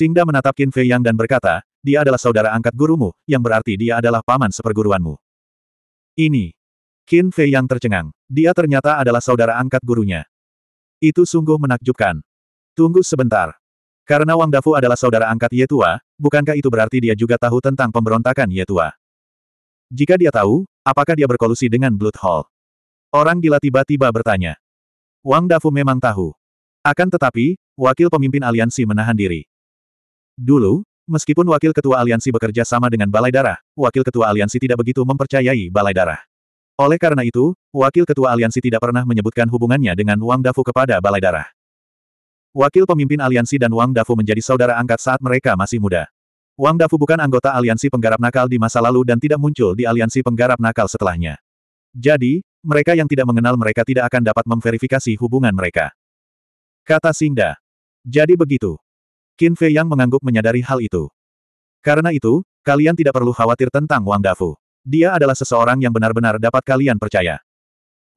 Singda menatap Qin Fei Yang dan berkata, dia adalah saudara angkat gurumu, yang berarti dia adalah paman seperguruanmu. Ini. Qin Fei Yang tercengang. Dia ternyata adalah saudara angkat gurunya. Itu sungguh menakjubkan. Tunggu sebentar. Karena Wang Dafu adalah saudara angkat Ye Tua, bukankah itu berarti dia juga tahu tentang pemberontakan Ye Tua? Jika dia tahu, apakah dia berkolusi dengan Blood Hall? Orang gila tiba-tiba bertanya. Wang Dafu memang tahu. Akan tetapi, wakil pemimpin aliansi menahan diri. Dulu, meskipun Wakil Ketua Aliansi bekerja sama dengan Balai Darah, Wakil Ketua Aliansi tidak begitu mempercayai Balai Darah. Oleh karena itu, Wakil Ketua Aliansi tidak pernah menyebutkan hubungannya dengan Wang Dafu kepada Balai Darah. Wakil pemimpin aliansi dan Wang Dafu menjadi saudara angkat saat mereka masih muda. Wang Dafu bukan anggota aliansi penggarap nakal di masa lalu dan tidak muncul di aliansi penggarap nakal setelahnya. Jadi, mereka yang tidak mengenal mereka tidak akan dapat memverifikasi hubungan mereka. Kata Singda. Jadi begitu. Qin Fei yang mengangguk menyadari hal itu. Karena itu, kalian tidak perlu khawatir tentang Wang Dafu. Dia adalah seseorang yang benar-benar dapat kalian percaya.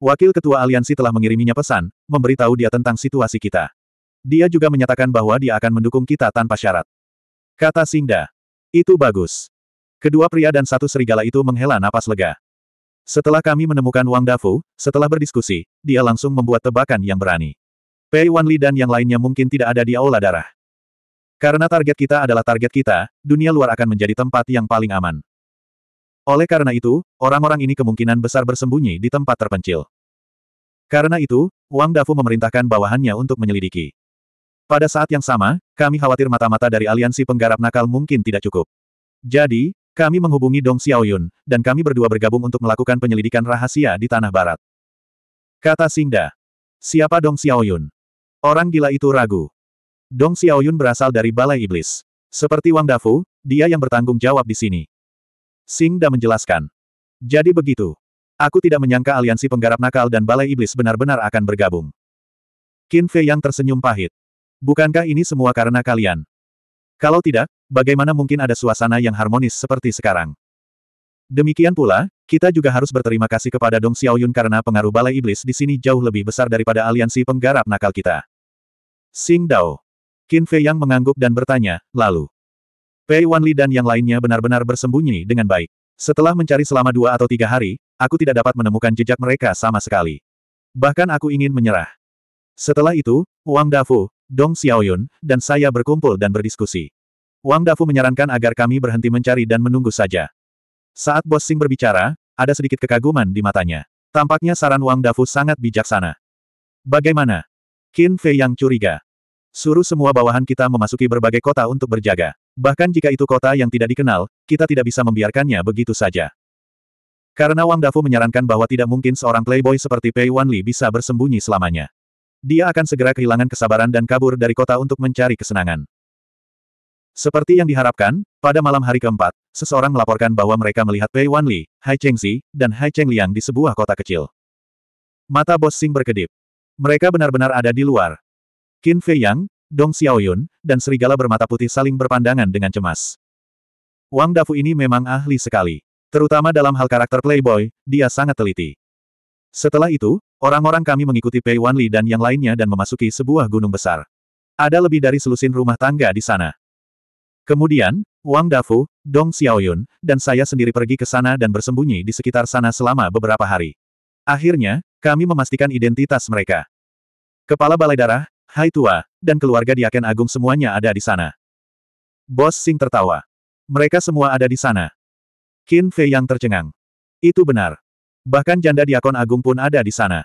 Wakil Ketua Aliansi telah mengiriminya pesan, memberitahu dia tentang situasi kita. Dia juga menyatakan bahwa dia akan mendukung kita tanpa syarat. Kata Singda. Itu bagus. Kedua pria dan satu serigala itu menghela napas lega. Setelah kami menemukan Wang Dafu, setelah berdiskusi, dia langsung membuat tebakan yang berani. Pei Wanli dan yang lainnya mungkin tidak ada di Aula Darah. Karena target kita adalah target kita, dunia luar akan menjadi tempat yang paling aman. Oleh karena itu, orang-orang ini kemungkinan besar bersembunyi di tempat terpencil. Karena itu, Wang Dafu memerintahkan bawahannya untuk menyelidiki. Pada saat yang sama, kami khawatir mata-mata dari aliansi penggarap nakal mungkin tidak cukup. Jadi, kami menghubungi Dong Xiaoyun, dan kami berdua bergabung untuk melakukan penyelidikan rahasia di Tanah Barat. Kata Singda. Siapa Dong Xiaoyun? Orang gila itu ragu. Dong Xiaoyun berasal dari Balai Iblis. Seperti Wang Dafu, dia yang bertanggung jawab di sini. Sing Da menjelaskan. Jadi begitu. Aku tidak menyangka aliansi penggarap nakal dan Balai Iblis benar-benar akan bergabung. Qin Fei yang tersenyum pahit. Bukankah ini semua karena kalian? Kalau tidak, bagaimana mungkin ada suasana yang harmonis seperti sekarang? Demikian pula, kita juga harus berterima kasih kepada Dong Xiaoyun karena pengaruh Balai Iblis di sini jauh lebih besar daripada aliansi penggarap nakal kita. Sing Dao Qin Fei Yang mengangguk dan bertanya, lalu. Pei Wanli dan yang lainnya benar-benar bersembunyi dengan baik. Setelah mencari selama dua atau tiga hari, aku tidak dapat menemukan jejak mereka sama sekali. Bahkan aku ingin menyerah. Setelah itu, Wang Dafu, Dong Xiaoyun, dan saya berkumpul dan berdiskusi. Wang Dafu menyarankan agar kami berhenti mencari dan menunggu saja. Saat Bos Sing berbicara, ada sedikit kekaguman di matanya. Tampaknya saran Wang Dafu sangat bijaksana. Bagaimana? Qin Fei yang curiga. Suruh semua bawahan kita memasuki berbagai kota untuk berjaga. Bahkan jika itu kota yang tidak dikenal, kita tidak bisa membiarkannya begitu saja. Karena Wang Dafu menyarankan bahwa tidak mungkin seorang playboy seperti Pei Wanli bisa bersembunyi selamanya. Dia akan segera kehilangan kesabaran dan kabur dari kota untuk mencari kesenangan. Seperti yang diharapkan, pada malam hari keempat, seseorang melaporkan bahwa mereka melihat Pei Wanli, Hai Chengzi, dan Hai Cheng Liang di sebuah kota kecil. Mata bos Sing berkedip. Mereka benar-benar ada di luar, Qin Fei Yang, Dong Xiaoyun, dan serigala bermata putih saling berpandangan dengan cemas. Wang Dafu ini memang ahli sekali. Terutama dalam hal karakter playboy, dia sangat teliti. Setelah itu, orang-orang kami mengikuti Pei Wanli dan yang lainnya dan memasuki sebuah gunung besar. Ada lebih dari selusin rumah tangga di sana. Kemudian, Wang Dafu, Dong Xiaoyun, dan saya sendiri pergi ke sana dan bersembunyi di sekitar sana selama beberapa hari. Akhirnya, kami memastikan identitas mereka. Kepala Balai Darah, Hai Tua, dan keluarga Diaken Agung semuanya ada di sana. Bos Sing tertawa. Mereka semua ada di sana. Qin Fei yang tercengang. Itu benar. Bahkan janda Diakon Agung pun ada di sana.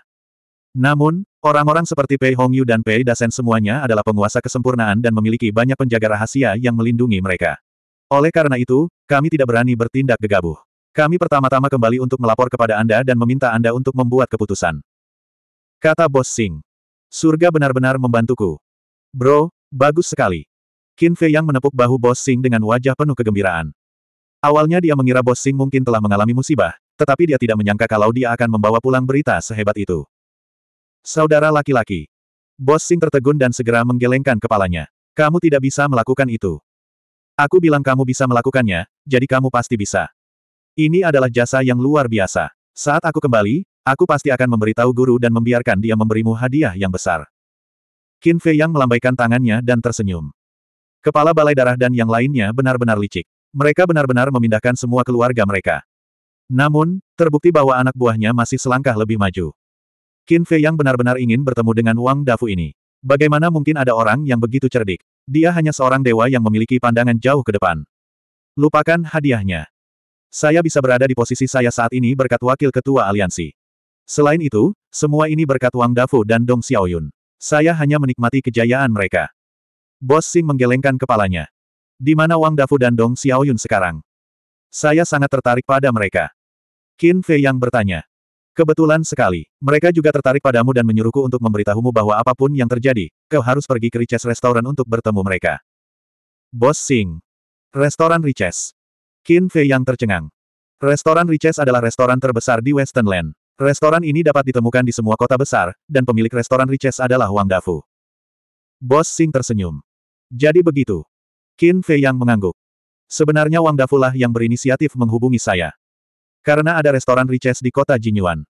Namun, orang-orang seperti Pei Hongyu dan Pei Dasen semuanya adalah penguasa kesempurnaan dan memiliki banyak penjaga rahasia yang melindungi mereka. Oleh karena itu, kami tidak berani bertindak gegabah. Kami pertama-tama kembali untuk melapor kepada Anda dan meminta Anda untuk membuat keputusan. Kata Bos Sing. Surga benar-benar membantuku. Bro, bagus sekali. Qin Fei yang menepuk bahu Bos Sing dengan wajah penuh kegembiraan. Awalnya dia mengira Bos Sing mungkin telah mengalami musibah, tetapi dia tidak menyangka kalau dia akan membawa pulang berita sehebat itu. Saudara laki-laki. Bos Sing tertegun dan segera menggelengkan kepalanya. Kamu tidak bisa melakukan itu. Aku bilang kamu bisa melakukannya, jadi kamu pasti bisa. Ini adalah jasa yang luar biasa. Saat aku kembali, Aku pasti akan memberitahu guru dan membiarkan dia memberimu hadiah yang besar. Qin Fei Yang melambaikan tangannya dan tersenyum. Kepala balai darah dan yang lainnya benar-benar licik. Mereka benar-benar memindahkan semua keluarga mereka. Namun, terbukti bahwa anak buahnya masih selangkah lebih maju. Qin Fei Yang benar-benar ingin bertemu dengan Wang Dafu ini. Bagaimana mungkin ada orang yang begitu cerdik? Dia hanya seorang dewa yang memiliki pandangan jauh ke depan. Lupakan hadiahnya. Saya bisa berada di posisi saya saat ini berkat wakil ketua aliansi. Selain itu, semua ini berkat Wang Dafu dan Dong Xiaoyun. Saya hanya menikmati kejayaan mereka. Bos Sing menggelengkan kepalanya. Di mana Wang Dafu dan Dong Xiaoyun sekarang? Saya sangat tertarik pada mereka. Qin Fei yang bertanya. Kebetulan sekali, mereka juga tertarik padamu dan menyuruhku untuk memberitahumu bahwa apapun yang terjadi, kau harus pergi ke Riches Restoran untuk bertemu mereka. Bos Sing. Restoran Riches. Qin Fei yang tercengang. Restoran Riches adalah restoran terbesar di Western Land. Restoran ini dapat ditemukan di semua kota besar, dan pemilik restoran Riches adalah Wang Dafu. Bos Sing tersenyum. Jadi begitu. Qin Fei yang mengangguk. Sebenarnya Wang Dafu lah yang berinisiatif menghubungi saya. Karena ada restoran Riches di kota Jinyuan.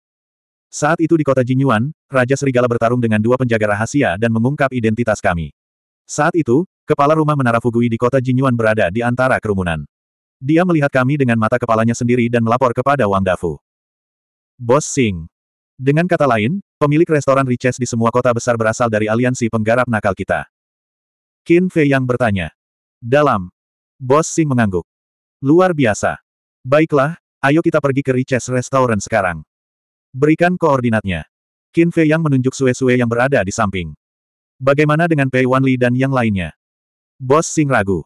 Saat itu di kota Jinyuan, Raja Serigala bertarung dengan dua penjaga rahasia dan mengungkap identitas kami. Saat itu, kepala rumah menara Fugui di kota Jinyuan berada di antara kerumunan. Dia melihat kami dengan mata kepalanya sendiri dan melapor kepada Wang Dafu. Bos Sing. Dengan kata lain, pemilik restoran Riches di semua kota besar berasal dari aliansi penggarap nakal kita. Qin Fei yang bertanya. Dalam. Bos Sing mengangguk. Luar biasa. Baiklah, ayo kita pergi ke Riches Restaurant sekarang. Berikan koordinatnya. Qin Fei yang menunjuk Sue-Sue yang berada di samping. Bagaimana dengan Pei Wanli dan yang lainnya? Bos Sing ragu.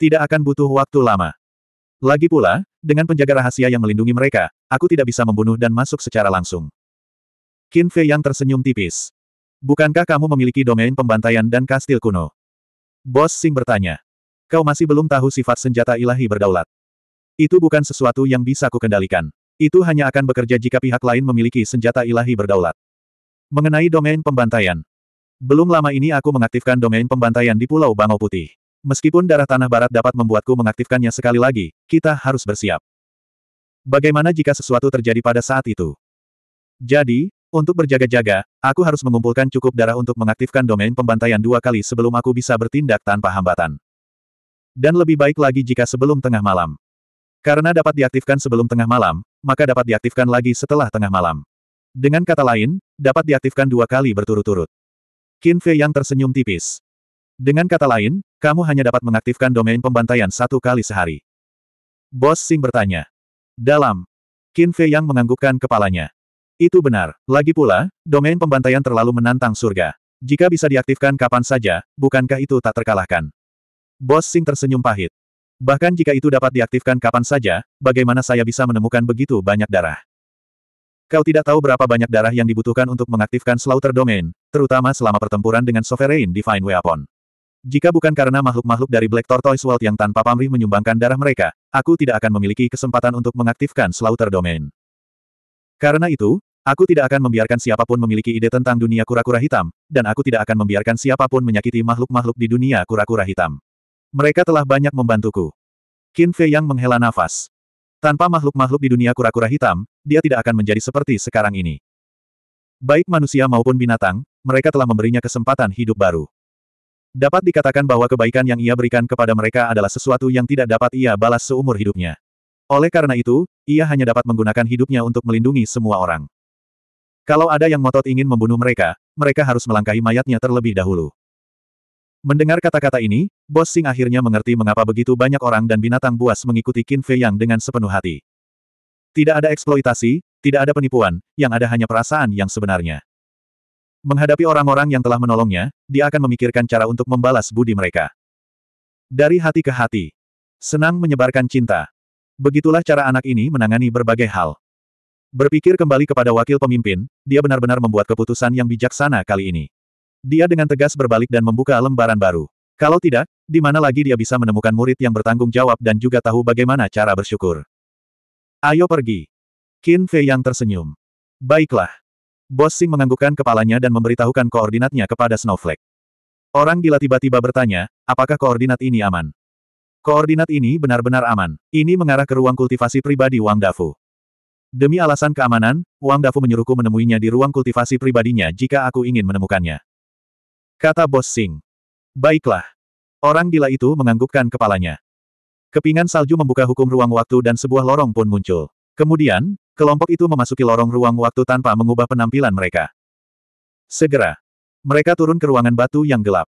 Tidak akan butuh waktu lama. Lagi pula, dengan penjaga rahasia yang melindungi mereka, aku tidak bisa membunuh dan masuk secara langsung. Qin Fei yang tersenyum tipis. Bukankah kamu memiliki domain pembantaian dan kastil kuno? Bos Sing bertanya. Kau masih belum tahu sifat senjata ilahi berdaulat. Itu bukan sesuatu yang bisa kukendalikan. Itu hanya akan bekerja jika pihak lain memiliki senjata ilahi berdaulat. Mengenai domain pembantaian. Belum lama ini aku mengaktifkan domain pembantaian di Pulau Bangau Putih. Meskipun darah tanah barat dapat membuatku mengaktifkannya sekali lagi, kita harus bersiap. Bagaimana jika sesuatu terjadi pada saat itu? Jadi, untuk berjaga-jaga, aku harus mengumpulkan cukup darah untuk mengaktifkan domain pembantaian dua kali sebelum aku bisa bertindak tanpa hambatan. Dan lebih baik lagi jika sebelum tengah malam. Karena dapat diaktifkan sebelum tengah malam, maka dapat diaktifkan lagi setelah tengah malam. Dengan kata lain, dapat diaktifkan dua kali berturut-turut. Qin Fei yang tersenyum tipis. Dengan kata lain, kamu hanya dapat mengaktifkan domain pembantaian satu kali sehari. Bos Sing bertanya. Dalam. Qin Fei yang menganggukkan kepalanya. Itu benar. Lagi pula, domain pembantaian terlalu menantang surga. Jika bisa diaktifkan kapan saja, bukankah itu tak terkalahkan? Bos Sing tersenyum pahit. Bahkan jika itu dapat diaktifkan kapan saja, bagaimana saya bisa menemukan begitu banyak darah? Kau tidak tahu berapa banyak darah yang dibutuhkan untuk mengaktifkan slaughter domain, terutama selama pertempuran dengan sovereign divine weapon. Jika bukan karena makhluk-makhluk dari Black Tortoise World yang tanpa pamrih menyumbangkan darah mereka, aku tidak akan memiliki kesempatan untuk mengaktifkan Slaughter Domain. Karena itu, aku tidak akan membiarkan siapapun memiliki ide tentang dunia kura-kura hitam, dan aku tidak akan membiarkan siapapun menyakiti makhluk-makhluk di dunia kura-kura hitam. Mereka telah banyak membantuku. Qin Fei yang menghela nafas. Tanpa makhluk-makhluk di dunia kura-kura hitam, dia tidak akan menjadi seperti sekarang ini. Baik manusia maupun binatang, mereka telah memberinya kesempatan hidup baru. Dapat dikatakan bahwa kebaikan yang ia berikan kepada mereka adalah sesuatu yang tidak dapat ia balas seumur hidupnya. Oleh karena itu, ia hanya dapat menggunakan hidupnya untuk melindungi semua orang. Kalau ada yang Motot ingin membunuh mereka, mereka harus melangkahi mayatnya terlebih dahulu. Mendengar kata-kata ini, Bos Sing akhirnya mengerti mengapa begitu banyak orang dan binatang buas mengikuti Qin Fei Yang dengan sepenuh hati. Tidak ada eksploitasi, tidak ada penipuan, yang ada hanya perasaan yang sebenarnya. Menghadapi orang-orang yang telah menolongnya, dia akan memikirkan cara untuk membalas budi mereka. Dari hati ke hati. Senang menyebarkan cinta. Begitulah cara anak ini menangani berbagai hal. Berpikir kembali kepada wakil pemimpin, dia benar-benar membuat keputusan yang bijaksana kali ini. Dia dengan tegas berbalik dan membuka lembaran baru. Kalau tidak, di mana lagi dia bisa menemukan murid yang bertanggung jawab dan juga tahu bagaimana cara bersyukur. Ayo pergi. Qin Fei yang tersenyum. Baiklah. Bos Sing menganggukkan kepalanya dan memberitahukan koordinatnya kepada Snowflake. Orang gila tiba-tiba bertanya, apakah koordinat ini aman? Koordinat ini benar-benar aman. Ini mengarah ke ruang kultivasi pribadi Wang Dafu. Demi alasan keamanan, Wang Dafu menyuruhku menemuinya di ruang kultivasi pribadinya jika aku ingin menemukannya. Kata Bos Sing. Baiklah. Orang gila itu menganggukkan kepalanya. Kepingan salju membuka hukum ruang waktu dan sebuah lorong pun muncul. Kemudian, kelompok itu memasuki lorong ruang waktu tanpa mengubah penampilan mereka. Segera, mereka turun ke ruangan batu yang gelap.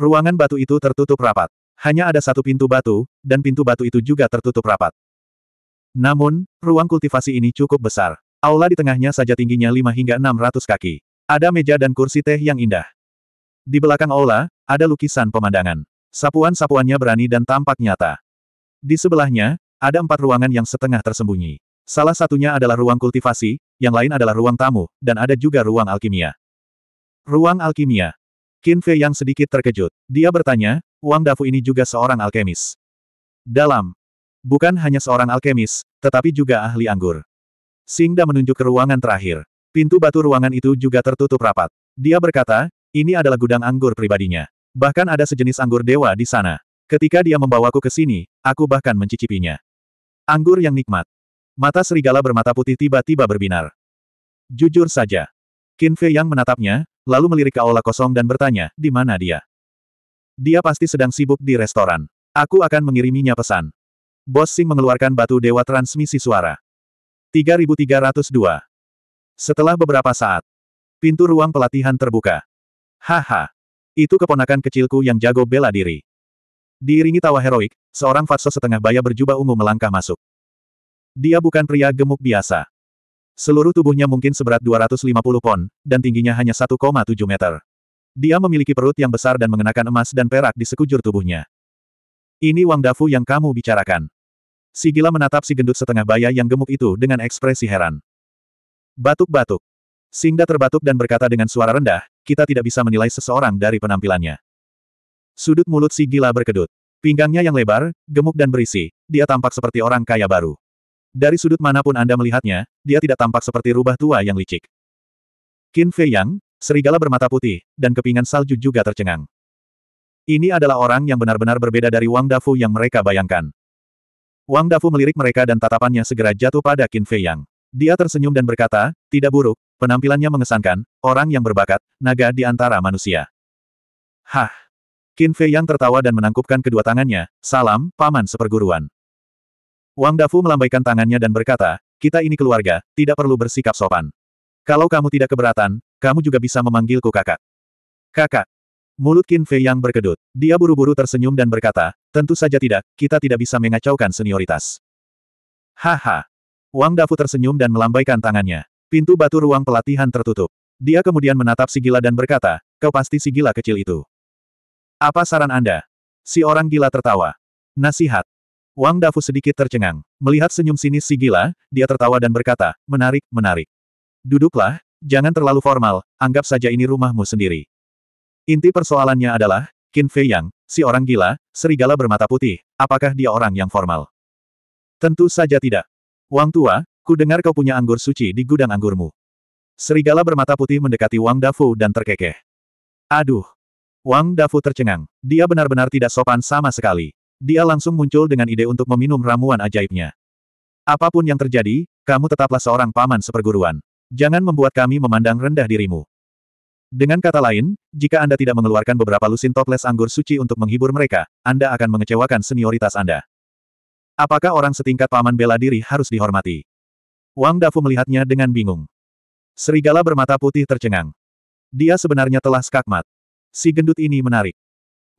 Ruangan batu itu tertutup rapat. Hanya ada satu pintu batu, dan pintu batu itu juga tertutup rapat. Namun, ruang kultivasi ini cukup besar. Aula di tengahnya saja tingginya 5 hingga 600 kaki. Ada meja dan kursi teh yang indah. Di belakang aula, ada lukisan pemandangan. Sapuan-sapuannya berani dan tampak nyata. Di sebelahnya, ada empat ruangan yang setengah tersembunyi. Salah satunya adalah ruang kultivasi, yang lain adalah ruang tamu, dan ada juga ruang alkimia. Ruang alkimia. Qin Fei yang sedikit terkejut. Dia bertanya, Wang Dafu ini juga seorang alkemis. Dalam. Bukan hanya seorang alkemis, tetapi juga ahli anggur. Singda menunjuk ke ruangan terakhir. Pintu batu ruangan itu juga tertutup rapat. Dia berkata, ini adalah gudang anggur pribadinya. Bahkan ada sejenis anggur dewa di sana. Ketika dia membawaku ke sini, aku bahkan mencicipinya. Anggur yang nikmat. Mata serigala bermata putih tiba-tiba berbinar. Jujur saja. Qin Fei yang menatapnya, lalu melirik ke aula kosong dan bertanya, di mana dia? Dia pasti sedang sibuk di restoran. Aku akan mengiriminya pesan. Bos Sing mengeluarkan batu dewa transmisi suara. 3302. Setelah beberapa saat, pintu ruang pelatihan terbuka. Haha. Itu keponakan kecilku yang jago bela diri. Diiringi tawa heroik, seorang fatso setengah baya berjubah ungu melangkah masuk. Dia bukan pria gemuk biasa. Seluruh tubuhnya mungkin seberat 250 pon, dan tingginya hanya 1,7 meter. Dia memiliki perut yang besar dan mengenakan emas dan perak di sekujur tubuhnya. Ini Wang Dafu yang kamu bicarakan. Si gila menatap si gendut setengah baya yang gemuk itu dengan ekspresi heran. Batuk-batuk. Singda terbatuk dan berkata dengan suara rendah, kita tidak bisa menilai seseorang dari penampilannya. Sudut mulut si gila berkedut. Pinggangnya yang lebar, gemuk dan berisi, dia tampak seperti orang kaya baru. Dari sudut manapun Anda melihatnya, dia tidak tampak seperti rubah tua yang licik. Qin Fei Yang, serigala bermata putih, dan kepingan salju juga tercengang. Ini adalah orang yang benar-benar berbeda dari Wang Dafu yang mereka bayangkan. Wang Dafu melirik mereka dan tatapannya segera jatuh pada Qin Fei Yang. Dia tersenyum dan berkata, tidak buruk, penampilannya mengesankan, orang yang berbakat, naga di antara manusia. Hah! Qin Fei Yang tertawa dan menangkupkan kedua tangannya, salam, paman seperguruan. Wang Dafu melambaikan tangannya dan berkata, kita ini keluarga, tidak perlu bersikap sopan. Kalau kamu tidak keberatan, kamu juga bisa memanggilku kakak. Kakak. Mulut Qin Fei yang berkedut. Dia buru-buru tersenyum dan berkata, tentu saja tidak, kita tidak bisa mengacaukan senioritas. Haha. Wang Dafu tersenyum dan melambaikan tangannya. Pintu batu ruang pelatihan tertutup. Dia kemudian menatap si gila dan berkata, kau pasti si gila kecil itu. Apa saran Anda? Si orang gila tertawa. Nasihat. Wang Dafu sedikit tercengang. Melihat senyum sinis si gila, dia tertawa dan berkata, menarik, menarik. Duduklah, jangan terlalu formal, anggap saja ini rumahmu sendiri. Inti persoalannya adalah, Qin Fei Yang, si orang gila, serigala bermata putih, apakah dia orang yang formal? Tentu saja tidak. Wang Tua, ku dengar kau punya anggur suci di gudang anggurmu. Serigala bermata putih mendekati Wang Dafu dan terkekeh. Aduh! Wang Dafu tercengang. Dia benar-benar tidak sopan sama sekali. Dia langsung muncul dengan ide untuk meminum ramuan ajaibnya. Apapun yang terjadi, kamu tetaplah seorang paman seperguruan. Jangan membuat kami memandang rendah dirimu. Dengan kata lain, jika Anda tidak mengeluarkan beberapa lusin toples anggur suci untuk menghibur mereka, Anda akan mengecewakan senioritas Anda. Apakah orang setingkat paman bela diri harus dihormati? Wang Dafu melihatnya dengan bingung. Serigala bermata putih tercengang. Dia sebenarnya telah skakmat. Si gendut ini menarik.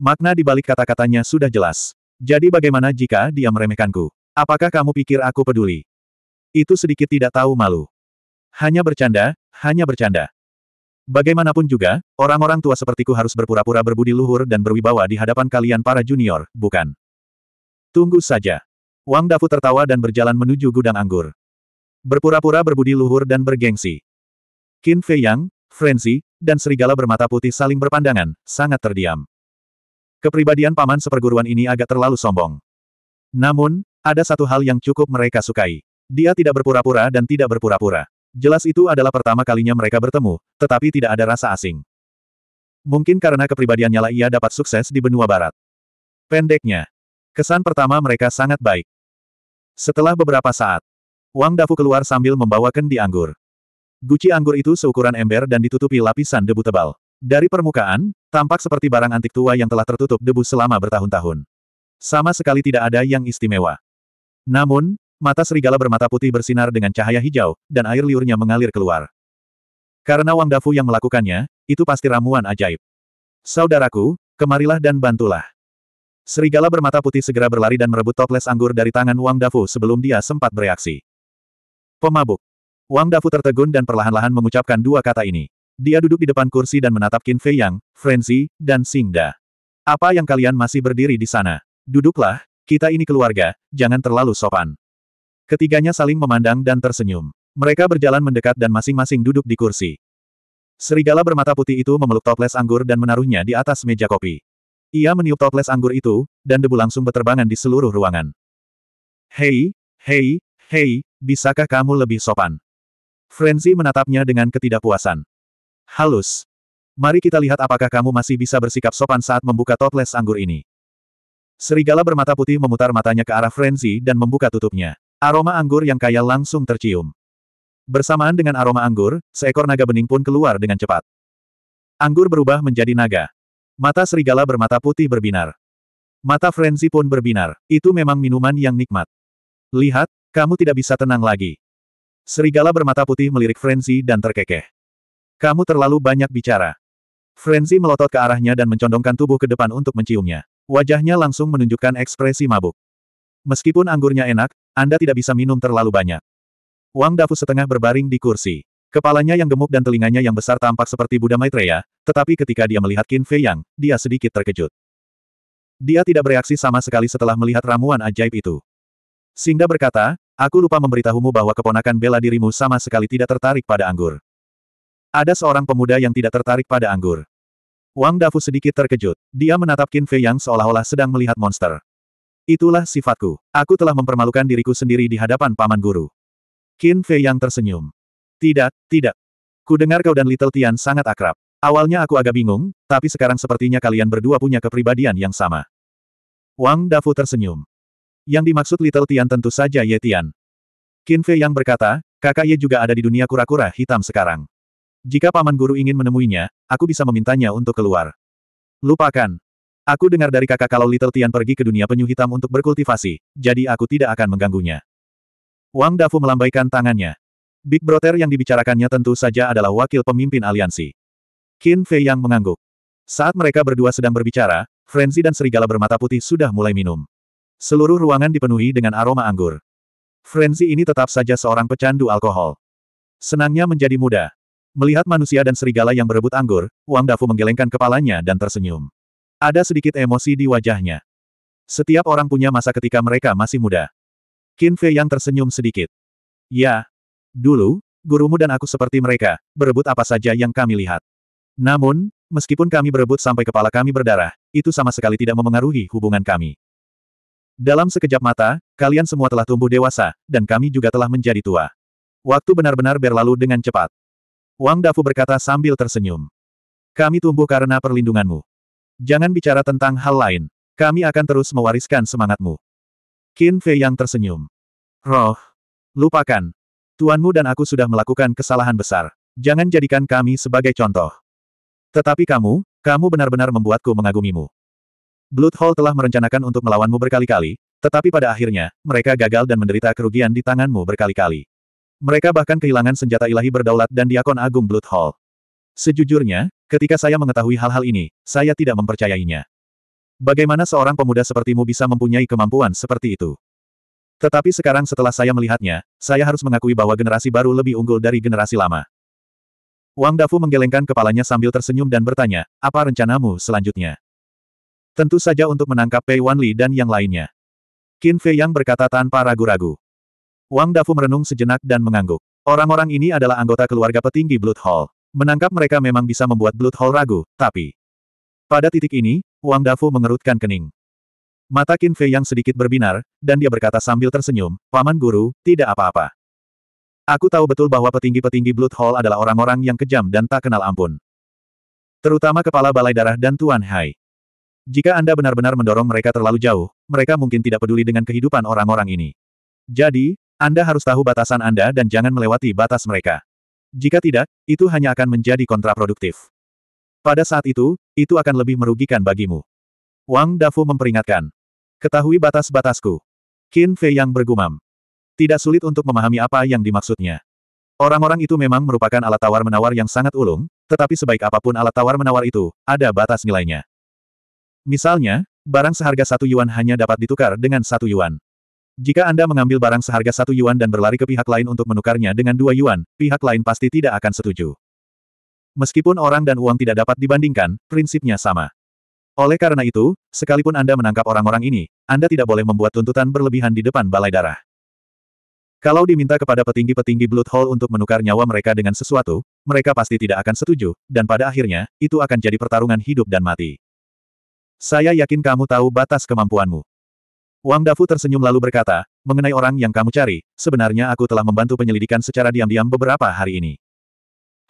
Makna di balik kata-katanya sudah jelas. Jadi bagaimana jika dia meremehkanku? Apakah kamu pikir aku peduli? Itu sedikit tidak tahu malu. Hanya bercanda, hanya bercanda. Bagaimanapun juga, orang-orang tua sepertiku harus berpura-pura berbudi luhur dan berwibawa di hadapan kalian para junior, bukan? Tunggu saja. Wang Dafu tertawa dan berjalan menuju gudang anggur. Berpura-pura berbudi luhur dan bergengsi. Qin Fei Yang, Frenzy, dan serigala bermata putih saling berpandangan, sangat terdiam. Kepribadian paman seperguruan ini agak terlalu sombong. Namun, ada satu hal yang cukup mereka sukai. Dia tidak berpura-pura dan tidak berpura-pura. Jelas itu adalah pertama kalinya mereka bertemu, tetapi tidak ada rasa asing. Mungkin karena kepribadiannya lah ia dapat sukses di benua barat. Pendeknya, kesan pertama mereka sangat baik. Setelah beberapa saat, Wang Dafu keluar sambil membawa kendi anggur. Guci anggur itu seukuran ember dan ditutupi lapisan debu tebal. Dari permukaan, Tampak seperti barang antik tua yang telah tertutup debu selama bertahun-tahun. Sama sekali tidak ada yang istimewa. Namun, mata serigala bermata putih bersinar dengan cahaya hijau, dan air liurnya mengalir keluar. Karena Wang Dafu yang melakukannya, itu pasti ramuan ajaib. Saudaraku, kemarilah dan bantulah. Serigala bermata putih segera berlari dan merebut toples anggur dari tangan Wang Dafu sebelum dia sempat bereaksi. Pemabuk. Wang Dafu tertegun dan perlahan-lahan mengucapkan dua kata ini. Dia duduk di depan kursi dan menatap Qin Fei Yang, Frenzy, dan Singda. Apa yang kalian masih berdiri di sana? Duduklah, kita ini keluarga, jangan terlalu sopan. Ketiganya saling memandang dan tersenyum. Mereka berjalan mendekat dan masing-masing duduk di kursi. Serigala bermata putih itu memeluk toples anggur dan menaruhnya di atas meja kopi. Ia meniup toples anggur itu, dan debu langsung berterbangan di seluruh ruangan. Hei, hei, hei, bisakah kamu lebih sopan? Frenzy menatapnya dengan ketidakpuasan. Halus. Mari kita lihat apakah kamu masih bisa bersikap sopan saat membuka toples anggur ini. Serigala bermata putih memutar matanya ke arah Frenzy dan membuka tutupnya. Aroma anggur yang kaya langsung tercium. Bersamaan dengan aroma anggur, seekor naga bening pun keluar dengan cepat. Anggur berubah menjadi naga. Mata serigala bermata putih berbinar. Mata Frenzy pun berbinar. Itu memang minuman yang nikmat. Lihat, kamu tidak bisa tenang lagi. Serigala bermata putih melirik Frenzy dan terkekeh. Kamu terlalu banyak bicara. Frenzy melotot ke arahnya dan mencondongkan tubuh ke depan untuk menciumnya. Wajahnya langsung menunjukkan ekspresi mabuk. Meskipun anggurnya enak, Anda tidak bisa minum terlalu banyak. Wang Dafu setengah berbaring di kursi. Kepalanya yang gemuk dan telinganya yang besar tampak seperti Buddha Maitreya, tetapi ketika dia melihat Qin Fei Yang, dia sedikit terkejut. Dia tidak bereaksi sama sekali setelah melihat ramuan ajaib itu. Singda berkata, aku lupa memberitahumu bahwa keponakan bela dirimu sama sekali tidak tertarik pada anggur. Ada seorang pemuda yang tidak tertarik pada anggur. Wang Dafu sedikit terkejut. Dia menatap Qin Fei Yang seolah-olah sedang melihat monster. Itulah sifatku. Aku telah mempermalukan diriku sendiri di hadapan paman guru. Qin Fei Yang tersenyum. Tidak, tidak. Ku dengar kau dan Little Tian sangat akrab. Awalnya aku agak bingung, tapi sekarang sepertinya kalian berdua punya kepribadian yang sama. Wang Dafu tersenyum. Yang dimaksud Little Tian tentu saja Ye Tian. Qin Fei Yang berkata, kakak Ye juga ada di dunia kura-kura hitam sekarang. Jika Paman Guru ingin menemuinya, aku bisa memintanya untuk keluar. Lupakan. Aku dengar dari kakak kalau Little Tian pergi ke dunia penyu hitam untuk berkultivasi, jadi aku tidak akan mengganggunya. Wang Dafu melambaikan tangannya. Big Brother yang dibicarakannya tentu saja adalah wakil pemimpin aliansi. Qin Fei yang mengangguk. Saat mereka berdua sedang berbicara, Frenzy dan serigala bermata putih sudah mulai minum. Seluruh ruangan dipenuhi dengan aroma anggur. Frenzy ini tetap saja seorang pecandu alkohol. Senangnya menjadi muda. Melihat manusia dan serigala yang berebut anggur, Wang Dafu menggelengkan kepalanya dan tersenyum. Ada sedikit emosi di wajahnya. Setiap orang punya masa ketika mereka masih muda. Qin Fei yang tersenyum sedikit. Ya. Dulu, gurumu dan aku seperti mereka, berebut apa saja yang kami lihat. Namun, meskipun kami berebut sampai kepala kami berdarah, itu sama sekali tidak memengaruhi hubungan kami. Dalam sekejap mata, kalian semua telah tumbuh dewasa, dan kami juga telah menjadi tua. Waktu benar-benar berlalu dengan cepat. Wang Dafu berkata sambil tersenyum. Kami tumbuh karena perlindunganmu. Jangan bicara tentang hal lain. Kami akan terus mewariskan semangatmu. Qin Fei yang tersenyum. Roh. Lupakan. Tuanmu dan aku sudah melakukan kesalahan besar. Jangan jadikan kami sebagai contoh. Tetapi kamu, kamu benar-benar membuatku mengagumimu. Blood Hall telah merencanakan untuk melawanmu berkali-kali, tetapi pada akhirnya, mereka gagal dan menderita kerugian di tanganmu berkali-kali. Mereka bahkan kehilangan senjata ilahi berdaulat dan diakon agung Blood Hall. Sejujurnya, ketika saya mengetahui hal-hal ini, saya tidak mempercayainya. Bagaimana seorang pemuda sepertimu bisa mempunyai kemampuan seperti itu? Tetapi sekarang setelah saya melihatnya, saya harus mengakui bahwa generasi baru lebih unggul dari generasi lama. Wang Dafu menggelengkan kepalanya sambil tersenyum dan bertanya, apa rencanamu selanjutnya? Tentu saja untuk menangkap Pei Wanli dan yang lainnya. Qin Fei Yang berkata tanpa ragu-ragu. Wang Dafu merenung sejenak dan mengangguk. Orang-orang ini adalah anggota keluarga petinggi Blood Hall. Menangkap mereka memang bisa membuat Blood Hall ragu, tapi... Pada titik ini, Wang Dafu mengerutkan kening. Mata Qin Fei yang sedikit berbinar, dan dia berkata sambil tersenyum, Paman Guru, tidak apa-apa. Aku tahu betul bahwa petinggi-petinggi Blood Hall adalah orang-orang yang kejam dan tak kenal ampun. Terutama kepala balai darah dan Tuan Hai. Jika Anda benar-benar mendorong mereka terlalu jauh, mereka mungkin tidak peduli dengan kehidupan orang-orang ini. Jadi, anda harus tahu batasan Anda dan jangan melewati batas mereka. Jika tidak, itu hanya akan menjadi kontraproduktif. Pada saat itu, itu akan lebih merugikan bagimu. Wang Dafu memperingatkan. Ketahui batas-batasku. Qin Fei yang bergumam. Tidak sulit untuk memahami apa yang dimaksudnya. Orang-orang itu memang merupakan alat tawar-menawar yang sangat ulung, tetapi sebaik apapun alat tawar-menawar itu, ada batas nilainya. Misalnya, barang seharga satu yuan hanya dapat ditukar dengan satu yuan. Jika Anda mengambil barang seharga satu yuan dan berlari ke pihak lain untuk menukarnya dengan dua yuan, pihak lain pasti tidak akan setuju. Meskipun orang dan uang tidak dapat dibandingkan, prinsipnya sama. Oleh karena itu, sekalipun Anda menangkap orang-orang ini, Anda tidak boleh membuat tuntutan berlebihan di depan balai darah. Kalau diminta kepada petinggi-petinggi Blood Hall untuk menukar nyawa mereka dengan sesuatu, mereka pasti tidak akan setuju, dan pada akhirnya, itu akan jadi pertarungan hidup dan mati. Saya yakin kamu tahu batas kemampuanmu. Wang Dafu tersenyum lalu berkata, mengenai orang yang kamu cari, sebenarnya aku telah membantu penyelidikan secara diam-diam beberapa hari ini.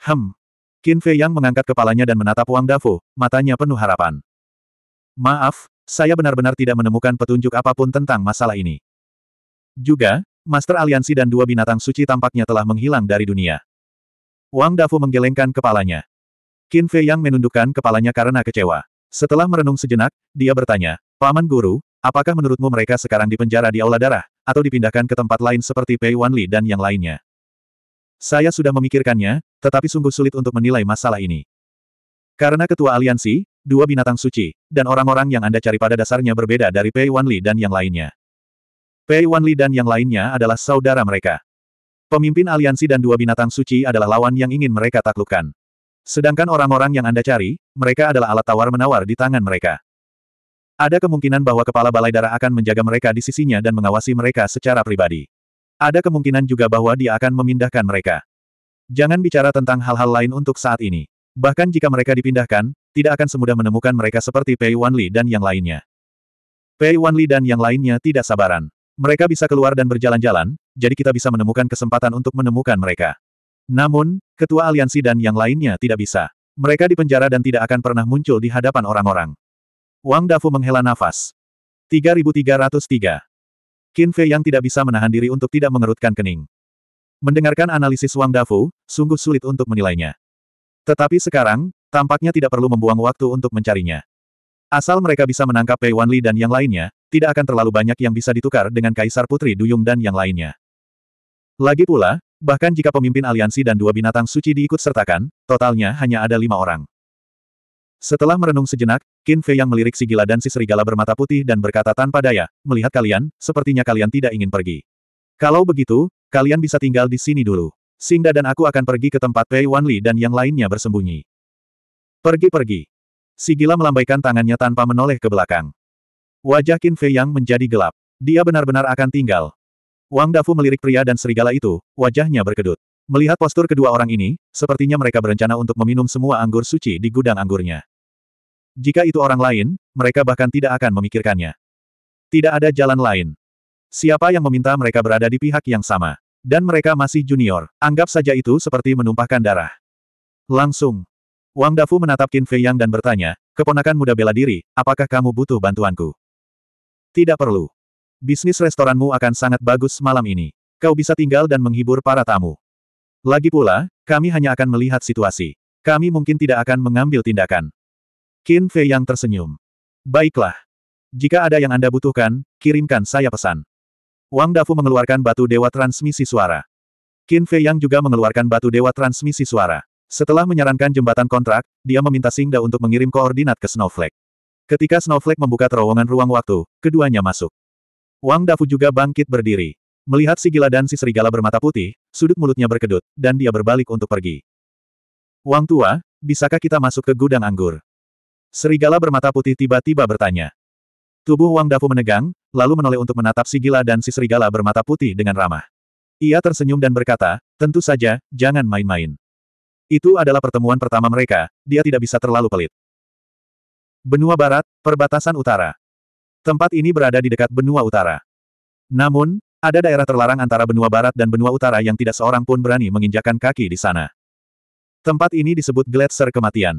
Hem. Qin Fei Yang mengangkat kepalanya dan menatap Wang Dafu, matanya penuh harapan. Maaf, saya benar-benar tidak menemukan petunjuk apapun tentang masalah ini. Juga, Master Aliansi dan dua binatang suci tampaknya telah menghilang dari dunia. Wang Dafu menggelengkan kepalanya. Qin Fei Yang menundukkan kepalanya karena kecewa. Setelah merenung sejenak, dia bertanya, Paman Guru, Apakah menurutmu mereka sekarang dipenjara di Aula Darah, atau dipindahkan ke tempat lain seperti Pei Wanli dan yang lainnya? Saya sudah memikirkannya, tetapi sungguh sulit untuk menilai masalah ini. Karena ketua aliansi, dua binatang suci, dan orang-orang yang Anda cari pada dasarnya berbeda dari Pei Wanli dan yang lainnya. Pei Wanli dan yang lainnya adalah saudara mereka. Pemimpin aliansi dan dua binatang suci adalah lawan yang ingin mereka taklukkan. Sedangkan orang-orang yang Anda cari, mereka adalah alat tawar-menawar di tangan mereka. Ada kemungkinan bahwa kepala balai darah akan menjaga mereka di sisinya dan mengawasi mereka secara pribadi. Ada kemungkinan juga bahwa dia akan memindahkan mereka. Jangan bicara tentang hal-hal lain untuk saat ini. Bahkan jika mereka dipindahkan, tidak akan semudah menemukan mereka seperti Pei Wanli dan yang lainnya. Pei Wanli dan yang lainnya tidak sabaran. Mereka bisa keluar dan berjalan-jalan, jadi kita bisa menemukan kesempatan untuk menemukan mereka. Namun, ketua aliansi dan yang lainnya tidak bisa. Mereka dipenjara dan tidak akan pernah muncul di hadapan orang-orang. Wang Dafu menghela nafas. 3303. Qin Fei yang tidak bisa menahan diri untuk tidak mengerutkan kening. Mendengarkan analisis Wang Dafu, sungguh sulit untuk menilainya. Tetapi sekarang, tampaknya tidak perlu membuang waktu untuk mencarinya. Asal mereka bisa menangkap Pei Wanli dan yang lainnya, tidak akan terlalu banyak yang bisa ditukar dengan Kaisar Putri Duyung dan yang lainnya. Lagi pula, bahkan jika pemimpin aliansi dan dua binatang suci diikut sertakan, totalnya hanya ada lima orang. Setelah merenung sejenak, Qin Fei yang melirik si gila dan si serigala bermata putih dan berkata tanpa daya, melihat kalian, sepertinya kalian tidak ingin pergi. Kalau begitu, kalian bisa tinggal di sini dulu. Singda dan aku akan pergi ke tempat Pei Wanli dan yang lainnya bersembunyi. Pergi-pergi. Si gila melambaikan tangannya tanpa menoleh ke belakang. Wajah Qin Fei yang menjadi gelap. Dia benar-benar akan tinggal. Wang Dafu melirik pria dan serigala itu, wajahnya berkedut. Melihat postur kedua orang ini, sepertinya mereka berencana untuk meminum semua anggur suci di gudang anggurnya. Jika itu orang lain, mereka bahkan tidak akan memikirkannya. Tidak ada jalan lain. Siapa yang meminta mereka berada di pihak yang sama? Dan mereka masih junior, anggap saja itu seperti menumpahkan darah. Langsung. Wang Dafu menatap Qin Fei Yang dan bertanya, keponakan muda bela diri, apakah kamu butuh bantuanku? Tidak perlu. Bisnis restoranmu akan sangat bagus malam ini. Kau bisa tinggal dan menghibur para tamu. Lagi pula, kami hanya akan melihat situasi. Kami mungkin tidak akan mengambil tindakan. Qin Fei yang tersenyum. Baiklah. Jika ada yang Anda butuhkan, kirimkan saya pesan. Wang Dafu mengeluarkan batu dewa transmisi suara. Qin Fei yang juga mengeluarkan batu dewa transmisi suara. Setelah menyarankan jembatan kontrak, dia meminta Singda untuk mengirim koordinat ke Snowflake. Ketika Snowflake membuka terowongan ruang waktu, keduanya masuk. Wang Dafu juga bangkit berdiri. Melihat si gila dan si serigala bermata putih, sudut mulutnya berkedut, dan dia berbalik untuk pergi. Wang tua, bisakah kita masuk ke gudang anggur? serigala bermata putih tiba-tiba bertanya. Tubuh Wang Dafu menegang, lalu menoleh untuk menatap si gila dan si serigala bermata putih dengan ramah. Ia tersenyum dan berkata, tentu saja, jangan main-main. Itu adalah pertemuan pertama mereka, dia tidak bisa terlalu pelit. Benua Barat, perbatasan utara. Tempat ini berada di dekat benua utara. Namun, ada daerah terlarang antara benua barat dan benua utara yang tidak seorang pun berani menginjakan kaki di sana. Tempat ini disebut Gletser Kematian.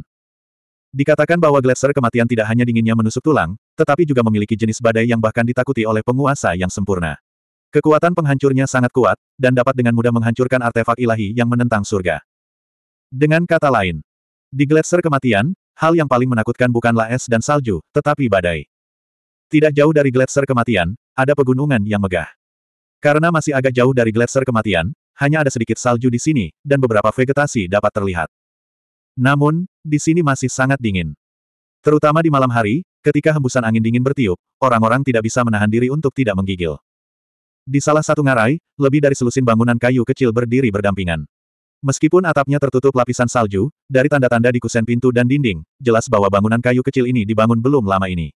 Dikatakan bahwa gletser kematian tidak hanya dinginnya menusuk tulang, tetapi juga memiliki jenis badai yang bahkan ditakuti oleh penguasa yang sempurna. Kekuatan penghancurnya sangat kuat, dan dapat dengan mudah menghancurkan artefak ilahi yang menentang surga. Dengan kata lain, di gletser kematian, hal yang paling menakutkan bukanlah es dan salju, tetapi badai. Tidak jauh dari gletser kematian, ada pegunungan yang megah. Karena masih agak jauh dari gletser kematian, hanya ada sedikit salju di sini, dan beberapa vegetasi dapat terlihat. Namun, di sini masih sangat dingin. Terutama di malam hari, ketika hembusan angin dingin bertiup, orang-orang tidak bisa menahan diri untuk tidak menggigil. Di salah satu ngarai, lebih dari selusin bangunan kayu kecil berdiri berdampingan. Meskipun atapnya tertutup lapisan salju, dari tanda-tanda di kusen pintu dan dinding, jelas bahwa bangunan kayu kecil ini dibangun belum lama ini.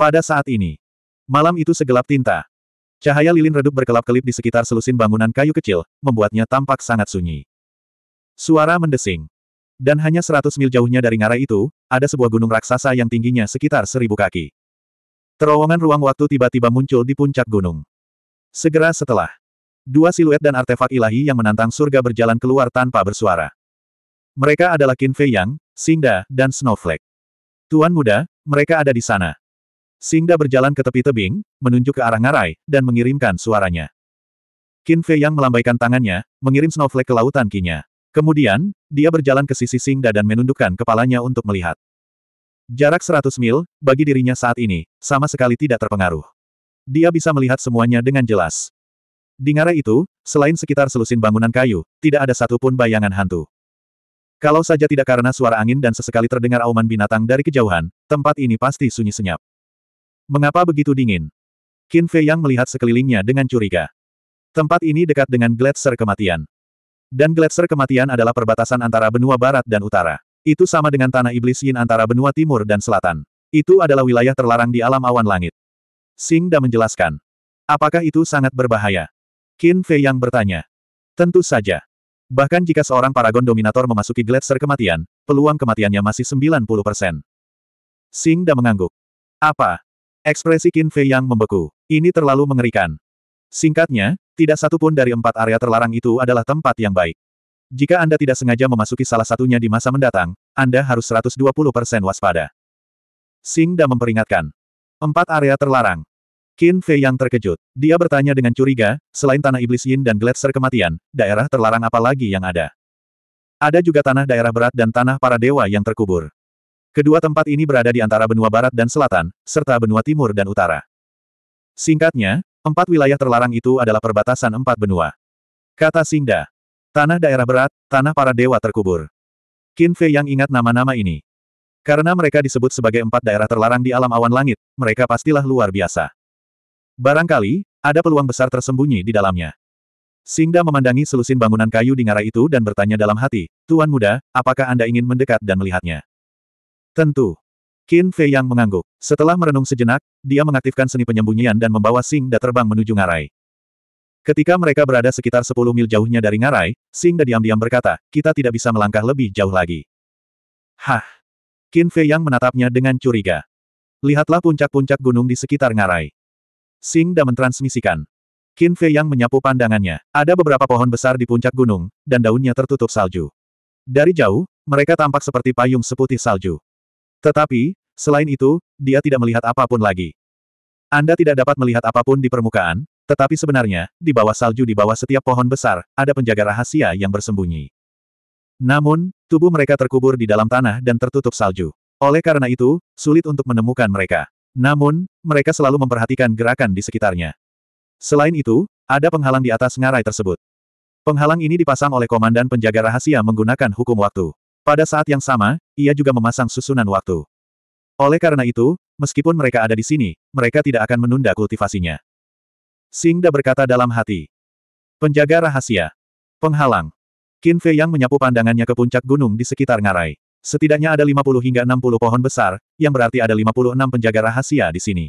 Pada saat ini, malam itu segelap tinta. Cahaya lilin redup berkelap-kelip di sekitar selusin bangunan kayu kecil, membuatnya tampak sangat sunyi. Suara mendesing. Dan hanya seratus mil jauhnya dari ngarai itu, ada sebuah gunung raksasa yang tingginya sekitar seribu kaki. Terowongan ruang waktu tiba-tiba muncul di puncak gunung. Segera setelah, dua siluet dan artefak ilahi yang menantang surga berjalan keluar tanpa bersuara. Mereka adalah Qin Fei Yang, Singda, dan Snowflake. Tuan muda, mereka ada di sana. Singda berjalan ke tepi tebing, menunjuk ke arah ngarai, dan mengirimkan suaranya. Qin Fei Yang melambaikan tangannya, mengirim Snowflake ke lautan kinya. Kemudian, dia berjalan ke sisi Singda dan menundukkan kepalanya untuk melihat. Jarak 100 mil, bagi dirinya saat ini, sama sekali tidak terpengaruh. Dia bisa melihat semuanya dengan jelas. Di ngarai itu, selain sekitar selusin bangunan kayu, tidak ada satupun bayangan hantu. Kalau saja tidak karena suara angin dan sesekali terdengar auman binatang dari kejauhan, tempat ini pasti sunyi senyap. Mengapa begitu dingin? Qin Fei Yang melihat sekelilingnya dengan curiga. Tempat ini dekat dengan gletser kematian. Dan gletser kematian adalah perbatasan antara benua barat dan utara. Itu sama dengan tanah iblis yin antara benua timur dan selatan. Itu adalah wilayah terlarang di alam awan langit. Sing Da menjelaskan. Apakah itu sangat berbahaya? Qin Fei yang bertanya. Tentu saja. Bahkan jika seorang paragon dominator memasuki gletser kematian, peluang kematiannya masih 90%. Sing Da mengangguk. Apa? Ekspresi Qin Fei yang membeku. Ini terlalu mengerikan. Singkatnya, tidak satu pun dari empat area terlarang itu adalah tempat yang baik. Jika Anda tidak sengaja memasuki salah satunya di masa mendatang, Anda harus 120% waspada. Sing memperingatkan. Empat area terlarang. Qin Fei yang terkejut. Dia bertanya dengan curiga, selain tanah iblis yin dan gletser kematian, daerah terlarang apa lagi yang ada? Ada juga tanah daerah berat dan tanah para dewa yang terkubur. Kedua tempat ini berada di antara benua barat dan selatan, serta benua timur dan utara. Singkatnya, Empat wilayah terlarang itu adalah perbatasan empat benua. Kata Singda. Tanah daerah berat, tanah para dewa terkubur. Qin Fei yang ingat nama-nama ini. Karena mereka disebut sebagai empat daerah terlarang di alam awan langit, mereka pastilah luar biasa. Barangkali, ada peluang besar tersembunyi di dalamnya. Singda memandangi selusin bangunan kayu di ngarai itu dan bertanya dalam hati, Tuan Muda, apakah Anda ingin mendekat dan melihatnya? Tentu. Qin Fei yang mengangguk. Setelah merenung sejenak, dia mengaktifkan seni penyembunyian dan membawa Sing Da terbang menuju ngarai. Ketika mereka berada sekitar 10 mil jauhnya dari ngarai, Da diam-diam berkata, kita tidak bisa melangkah lebih jauh lagi. Hah! Qin Fei yang menatapnya dengan curiga. Lihatlah puncak-puncak gunung di sekitar ngarai. Sing Da mentransmisikan. Qin Fei yang menyapu pandangannya. Ada beberapa pohon besar di puncak gunung, dan daunnya tertutup salju. Dari jauh, mereka tampak seperti payung seputih salju. Tetapi, Selain itu, dia tidak melihat apapun lagi. Anda tidak dapat melihat apapun di permukaan, tetapi sebenarnya, di bawah salju di bawah setiap pohon besar, ada penjaga rahasia yang bersembunyi. Namun, tubuh mereka terkubur di dalam tanah dan tertutup salju. Oleh karena itu, sulit untuk menemukan mereka. Namun, mereka selalu memperhatikan gerakan di sekitarnya. Selain itu, ada penghalang di atas ngarai tersebut. Penghalang ini dipasang oleh komandan penjaga rahasia menggunakan hukum waktu. Pada saat yang sama, ia juga memasang susunan waktu. Oleh karena itu, meskipun mereka ada di sini, mereka tidak akan menunda kultivasinya. Singda berkata dalam hati. Penjaga rahasia. Penghalang. Qin Fei yang menyapu pandangannya ke puncak gunung di sekitar ngarai. Setidaknya ada 50 hingga 60 pohon besar, yang berarti ada 56 penjaga rahasia di sini.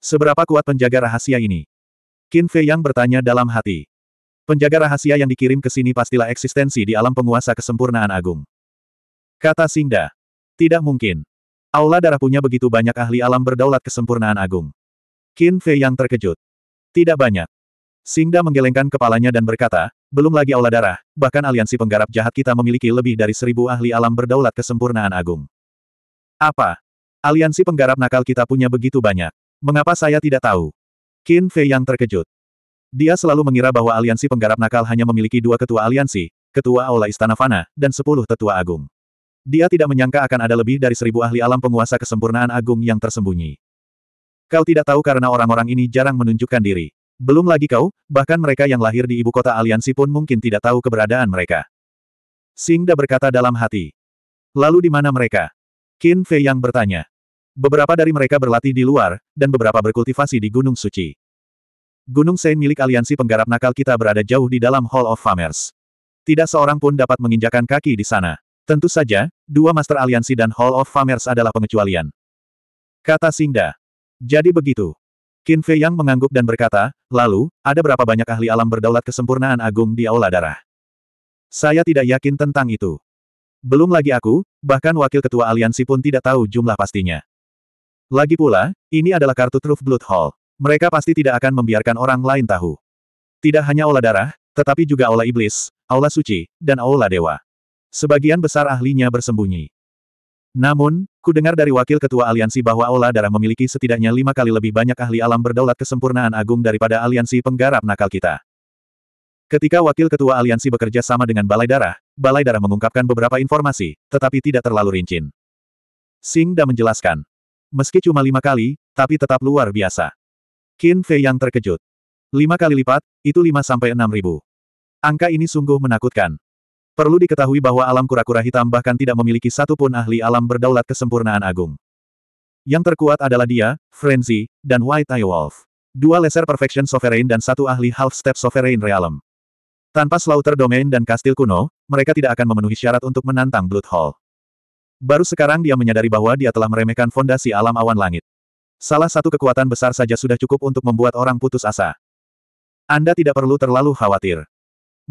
Seberapa kuat penjaga rahasia ini? Qin Fei yang bertanya dalam hati. Penjaga rahasia yang dikirim ke sini pastilah eksistensi di alam penguasa kesempurnaan agung. Kata Singda. Tidak mungkin. Aula darah punya begitu banyak ahli alam berdaulat kesempurnaan agung. Qin Fei yang terkejut. Tidak banyak. Singda menggelengkan kepalanya dan berkata, belum lagi aula darah, bahkan aliansi penggarap jahat kita memiliki lebih dari seribu ahli alam berdaulat kesempurnaan agung. Apa? Aliansi penggarap nakal kita punya begitu banyak. Mengapa saya tidak tahu? Qin Fei yang terkejut. Dia selalu mengira bahwa aliansi penggarap nakal hanya memiliki dua ketua aliansi, ketua Aula Istana Fana, dan sepuluh tetua agung. Dia tidak menyangka akan ada lebih dari seribu ahli alam penguasa kesempurnaan agung yang tersembunyi. Kau tidak tahu karena orang-orang ini jarang menunjukkan diri. Belum lagi kau, bahkan mereka yang lahir di ibu kota aliansi pun mungkin tidak tahu keberadaan mereka. Singda berkata dalam hati. Lalu di mana mereka? Qin Fei yang bertanya. Beberapa dari mereka berlatih di luar, dan beberapa berkultivasi di Gunung Suci. Gunung Sein milik aliansi penggarap nakal kita berada jauh di dalam Hall of Famers. Tidak seorang pun dapat menginjakan kaki di sana. Tentu saja, dua Master Aliansi dan Hall of Famers adalah pengecualian. Kata Singda. Jadi begitu. Qin Fei Yang mengangguk dan berkata, lalu, ada berapa banyak ahli alam berdaulat kesempurnaan agung di Aula Darah? Saya tidak yakin tentang itu. Belum lagi aku, bahkan wakil ketua aliansi pun tidak tahu jumlah pastinya. Lagi pula, ini adalah kartu Truth Blood Hall. Mereka pasti tidak akan membiarkan orang lain tahu. Tidak hanya Aula Darah, tetapi juga Aula Iblis, Aula Suci, dan Aula Dewa. Sebagian besar ahlinya bersembunyi. Namun, ku dengar dari wakil ketua aliansi bahwa Ola Darah memiliki setidaknya lima kali lebih banyak ahli alam berdaulat kesempurnaan agung daripada aliansi penggarap nakal kita. Ketika wakil ketua aliansi bekerja sama dengan Balai Darah, Balai Darah mengungkapkan beberapa informasi, tetapi tidak terlalu rincin. Singda menjelaskan. Meski cuma lima kali, tapi tetap luar biasa. Qin Fei yang terkejut. Lima kali lipat, itu lima sampai enam ribu. Angka ini sungguh menakutkan. Perlu diketahui bahwa alam kura-kura hitam bahkan tidak memiliki satupun ahli alam berdaulat kesempurnaan agung. Yang terkuat adalah dia, Frenzy, dan White Eye Wolf. Dua Lesser Perfection Sovereign dan satu ahli Half Step Sovereign Realm. Tanpa Slaughter Domain dan Kastil Kuno, mereka tidak akan memenuhi syarat untuk menantang Blood Hall. Baru sekarang dia menyadari bahwa dia telah meremehkan fondasi alam awan langit. Salah satu kekuatan besar saja sudah cukup untuk membuat orang putus asa. Anda tidak perlu terlalu khawatir.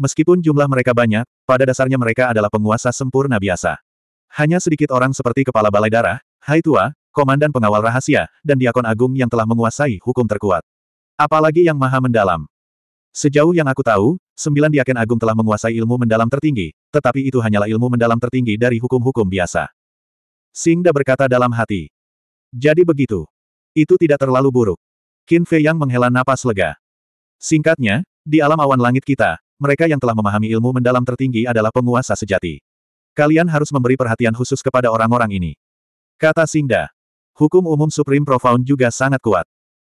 Meskipun jumlah mereka banyak, pada dasarnya mereka adalah penguasa sempurna biasa. Hanya sedikit orang seperti Kepala Balai Darah, Hai Tua, Komandan Pengawal Rahasia, dan Diakon Agung yang telah menguasai hukum terkuat. Apalagi yang maha mendalam. Sejauh yang aku tahu, sembilan Diakon Agung telah menguasai ilmu mendalam tertinggi, tetapi itu hanyalah ilmu mendalam tertinggi dari hukum-hukum biasa. Singda berkata dalam hati. Jadi begitu. Itu tidak terlalu buruk. Qin Fei yang menghela napas lega. Singkatnya, di alam awan langit kita, mereka yang telah memahami ilmu mendalam tertinggi adalah penguasa sejati. Kalian harus memberi perhatian khusus kepada orang-orang ini. Kata Singda. Hukum umum Supreme Profound juga sangat kuat.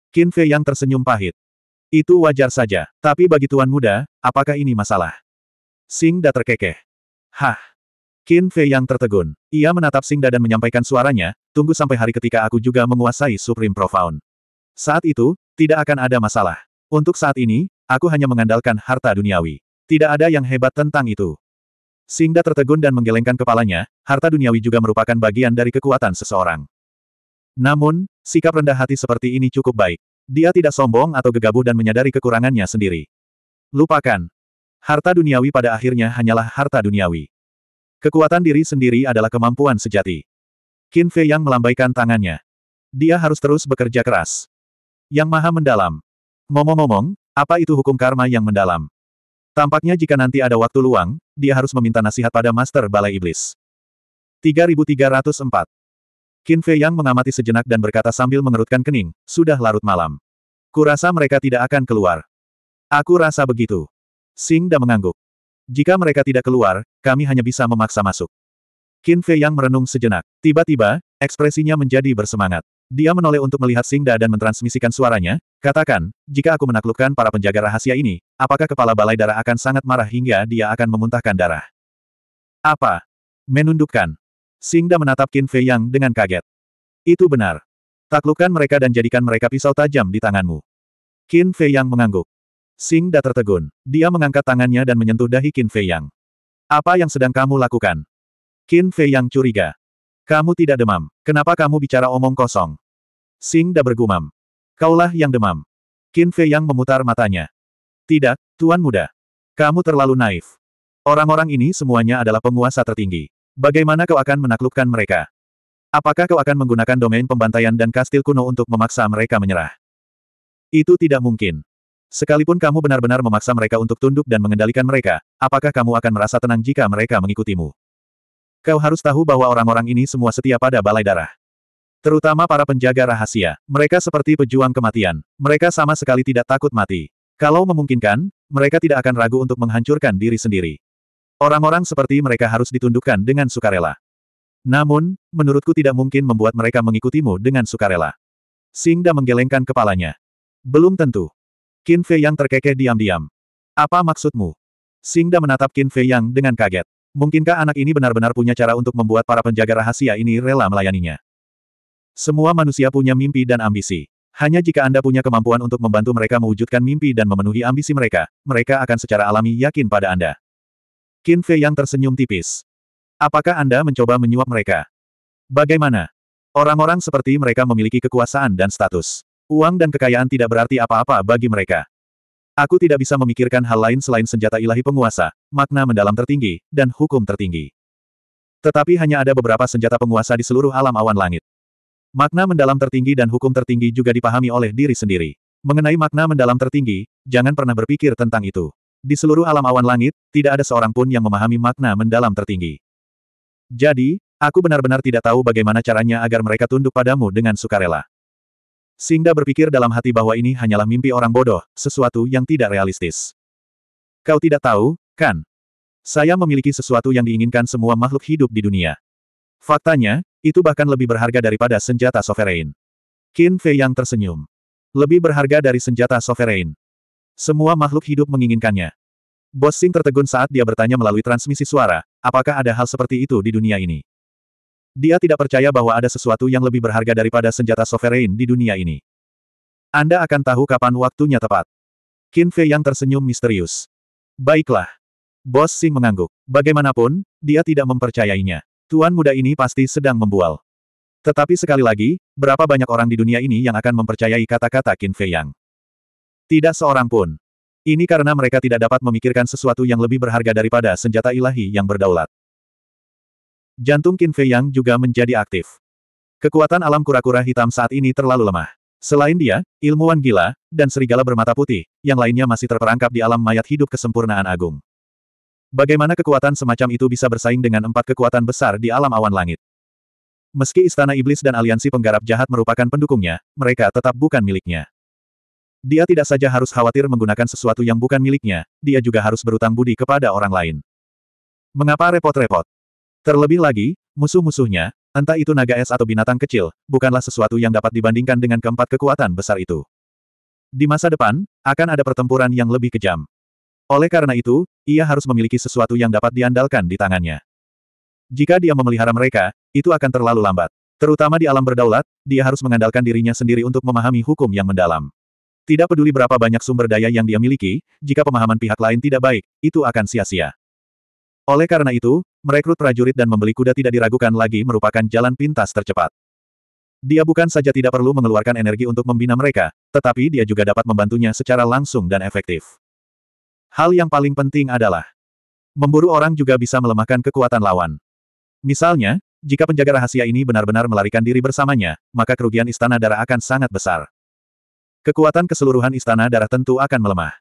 Qin Fei yang tersenyum pahit. Itu wajar saja, tapi bagi Tuan Muda, apakah ini masalah? Singda terkekeh. Hah. Qin Fei yang tertegun. Ia menatap Singda dan menyampaikan suaranya, tunggu sampai hari ketika aku juga menguasai Supreme Profound. Saat itu, tidak akan ada masalah. Untuk saat ini, aku hanya mengandalkan harta duniawi. Tidak ada yang hebat tentang itu. Singda tertegun dan menggelengkan kepalanya, harta duniawi juga merupakan bagian dari kekuatan seseorang. Namun, sikap rendah hati seperti ini cukup baik. Dia tidak sombong atau gegabah dan menyadari kekurangannya sendiri. Lupakan. Harta duniawi pada akhirnya hanyalah harta duniawi. Kekuatan diri sendiri adalah kemampuan sejati. Qin Fei yang melambaikan tangannya. Dia harus terus bekerja keras. Yang maha mendalam. Ngomong-ngomong, apa itu hukum karma yang mendalam? Tampaknya jika nanti ada waktu luang, dia harus meminta nasihat pada Master Balai Iblis. 3304 Qin Fei Yang mengamati sejenak dan berkata sambil mengerutkan kening, sudah larut malam. Kurasa mereka tidak akan keluar. Aku rasa begitu. Sing Da mengangguk. Jika mereka tidak keluar, kami hanya bisa memaksa masuk. Qin Fei Yang merenung sejenak. Tiba-tiba, ekspresinya menjadi bersemangat. Dia menoleh untuk melihat Singda dan mentransmisikan suaranya, katakan, jika aku menaklukkan para penjaga rahasia ini, apakah kepala balai darah akan sangat marah hingga dia akan memuntahkan darah? Apa? Menundukkan. Singda menatap Qin Fei Yang dengan kaget. Itu benar. Taklukkan mereka dan jadikan mereka pisau tajam di tanganmu. Qin Fei Yang mengangguk. Singda tertegun. Dia mengangkat tangannya dan menyentuh dahi Qin Fei Yang. Apa yang sedang kamu lakukan? Qin Fei Yang curiga. Kamu tidak demam. Kenapa kamu bicara omong kosong? Sing Da bergumam. Kaulah yang demam. Qin Fei yang memutar matanya. Tidak, Tuan Muda. Kamu terlalu naif. Orang-orang ini semuanya adalah penguasa tertinggi. Bagaimana kau akan menaklukkan mereka? Apakah kau akan menggunakan domain pembantaian dan kastil kuno untuk memaksa mereka menyerah? Itu tidak mungkin. Sekalipun kamu benar-benar memaksa mereka untuk tunduk dan mengendalikan mereka, apakah kamu akan merasa tenang jika mereka mengikutimu? Kau harus tahu bahwa orang-orang ini semua setia pada balai darah. Terutama para penjaga rahasia. Mereka seperti pejuang kematian. Mereka sama sekali tidak takut mati. Kalau memungkinkan, mereka tidak akan ragu untuk menghancurkan diri sendiri. Orang-orang seperti mereka harus ditundukkan dengan sukarela. Namun, menurutku tidak mungkin membuat mereka mengikutimu dengan sukarela. Singda menggelengkan kepalanya. Belum tentu. Qin Fei yang terkekeh diam-diam. Apa maksudmu? Singda menatap Qin Fei Yang dengan kaget. Mungkinkah anak ini benar-benar punya cara untuk membuat para penjaga rahasia ini rela melayaninya? Semua manusia punya mimpi dan ambisi. Hanya jika Anda punya kemampuan untuk membantu mereka mewujudkan mimpi dan memenuhi ambisi mereka, mereka akan secara alami yakin pada Anda. Qin Fei yang tersenyum tipis. Apakah Anda mencoba menyuap mereka? Bagaimana? Orang-orang seperti mereka memiliki kekuasaan dan status. Uang dan kekayaan tidak berarti apa-apa bagi mereka. Aku tidak bisa memikirkan hal lain selain senjata ilahi penguasa, makna mendalam tertinggi, dan hukum tertinggi. Tetapi hanya ada beberapa senjata penguasa di seluruh alam awan langit. Makna mendalam tertinggi dan hukum tertinggi juga dipahami oleh diri sendiri. Mengenai makna mendalam tertinggi, jangan pernah berpikir tentang itu. Di seluruh alam awan langit, tidak ada seorang pun yang memahami makna mendalam tertinggi. Jadi, aku benar-benar tidak tahu bagaimana caranya agar mereka tunduk padamu dengan sukarela. Singda berpikir dalam hati bahwa ini hanyalah mimpi orang bodoh, sesuatu yang tidak realistis. Kau tidak tahu, kan? Saya memiliki sesuatu yang diinginkan semua makhluk hidup di dunia. Faktanya, itu bahkan lebih berharga daripada senjata sovereign. Qin Fei yang tersenyum. Lebih berharga dari senjata sovereign. Semua makhluk hidup menginginkannya. Bos Sing tertegun saat dia bertanya melalui transmisi suara, apakah ada hal seperti itu di dunia ini? Dia tidak percaya bahwa ada sesuatu yang lebih berharga daripada senjata sovereign di dunia ini. Anda akan tahu kapan waktunya tepat. Qin Fei yang tersenyum misterius. Baiklah. Bos Sing mengangguk. Bagaimanapun, dia tidak mempercayainya. Tuan muda ini pasti sedang membual. Tetapi sekali lagi, berapa banyak orang di dunia ini yang akan mempercayai kata-kata Qin Fei Yang? Tidak seorang pun. Ini karena mereka tidak dapat memikirkan sesuatu yang lebih berharga daripada senjata ilahi yang berdaulat. Jantung Qin Fei Yang juga menjadi aktif. Kekuatan alam kura-kura hitam saat ini terlalu lemah. Selain dia, ilmuwan gila, dan serigala bermata putih, yang lainnya masih terperangkap di alam mayat hidup kesempurnaan agung. Bagaimana kekuatan semacam itu bisa bersaing dengan empat kekuatan besar di alam awan langit? Meski Istana Iblis dan Aliansi Penggarap Jahat merupakan pendukungnya, mereka tetap bukan miliknya. Dia tidak saja harus khawatir menggunakan sesuatu yang bukan miliknya, dia juga harus berutang budi kepada orang lain. Mengapa repot-repot? Terlebih lagi, musuh-musuhnya, entah itu naga es atau binatang kecil, bukanlah sesuatu yang dapat dibandingkan dengan keempat kekuatan besar itu. Di masa depan, akan ada pertempuran yang lebih kejam. Oleh karena itu, ia harus memiliki sesuatu yang dapat diandalkan di tangannya. Jika dia memelihara mereka, itu akan terlalu lambat. Terutama di alam berdaulat, dia harus mengandalkan dirinya sendiri untuk memahami hukum yang mendalam. Tidak peduli berapa banyak sumber daya yang dia miliki, jika pemahaman pihak lain tidak baik, itu akan sia-sia. Oleh karena itu, merekrut prajurit dan membeli kuda tidak diragukan lagi merupakan jalan pintas tercepat. Dia bukan saja tidak perlu mengeluarkan energi untuk membina mereka, tetapi dia juga dapat membantunya secara langsung dan efektif. Hal yang paling penting adalah memburu orang juga bisa melemahkan kekuatan lawan. Misalnya, jika penjaga rahasia ini benar-benar melarikan diri bersamanya, maka kerugian istana darah akan sangat besar. Kekuatan keseluruhan istana darah tentu akan melemah.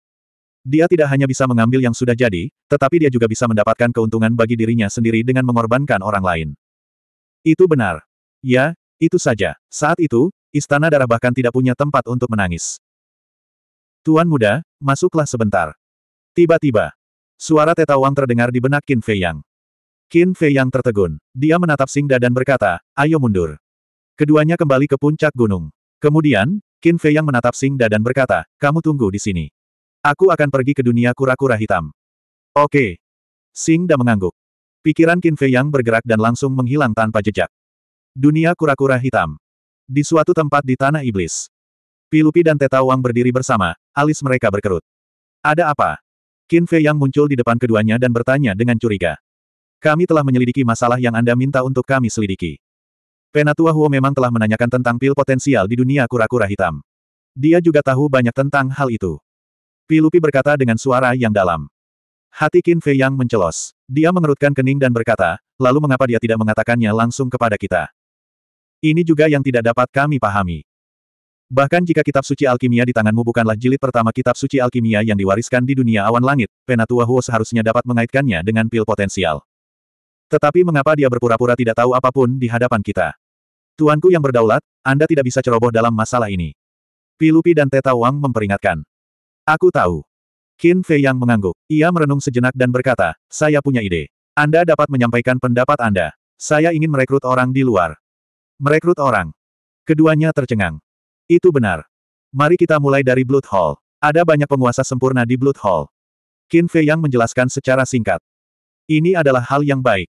Dia tidak hanya bisa mengambil yang sudah jadi, tetapi dia juga bisa mendapatkan keuntungan bagi dirinya sendiri dengan mengorbankan orang lain. Itu benar. Ya, itu saja. Saat itu, istana darah bahkan tidak punya tempat untuk menangis. Tuan muda, masuklah sebentar. Tiba-tiba, suara tetawang terdengar di benak Qin Fei Yang. Qin Fei Yang tertegun. Dia menatap Singda dan berkata, ayo mundur. Keduanya kembali ke puncak gunung. Kemudian, Qin Fei Yang menatap Singda dan berkata, kamu tunggu di sini. Aku akan pergi ke dunia kura-kura hitam. Oke. Singda mengangguk. Pikiran Qin Fei Yang bergerak dan langsung menghilang tanpa jejak. Dunia kura-kura hitam. Di suatu tempat di Tanah Iblis. Pilupi dan Teta Wang berdiri bersama, alis mereka berkerut. Ada apa? Qin Fei Yang muncul di depan keduanya dan bertanya dengan curiga. Kami telah menyelidiki masalah yang Anda minta untuk kami selidiki. Penatua Huo memang telah menanyakan tentang pil potensial di dunia kura-kura hitam. Dia juga tahu banyak tentang hal itu. Pilupi berkata dengan suara yang dalam. Hati Qin Fei Yang mencelos. Dia mengerutkan kening dan berkata, lalu mengapa dia tidak mengatakannya langsung kepada kita? Ini juga yang tidak dapat kami pahami. Bahkan jika kitab suci alkimia di tanganmu bukanlah jilid pertama kitab suci alkimia yang diwariskan di dunia awan langit, Penatua Huo seharusnya dapat mengaitkannya dengan pil potensial. Tetapi mengapa dia berpura-pura tidak tahu apapun di hadapan kita? Tuanku yang berdaulat, Anda tidak bisa ceroboh dalam masalah ini. Pilupi dan Teta Wang memperingatkan. Aku tahu. Qin Fei yang mengangguk. Ia merenung sejenak dan berkata, saya punya ide. Anda dapat menyampaikan pendapat Anda. Saya ingin merekrut orang di luar. Merekrut orang. Keduanya tercengang. Itu benar. Mari kita mulai dari Blood Hall. Ada banyak penguasa sempurna di Blood Hall. Qin Fei yang menjelaskan secara singkat. Ini adalah hal yang baik.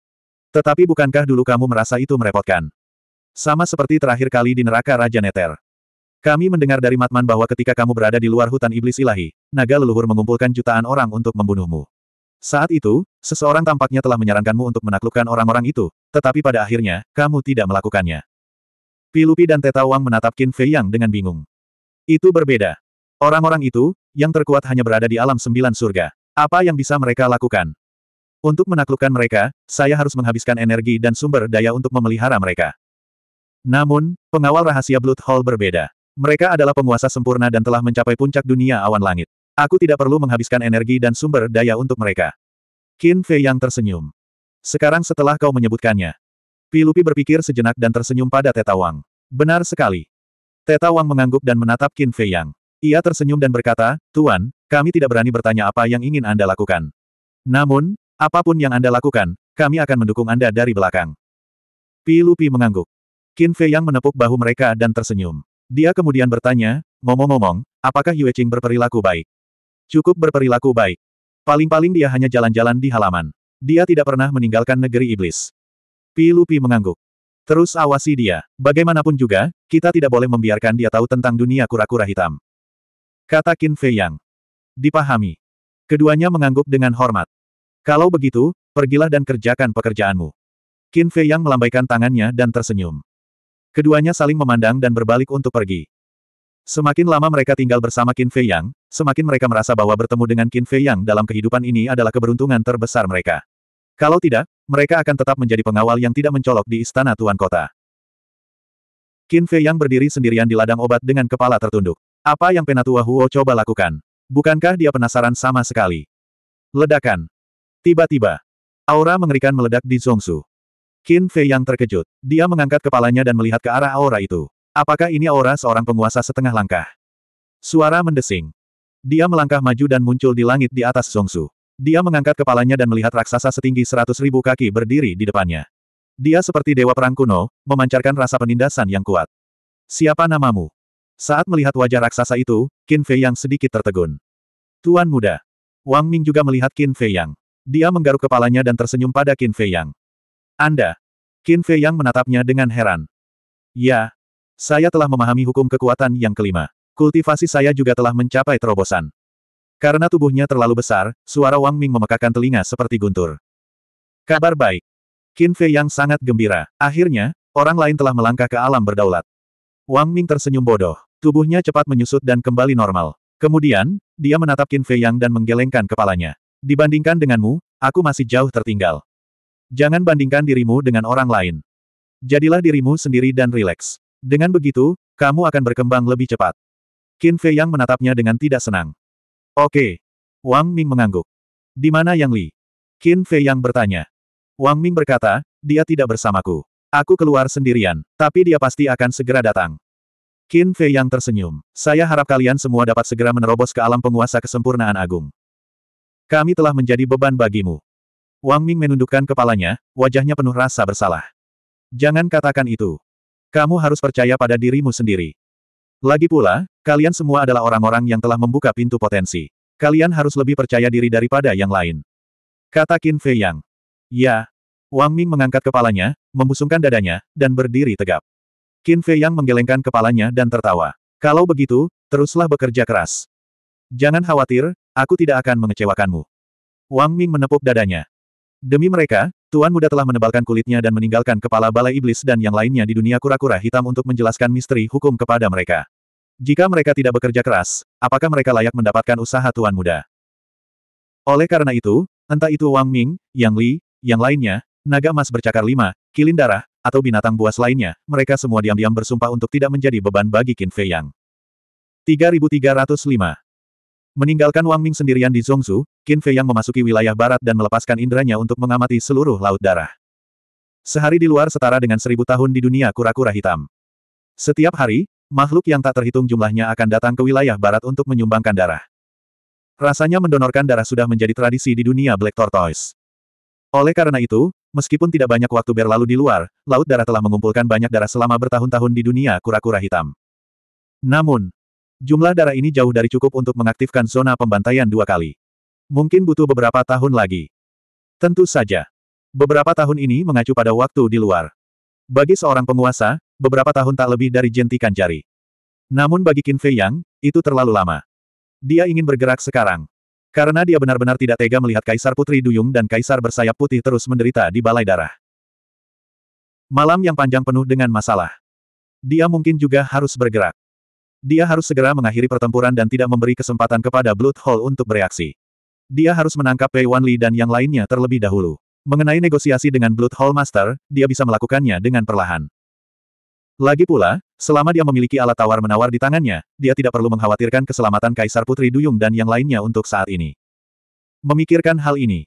Tetapi bukankah dulu kamu merasa itu merepotkan? Sama seperti terakhir kali di neraka Raja Neter. Kami mendengar dari Matman bahwa ketika kamu berada di luar hutan iblis ilahi, naga leluhur mengumpulkan jutaan orang untuk membunuhmu. Saat itu, seseorang tampaknya telah menyarankanmu untuk menaklukkan orang-orang itu, tetapi pada akhirnya, kamu tidak melakukannya. Pilupi dan Teta Wang menatap Qin Fei Yang dengan bingung. Itu berbeda. Orang-orang itu, yang terkuat hanya berada di alam sembilan surga. Apa yang bisa mereka lakukan? Untuk menaklukkan mereka, saya harus menghabiskan energi dan sumber daya untuk memelihara mereka. Namun, pengawal rahasia Blood Hall berbeda. Mereka adalah penguasa sempurna dan telah mencapai puncak dunia awan langit. Aku tidak perlu menghabiskan energi dan sumber daya untuk mereka. Qin Fei yang tersenyum. Sekarang setelah kau menyebutkannya, Pilupi berpikir sejenak dan tersenyum pada Teta Wang. Benar sekali. Teta Wang mengangguk dan menatap Qin Fei Yang. Ia tersenyum dan berkata, Tuan, kami tidak berani bertanya apa yang ingin Anda lakukan. Namun, apapun yang Anda lakukan, kami akan mendukung Anda dari belakang. Pilupi mengangguk. Qin Fei Yang menepuk bahu mereka dan tersenyum. Dia kemudian bertanya, ngomong-ngomong, apakah Yue Qing berperilaku baik? Cukup berperilaku baik. Paling-paling dia hanya jalan-jalan di halaman. Dia tidak pernah meninggalkan negeri iblis. Pilupi mengangguk. Terus awasi dia. Bagaimanapun juga, kita tidak boleh membiarkan dia tahu tentang dunia kura-kura hitam. Kata Qin Fei Yang. Dipahami. Keduanya mengangguk dengan hormat. Kalau begitu, pergilah dan kerjakan pekerjaanmu. Qin Fei Yang melambaikan tangannya dan tersenyum. Keduanya saling memandang dan berbalik untuk pergi. Semakin lama mereka tinggal bersama Qin Fei Yang, semakin mereka merasa bahwa bertemu dengan Qin Fei Yang dalam kehidupan ini adalah keberuntungan terbesar mereka. Kalau tidak, mereka akan tetap menjadi pengawal yang tidak mencolok di istana tuan kota. Qin Fei yang berdiri sendirian di ladang obat dengan kepala tertunduk. Apa yang Penatua Huo coba lakukan? Bukankah dia penasaran sama sekali? Ledakan. Tiba-tiba, aura mengerikan meledak di Zongsu. Qin Fei yang terkejut. Dia mengangkat kepalanya dan melihat ke arah aura itu. Apakah ini aura seorang penguasa setengah langkah? Suara mendesing. Dia melangkah maju dan muncul di langit di atas Zongsu. Dia mengangkat kepalanya dan melihat raksasa setinggi seratus ribu kaki berdiri di depannya. Dia seperti dewa perang kuno, memancarkan rasa penindasan yang kuat. Siapa namamu? Saat melihat wajah raksasa itu, Qin Fei yang sedikit tertegun. Tuan muda. Wang Ming juga melihat Qin Fei Yang. Dia menggaruk kepalanya dan tersenyum pada Qin Fei Yang. Anda. Qin Fei Yang menatapnya dengan heran. Ya. Saya telah memahami hukum kekuatan yang kelima. Kultivasi saya juga telah mencapai terobosan. Karena tubuhnya terlalu besar, suara Wang Ming memekakan telinga seperti guntur. Kabar baik. Qin Fei yang sangat gembira. Akhirnya, orang lain telah melangkah ke alam berdaulat. Wang Ming tersenyum bodoh. Tubuhnya cepat menyusut dan kembali normal. Kemudian, dia menatap Qin Fei yang dan menggelengkan kepalanya. Dibandingkan denganmu, aku masih jauh tertinggal. Jangan bandingkan dirimu dengan orang lain. Jadilah dirimu sendiri dan rileks. Dengan begitu, kamu akan berkembang lebih cepat. Qin Fei yang menatapnya dengan tidak senang. Oke. Wang Ming mengangguk. Di mana Yang Li? Qin Fei yang bertanya. Wang Ming berkata, dia tidak bersamaku. Aku keluar sendirian, tapi dia pasti akan segera datang. Qin Fei yang tersenyum. Saya harap kalian semua dapat segera menerobos ke alam penguasa kesempurnaan agung. Kami telah menjadi beban bagimu. Wang Ming menundukkan kepalanya, wajahnya penuh rasa bersalah. Jangan katakan itu. Kamu harus percaya pada dirimu sendiri. Lagi pula, kalian semua adalah orang-orang yang telah membuka pintu potensi. Kalian harus lebih percaya diri daripada yang lain. Kata Qin Fei Yang. Ya. Wang Ming mengangkat kepalanya, membusungkan dadanya, dan berdiri tegap. Qin Fei Yang menggelengkan kepalanya dan tertawa. Kalau begitu, teruslah bekerja keras. Jangan khawatir, aku tidak akan mengecewakanmu. Wang Ming menepuk dadanya. Demi mereka, Tuan muda telah menebalkan kulitnya dan meninggalkan kepala balai iblis dan yang lainnya di dunia kura-kura hitam untuk menjelaskan misteri hukum kepada mereka. Jika mereka tidak bekerja keras, apakah mereka layak mendapatkan usaha tuan muda? Oleh karena itu, entah itu Wang Ming, Yang Li, yang lainnya, naga emas bercakar lima, kilin darah, atau binatang buas lainnya, mereka semua diam-diam bersumpah untuk tidak menjadi beban bagi Qin Fei Yang. 3305 Meninggalkan Wang Ming sendirian di Zhongzhu, Qin Fei yang memasuki wilayah barat dan melepaskan inderanya untuk mengamati seluruh laut darah. Sehari di luar setara dengan seribu tahun di dunia kura-kura hitam. Setiap hari, makhluk yang tak terhitung jumlahnya akan datang ke wilayah barat untuk menyumbangkan darah. Rasanya mendonorkan darah sudah menjadi tradisi di dunia Black Tortoise. Oleh karena itu, meskipun tidak banyak waktu berlalu di luar, laut darah telah mengumpulkan banyak darah selama bertahun-tahun di dunia kura-kura hitam. Namun, Jumlah darah ini jauh dari cukup untuk mengaktifkan zona pembantaian dua kali. Mungkin butuh beberapa tahun lagi. Tentu saja. Beberapa tahun ini mengacu pada waktu di luar. Bagi seorang penguasa, beberapa tahun tak lebih dari jentikan jari. Namun bagi Qin Fei Yang, itu terlalu lama. Dia ingin bergerak sekarang. Karena dia benar-benar tidak tega melihat Kaisar Putri Duyung dan Kaisar bersayap putih terus menderita di Balai Darah. Malam yang panjang penuh dengan masalah. Dia mungkin juga harus bergerak. Dia harus segera mengakhiri pertempuran dan tidak memberi kesempatan kepada Blood Hall untuk bereaksi. Dia harus menangkap Pei Wanli dan yang lainnya terlebih dahulu. Mengenai negosiasi dengan Blood Hole Master, dia bisa melakukannya dengan perlahan. Lagi pula, selama dia memiliki alat tawar-menawar di tangannya, dia tidak perlu mengkhawatirkan keselamatan Kaisar Putri Duyung dan yang lainnya untuk saat ini. Memikirkan hal ini.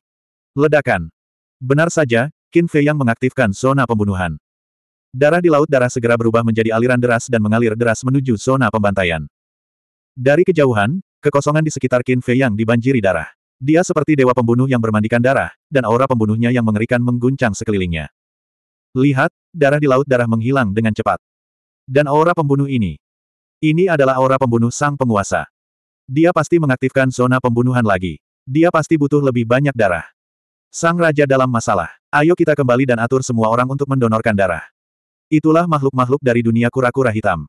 Ledakan. Benar saja, Qin Fei yang mengaktifkan zona pembunuhan. Darah di Laut Darah segera berubah menjadi aliran deras dan mengalir deras menuju zona pembantaian. Dari kejauhan, kekosongan di sekitar Qin Fei yang dibanjiri darah. Dia seperti dewa pembunuh yang bermandikan darah, dan aura pembunuhnya yang mengerikan mengguncang sekelilingnya. Lihat, darah di Laut Darah menghilang dengan cepat. Dan aura pembunuh ini. Ini adalah aura pembunuh sang penguasa. Dia pasti mengaktifkan zona pembunuhan lagi. Dia pasti butuh lebih banyak darah. Sang Raja dalam masalah. Ayo kita kembali dan atur semua orang untuk mendonorkan darah. Itulah makhluk-makhluk dari dunia kura-kura hitam.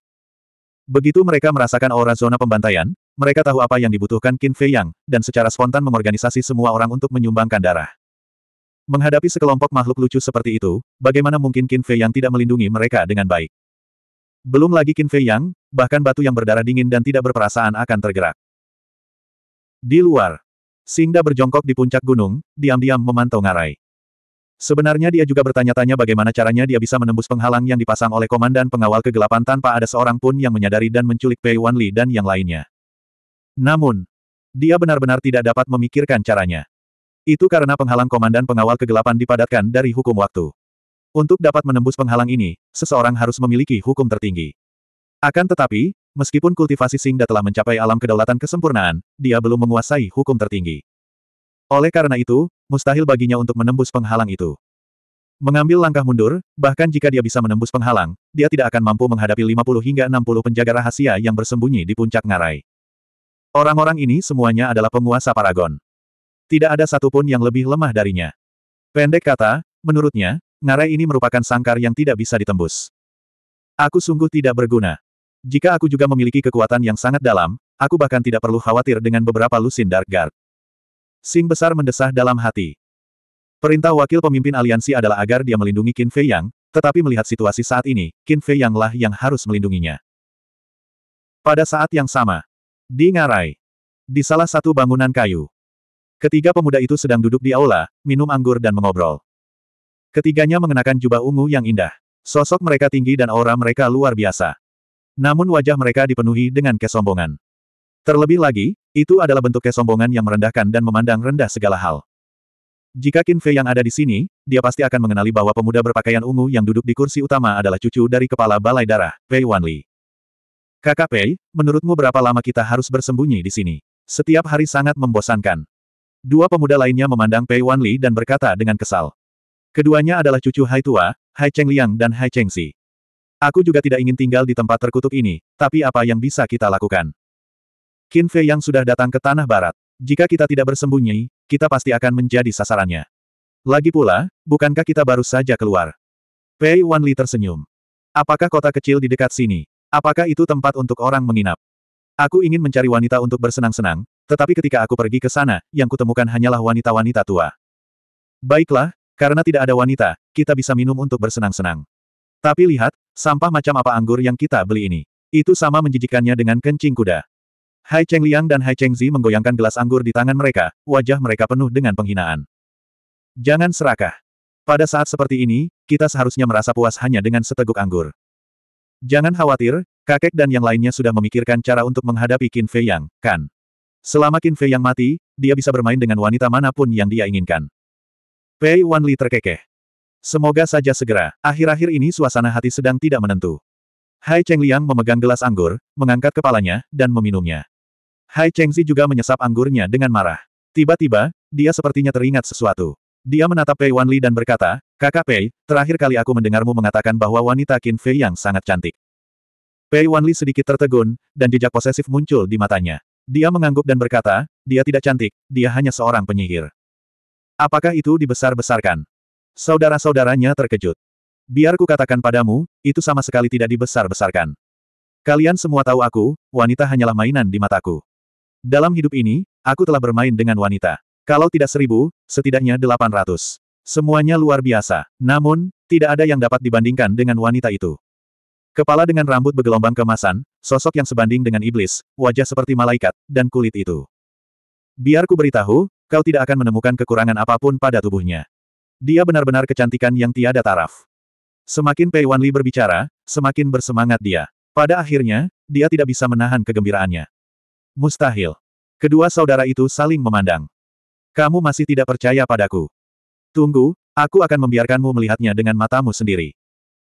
Begitu mereka merasakan aura zona pembantaian, mereka tahu apa yang dibutuhkan Qin Fei Yang, dan secara spontan mengorganisasi semua orang untuk menyumbangkan darah. Menghadapi sekelompok makhluk lucu seperti itu, bagaimana mungkin Qin Fei Yang tidak melindungi mereka dengan baik? Belum lagi Qin Fei Yang, bahkan batu yang berdarah dingin dan tidak berperasaan akan tergerak. Di luar, Singda berjongkok di puncak gunung, diam-diam memantau ngarai. Sebenarnya dia juga bertanya-tanya bagaimana caranya dia bisa menembus penghalang yang dipasang oleh komandan pengawal kegelapan tanpa ada seorang pun yang menyadari dan menculik Pei Wanli dan yang lainnya. Namun, dia benar-benar tidak dapat memikirkan caranya. Itu karena penghalang komandan pengawal kegelapan dipadatkan dari hukum waktu. Untuk dapat menembus penghalang ini, seseorang harus memiliki hukum tertinggi. Akan tetapi, meskipun kultivasi Singda telah mencapai alam kedaulatan kesempurnaan, dia belum menguasai hukum tertinggi. Oleh karena itu, mustahil baginya untuk menembus penghalang itu. Mengambil langkah mundur, bahkan jika dia bisa menembus penghalang, dia tidak akan mampu menghadapi 50 hingga 60 penjaga rahasia yang bersembunyi di puncak ngarai. Orang-orang ini semuanya adalah penguasa Paragon. Tidak ada satupun yang lebih lemah darinya. Pendek kata, menurutnya, ngarai ini merupakan sangkar yang tidak bisa ditembus. Aku sungguh tidak berguna. Jika aku juga memiliki kekuatan yang sangat dalam, aku bahkan tidak perlu khawatir dengan beberapa lusin Dark Guard. Sing besar mendesah dalam hati. Perintah wakil pemimpin aliansi adalah agar dia melindungi Qin Fei Yang, tetapi melihat situasi saat ini, Qin Fei Yang lah yang harus melindunginya. Pada saat yang sama, di Ngarai, di salah satu bangunan kayu, ketiga pemuda itu sedang duduk di aula, minum anggur dan mengobrol. Ketiganya mengenakan jubah ungu yang indah. Sosok mereka tinggi dan aura mereka luar biasa. Namun wajah mereka dipenuhi dengan kesombongan. Terlebih lagi, itu adalah bentuk kesombongan yang merendahkan dan memandang rendah segala hal. Jika Qin Fei yang ada di sini, dia pasti akan mengenali bahwa pemuda berpakaian ungu yang duduk di kursi utama adalah cucu dari kepala balai darah, Pei Wanli. Kakak Pei, menurutmu berapa lama kita harus bersembunyi di sini? Setiap hari sangat membosankan. Dua pemuda lainnya memandang Pei Wanli dan berkata dengan kesal. Keduanya adalah cucu Hai Tua, Hai Cheng Liang dan Hai Cheng Si. Aku juga tidak ingin tinggal di tempat terkutuk ini, tapi apa yang bisa kita lakukan? Qin Fei yang sudah datang ke Tanah Barat. Jika kita tidak bersembunyi, kita pasti akan menjadi sasarannya. Lagi pula, bukankah kita baru saja keluar? Pei Wanli tersenyum. Apakah kota kecil di dekat sini? Apakah itu tempat untuk orang menginap? Aku ingin mencari wanita untuk bersenang-senang, tetapi ketika aku pergi ke sana, yang kutemukan hanyalah wanita-wanita tua. Baiklah, karena tidak ada wanita, kita bisa minum untuk bersenang-senang. Tapi lihat, sampah macam apa anggur yang kita beli ini. Itu sama menjijikannya dengan kencing kuda. Hai Cheng Liang dan Hai Cheng Zi menggoyangkan gelas anggur di tangan mereka, wajah mereka penuh dengan penghinaan. Jangan serakah. Pada saat seperti ini, kita seharusnya merasa puas hanya dengan seteguk anggur. Jangan khawatir, kakek dan yang lainnya sudah memikirkan cara untuk menghadapi Qin Fei Yang, kan? Selama Qin Fei Yang mati, dia bisa bermain dengan wanita manapun yang dia inginkan. Pei Wanli terkekeh. Semoga saja segera, akhir-akhir ini suasana hati sedang tidak menentu. Hai Cheng Liang memegang gelas anggur, mengangkat kepalanya, dan meminumnya. Hai Chengzi juga menyesap anggurnya dengan marah. Tiba-tiba, dia sepertinya teringat sesuatu. Dia menatap Pei Wanli dan berkata, Kakak Pei, terakhir kali aku mendengarmu mengatakan bahwa wanita Qin Fei yang sangat cantik. Pei Wanli sedikit tertegun, dan jejak posesif muncul di matanya. Dia mengangguk dan berkata, dia tidak cantik, dia hanya seorang penyihir. Apakah itu dibesar-besarkan? Saudara-saudaranya terkejut. Biar ku katakan padamu, itu sama sekali tidak dibesar-besarkan. Kalian semua tahu aku, wanita hanyalah mainan di mataku. Dalam hidup ini, aku telah bermain dengan wanita. Kalau tidak seribu, setidaknya delapan ratus. Semuanya luar biasa. Namun, tidak ada yang dapat dibandingkan dengan wanita itu. Kepala dengan rambut bergelombang kemasan, sosok yang sebanding dengan iblis, wajah seperti malaikat, dan kulit itu. Biar ku beritahu, kau tidak akan menemukan kekurangan apapun pada tubuhnya. Dia benar-benar kecantikan yang tiada taraf. Semakin Pei Wanli berbicara, semakin bersemangat dia. Pada akhirnya, dia tidak bisa menahan kegembiraannya. Mustahil. Kedua saudara itu saling memandang. Kamu masih tidak percaya padaku. Tunggu, aku akan membiarkanmu melihatnya dengan matamu sendiri.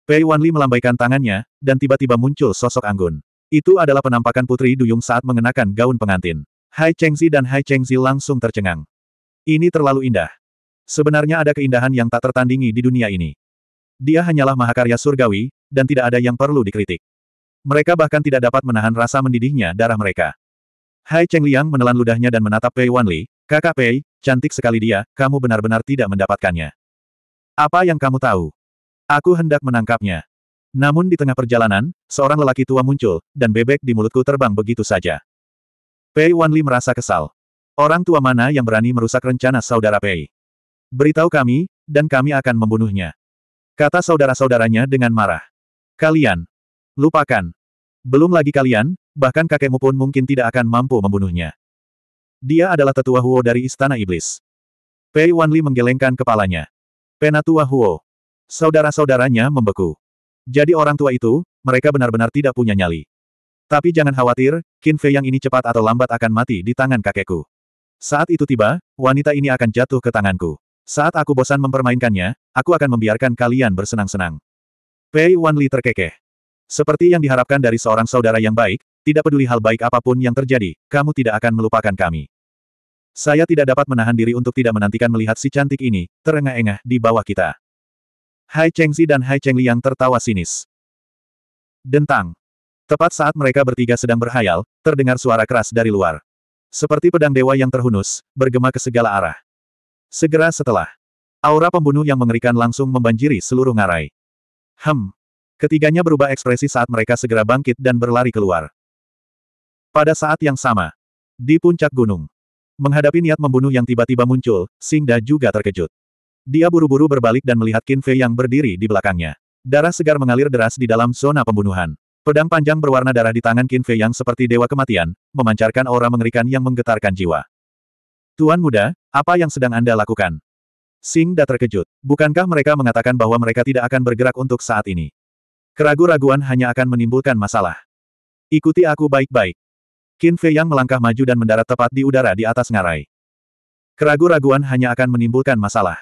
Pei Wanli melambaikan tangannya, dan tiba-tiba muncul sosok anggun. Itu adalah penampakan Putri Duyung saat mengenakan gaun pengantin. Hai Chengzi dan Hai Chengzi langsung tercengang. Ini terlalu indah. Sebenarnya ada keindahan yang tak tertandingi di dunia ini. Dia hanyalah mahakarya surgawi, dan tidak ada yang perlu dikritik. Mereka bahkan tidak dapat menahan rasa mendidihnya darah mereka. Hai Cheng Liang menelan ludahnya dan menatap Pei Wanli, kakak Pei, cantik sekali dia, kamu benar-benar tidak mendapatkannya. Apa yang kamu tahu? Aku hendak menangkapnya. Namun di tengah perjalanan, seorang lelaki tua muncul, dan bebek di mulutku terbang begitu saja. Pei Wanli merasa kesal. Orang tua mana yang berani merusak rencana saudara Pei? Beritahu kami, dan kami akan membunuhnya. Kata saudara-saudaranya dengan marah. Kalian. Lupakan. Belum lagi kalian, bahkan kakekmu pun mungkin tidak akan mampu membunuhnya. Dia adalah tetua Huo dari Istana Iblis. Pei Wanli menggelengkan kepalanya. Penatua Huo. Saudara-saudaranya membeku. Jadi orang tua itu, mereka benar-benar tidak punya nyali. Tapi jangan khawatir, Qin Fei yang ini cepat atau lambat akan mati di tangan kakekku. Saat itu tiba, wanita ini akan jatuh ke tanganku. Saat aku bosan mempermainkannya, aku akan membiarkan kalian bersenang-senang. Pei Wanli terkekeh. Seperti yang diharapkan dari seorang saudara yang baik, tidak peduli hal baik apapun yang terjadi, kamu tidak akan melupakan kami. Saya tidak dapat menahan diri untuk tidak menantikan melihat si cantik ini, terengah-engah, di bawah kita. Hai Chengzi dan Hai Chengli yang tertawa sinis. Dentang. Tepat saat mereka bertiga sedang berhayal, terdengar suara keras dari luar. Seperti pedang dewa yang terhunus, bergema ke segala arah. Segera setelah, aura pembunuh yang mengerikan langsung membanjiri seluruh ngarai. Hem, Ketiganya berubah ekspresi saat mereka segera bangkit dan berlari keluar. Pada saat yang sama, di puncak gunung, menghadapi niat membunuh yang tiba-tiba muncul, Singda juga terkejut. Dia buru-buru berbalik dan melihat Qin Fei yang berdiri di belakangnya. Darah segar mengalir deras di dalam zona pembunuhan. Pedang panjang berwarna darah di tangan Qin Fei yang seperti dewa kematian, memancarkan aura mengerikan yang menggetarkan jiwa. Tuan muda, apa yang sedang Anda lakukan? Singda terkejut. Bukankah mereka mengatakan bahwa mereka tidak akan bergerak untuk saat ini? Keragu-raguan hanya akan menimbulkan masalah. Ikuti aku baik-baik. Qin Fei Yang melangkah maju dan mendarat tepat di udara di atas ngarai. Keragu-raguan hanya akan menimbulkan masalah.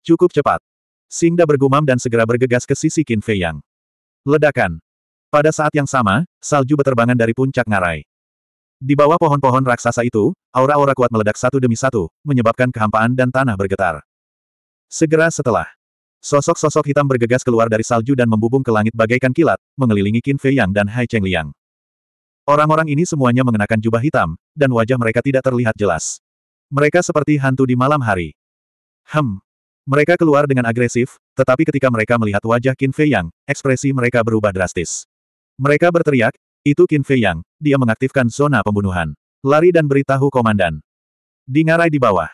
Cukup cepat. Singda bergumam dan segera bergegas ke sisi Qin Fei Yang. Ledakan. Pada saat yang sama, salju beterbangan dari puncak ngarai. Di bawah pohon-pohon raksasa itu, aura-aura kuat meledak satu demi satu, menyebabkan kehampaan dan tanah bergetar. Segera setelah Sosok-sosok hitam bergegas keluar dari salju dan membubung ke langit bagaikan kilat, mengelilingi Qin Fei Yang dan Hai Cheng Liang. Orang-orang ini semuanya mengenakan jubah hitam, dan wajah mereka tidak terlihat jelas. Mereka seperti hantu di malam hari. Hem. Mereka keluar dengan agresif, tetapi ketika mereka melihat wajah Qin Fei Yang, ekspresi mereka berubah drastis. Mereka berteriak, itu Qin Fei Yang, dia mengaktifkan zona pembunuhan. Lari dan beritahu komandan. Dingarai di bawah.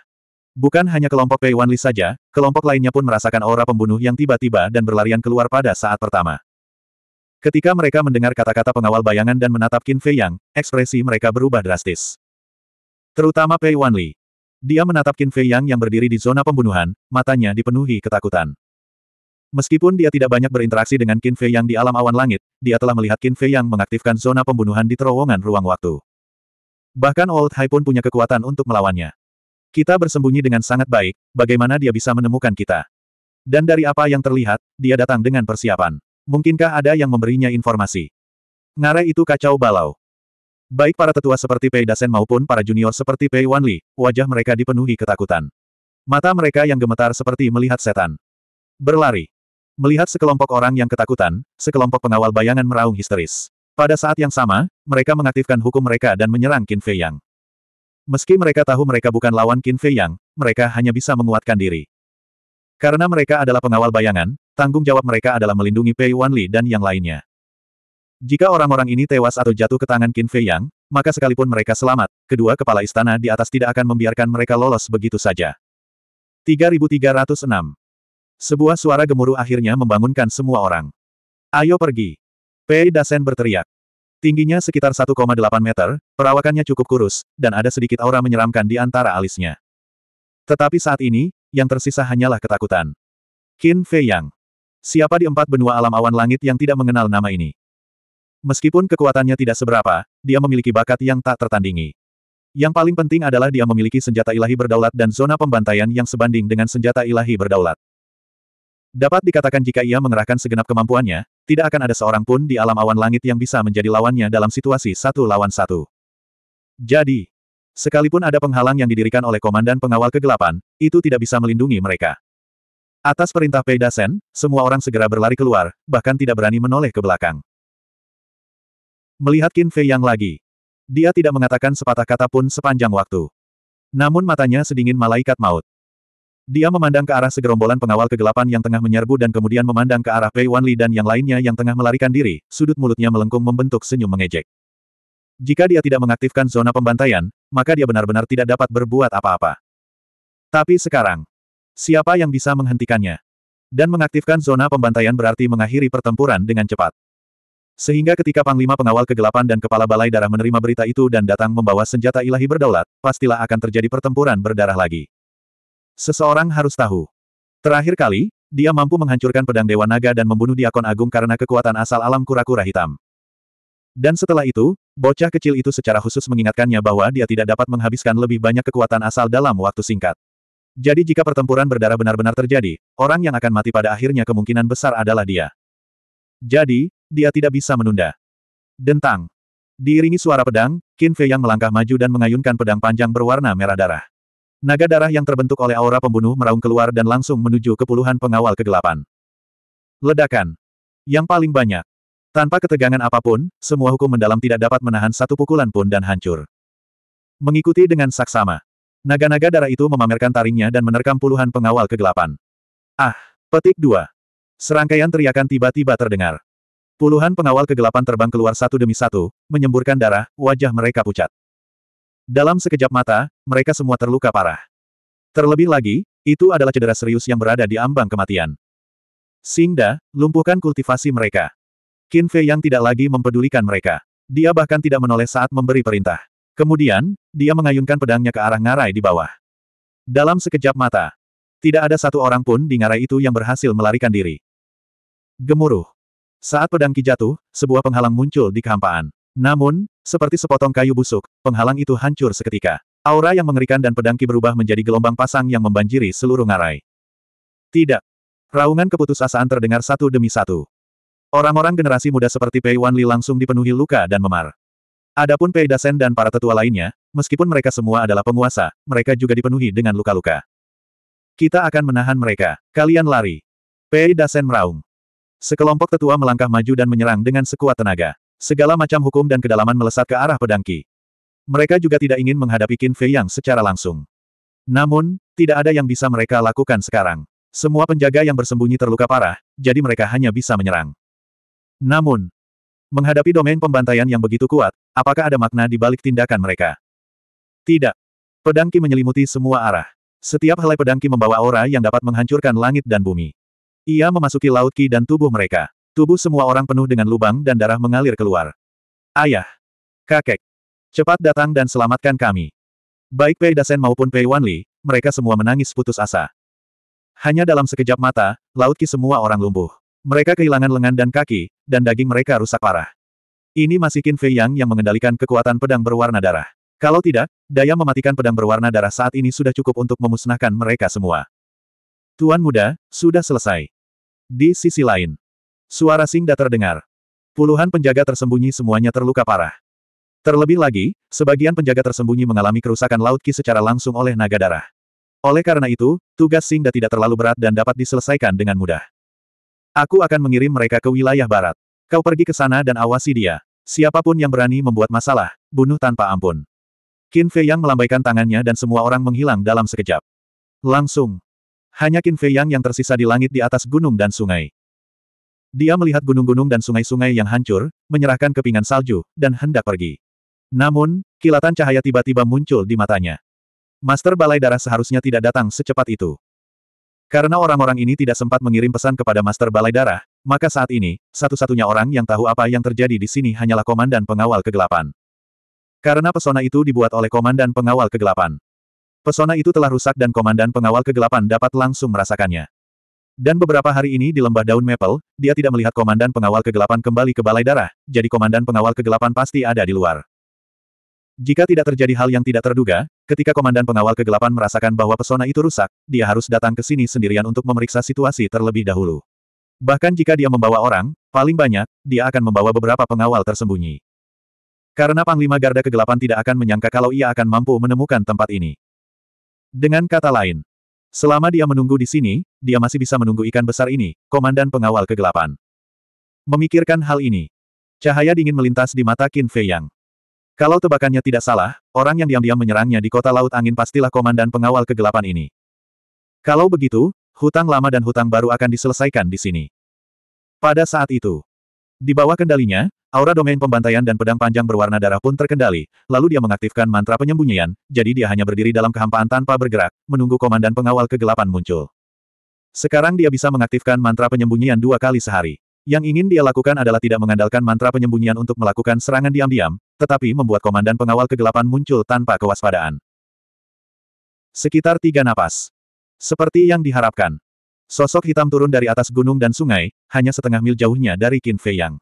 Bukan hanya kelompok Pei Wanli saja, kelompok lainnya pun merasakan aura pembunuh yang tiba-tiba dan berlarian keluar pada saat pertama. Ketika mereka mendengar kata-kata pengawal bayangan dan menatap Qin Fei Yang, ekspresi mereka berubah drastis. Terutama Pei Wanli. Dia menatap Qin Fei Yang yang berdiri di zona pembunuhan, matanya dipenuhi ketakutan. Meskipun dia tidak banyak berinteraksi dengan Qin Fei Yang di alam awan langit, dia telah melihat Qin Fei Yang mengaktifkan zona pembunuhan di terowongan ruang waktu. Bahkan Old Hai pun punya kekuatan untuk melawannya. Kita bersembunyi dengan sangat baik, bagaimana dia bisa menemukan kita? Dan dari apa yang terlihat, dia datang dengan persiapan. Mungkinkah ada yang memberinya informasi? Ngare itu kacau balau. Baik para tetua seperti Pei Dasen maupun para junior seperti Pei Wanli, wajah mereka dipenuhi ketakutan. Mata mereka yang gemetar seperti melihat setan. Berlari. Melihat sekelompok orang yang ketakutan, sekelompok pengawal bayangan meraung histeris. Pada saat yang sama, mereka mengaktifkan hukum mereka dan menyerang Qin Fei Yang. Meski mereka tahu mereka bukan lawan Qin Fei Yang, mereka hanya bisa menguatkan diri. Karena mereka adalah pengawal bayangan, tanggung jawab mereka adalah melindungi Pei Wanli dan yang lainnya. Jika orang-orang ini tewas atau jatuh ke tangan Qin Fei Yang, maka sekalipun mereka selamat, kedua kepala istana di atas tidak akan membiarkan mereka lolos begitu saja. 3306 Sebuah suara gemuruh akhirnya membangunkan semua orang. Ayo pergi. Pei Dasen berteriak. Tingginya sekitar 1,8 meter, perawakannya cukup kurus, dan ada sedikit aura menyeramkan di antara alisnya. Tetapi saat ini, yang tersisa hanyalah ketakutan. Qin Fei Yang. Siapa di empat benua alam awan langit yang tidak mengenal nama ini? Meskipun kekuatannya tidak seberapa, dia memiliki bakat yang tak tertandingi. Yang paling penting adalah dia memiliki senjata ilahi berdaulat dan zona pembantaian yang sebanding dengan senjata ilahi berdaulat. Dapat dikatakan jika ia mengerahkan segenap kemampuannya, tidak akan ada seorang pun di alam awan langit yang bisa menjadi lawannya dalam situasi satu lawan satu. Jadi, sekalipun ada penghalang yang didirikan oleh Komandan Pengawal Kegelapan, itu tidak bisa melindungi mereka. Atas perintah Pei Dasen, semua orang segera berlari keluar, bahkan tidak berani menoleh ke belakang. Melihat Qin Fei Yang lagi, dia tidak mengatakan sepatah kata pun sepanjang waktu. Namun matanya sedingin malaikat maut. Dia memandang ke arah segerombolan pengawal kegelapan yang tengah menyerbu dan kemudian memandang ke arah Pei Wanli dan yang lainnya yang tengah melarikan diri, sudut mulutnya melengkung membentuk senyum mengejek. Jika dia tidak mengaktifkan zona pembantaian, maka dia benar-benar tidak dapat berbuat apa-apa. Tapi sekarang, siapa yang bisa menghentikannya? Dan mengaktifkan zona pembantaian berarti mengakhiri pertempuran dengan cepat. Sehingga ketika Panglima Pengawal Kegelapan dan Kepala Balai Darah menerima berita itu dan datang membawa senjata ilahi berdaulat, pastilah akan terjadi pertempuran berdarah lagi. Seseorang harus tahu. Terakhir kali, dia mampu menghancurkan pedang Dewa Naga dan membunuh Diakon Agung karena kekuatan asal alam kura-kura hitam. Dan setelah itu, bocah kecil itu secara khusus mengingatkannya bahwa dia tidak dapat menghabiskan lebih banyak kekuatan asal dalam waktu singkat. Jadi jika pertempuran berdarah benar-benar terjadi, orang yang akan mati pada akhirnya kemungkinan besar adalah dia. Jadi, dia tidak bisa menunda. Dentang. Diiringi suara pedang, Qin Fei yang melangkah maju dan mengayunkan pedang panjang berwarna merah darah. Naga darah yang terbentuk oleh aura pembunuh meraung keluar dan langsung menuju ke puluhan pengawal kegelapan. Ledakan. Yang paling banyak. Tanpa ketegangan apapun, semua hukum mendalam tidak dapat menahan satu pukulan pun dan hancur. Mengikuti dengan saksama. Naga-naga darah itu memamerkan taringnya dan menerkam puluhan pengawal kegelapan. Ah! Petik dua. Serangkaian teriakan tiba-tiba terdengar. Puluhan pengawal kegelapan terbang keluar satu demi satu, menyemburkan darah, wajah mereka pucat. Dalam sekejap mata, mereka semua terluka parah. Terlebih lagi, itu adalah cedera serius yang berada di ambang kematian. Singda, lumpuhkan kultivasi mereka. Qin Fei yang tidak lagi mempedulikan mereka. Dia bahkan tidak menoleh saat memberi perintah. Kemudian, dia mengayunkan pedangnya ke arah ngarai di bawah. Dalam sekejap mata, tidak ada satu orang pun di ngarai itu yang berhasil melarikan diri. Gemuruh. Saat pedang Ki jatuh, sebuah penghalang muncul di kehampaan. Namun, seperti sepotong kayu busuk, penghalang itu hancur seketika. Aura yang mengerikan dan pedangki berubah menjadi gelombang pasang yang membanjiri seluruh ngarai. Tidak. Raungan keputusasaan terdengar satu demi satu. Orang-orang generasi muda seperti Pei Wanli langsung dipenuhi luka dan memar. Adapun Pei Dasen dan para tetua lainnya, meskipun mereka semua adalah penguasa, mereka juga dipenuhi dengan luka-luka. Kita akan menahan mereka. Kalian lari. Pei Dasen meraung. Sekelompok tetua melangkah maju dan menyerang dengan sekuat tenaga. Segala macam hukum dan kedalaman melesat ke arah pedang Qi. Mereka juga tidak ingin menghadapi Qin Fei yang secara langsung. Namun, tidak ada yang bisa mereka lakukan sekarang. Semua penjaga yang bersembunyi terluka parah, jadi mereka hanya bisa menyerang. Namun, menghadapi domain pembantaian yang begitu kuat, apakah ada makna di balik tindakan mereka? Tidak. Pedang Qi menyelimuti semua arah. Setiap helai pedang Qi membawa aura yang dapat menghancurkan langit dan bumi. Ia memasuki laut Qi dan tubuh mereka. Tubuh semua orang penuh dengan lubang dan darah mengalir keluar. Ayah! Kakek! Cepat datang dan selamatkan kami. Baik Pei Dasen maupun Pei Wanli, mereka semua menangis putus asa. Hanya dalam sekejap mata, laut ki semua orang lumpuh. Mereka kehilangan lengan dan kaki, dan daging mereka rusak parah. Ini masih Qin Fei Yang yang mengendalikan kekuatan pedang berwarna darah. Kalau tidak, daya mematikan pedang berwarna darah saat ini sudah cukup untuk memusnahkan mereka semua. Tuan muda, sudah selesai. Di sisi lain, Suara Singda terdengar. Puluhan penjaga tersembunyi semuanya terluka parah. Terlebih lagi, sebagian penjaga tersembunyi mengalami kerusakan laut Ki secara langsung oleh naga darah. Oleh karena itu, tugas Singda tidak terlalu berat dan dapat diselesaikan dengan mudah. Aku akan mengirim mereka ke wilayah barat. Kau pergi ke sana dan awasi dia. Siapapun yang berani membuat masalah, bunuh tanpa ampun. Qin Fei Yang melambaikan tangannya dan semua orang menghilang dalam sekejap. Langsung. Hanya Qin Fei Yang yang tersisa di langit di atas gunung dan sungai. Dia melihat gunung-gunung dan sungai-sungai yang hancur, menyerahkan kepingan salju, dan hendak pergi. Namun, kilatan cahaya tiba-tiba muncul di matanya. Master Balai Darah seharusnya tidak datang secepat itu. Karena orang-orang ini tidak sempat mengirim pesan kepada Master Balai Darah, maka saat ini, satu-satunya orang yang tahu apa yang terjadi di sini hanyalah Komandan Pengawal Kegelapan. Karena pesona itu dibuat oleh Komandan Pengawal Kegelapan. Pesona itu telah rusak dan Komandan Pengawal Kegelapan dapat langsung merasakannya. Dan beberapa hari ini di lembah daun maple, dia tidak melihat komandan pengawal kegelapan kembali ke balai darah, jadi komandan pengawal kegelapan pasti ada di luar. Jika tidak terjadi hal yang tidak terduga, ketika komandan pengawal kegelapan merasakan bahwa pesona itu rusak, dia harus datang ke sini sendirian untuk memeriksa situasi terlebih dahulu. Bahkan jika dia membawa orang, paling banyak, dia akan membawa beberapa pengawal tersembunyi. Karena Panglima Garda Kegelapan tidak akan menyangka kalau ia akan mampu menemukan tempat ini. Dengan kata lain, Selama dia menunggu di sini, dia masih bisa menunggu ikan besar ini, Komandan Pengawal Kegelapan. Memikirkan hal ini, cahaya dingin melintas di mata Qin Fei Yang. Kalau tebakannya tidak salah, orang yang diam-diam menyerangnya di kota Laut Angin pastilah Komandan Pengawal Kegelapan ini. Kalau begitu, hutang lama dan hutang baru akan diselesaikan di sini. Pada saat itu, di bawah kendalinya, aura domain pembantaian dan pedang panjang berwarna darah pun terkendali, lalu dia mengaktifkan mantra penyembunyian, jadi dia hanya berdiri dalam kehampaan tanpa bergerak, menunggu komandan pengawal kegelapan muncul. Sekarang dia bisa mengaktifkan mantra penyembunyian dua kali sehari. Yang ingin dia lakukan adalah tidak mengandalkan mantra penyembunyian untuk melakukan serangan diam-diam, tetapi membuat komandan pengawal kegelapan muncul tanpa kewaspadaan. Sekitar tiga napas. Seperti yang diharapkan, Sosok hitam turun dari atas gunung dan sungai, hanya setengah mil jauhnya dari Qin Fei Yang.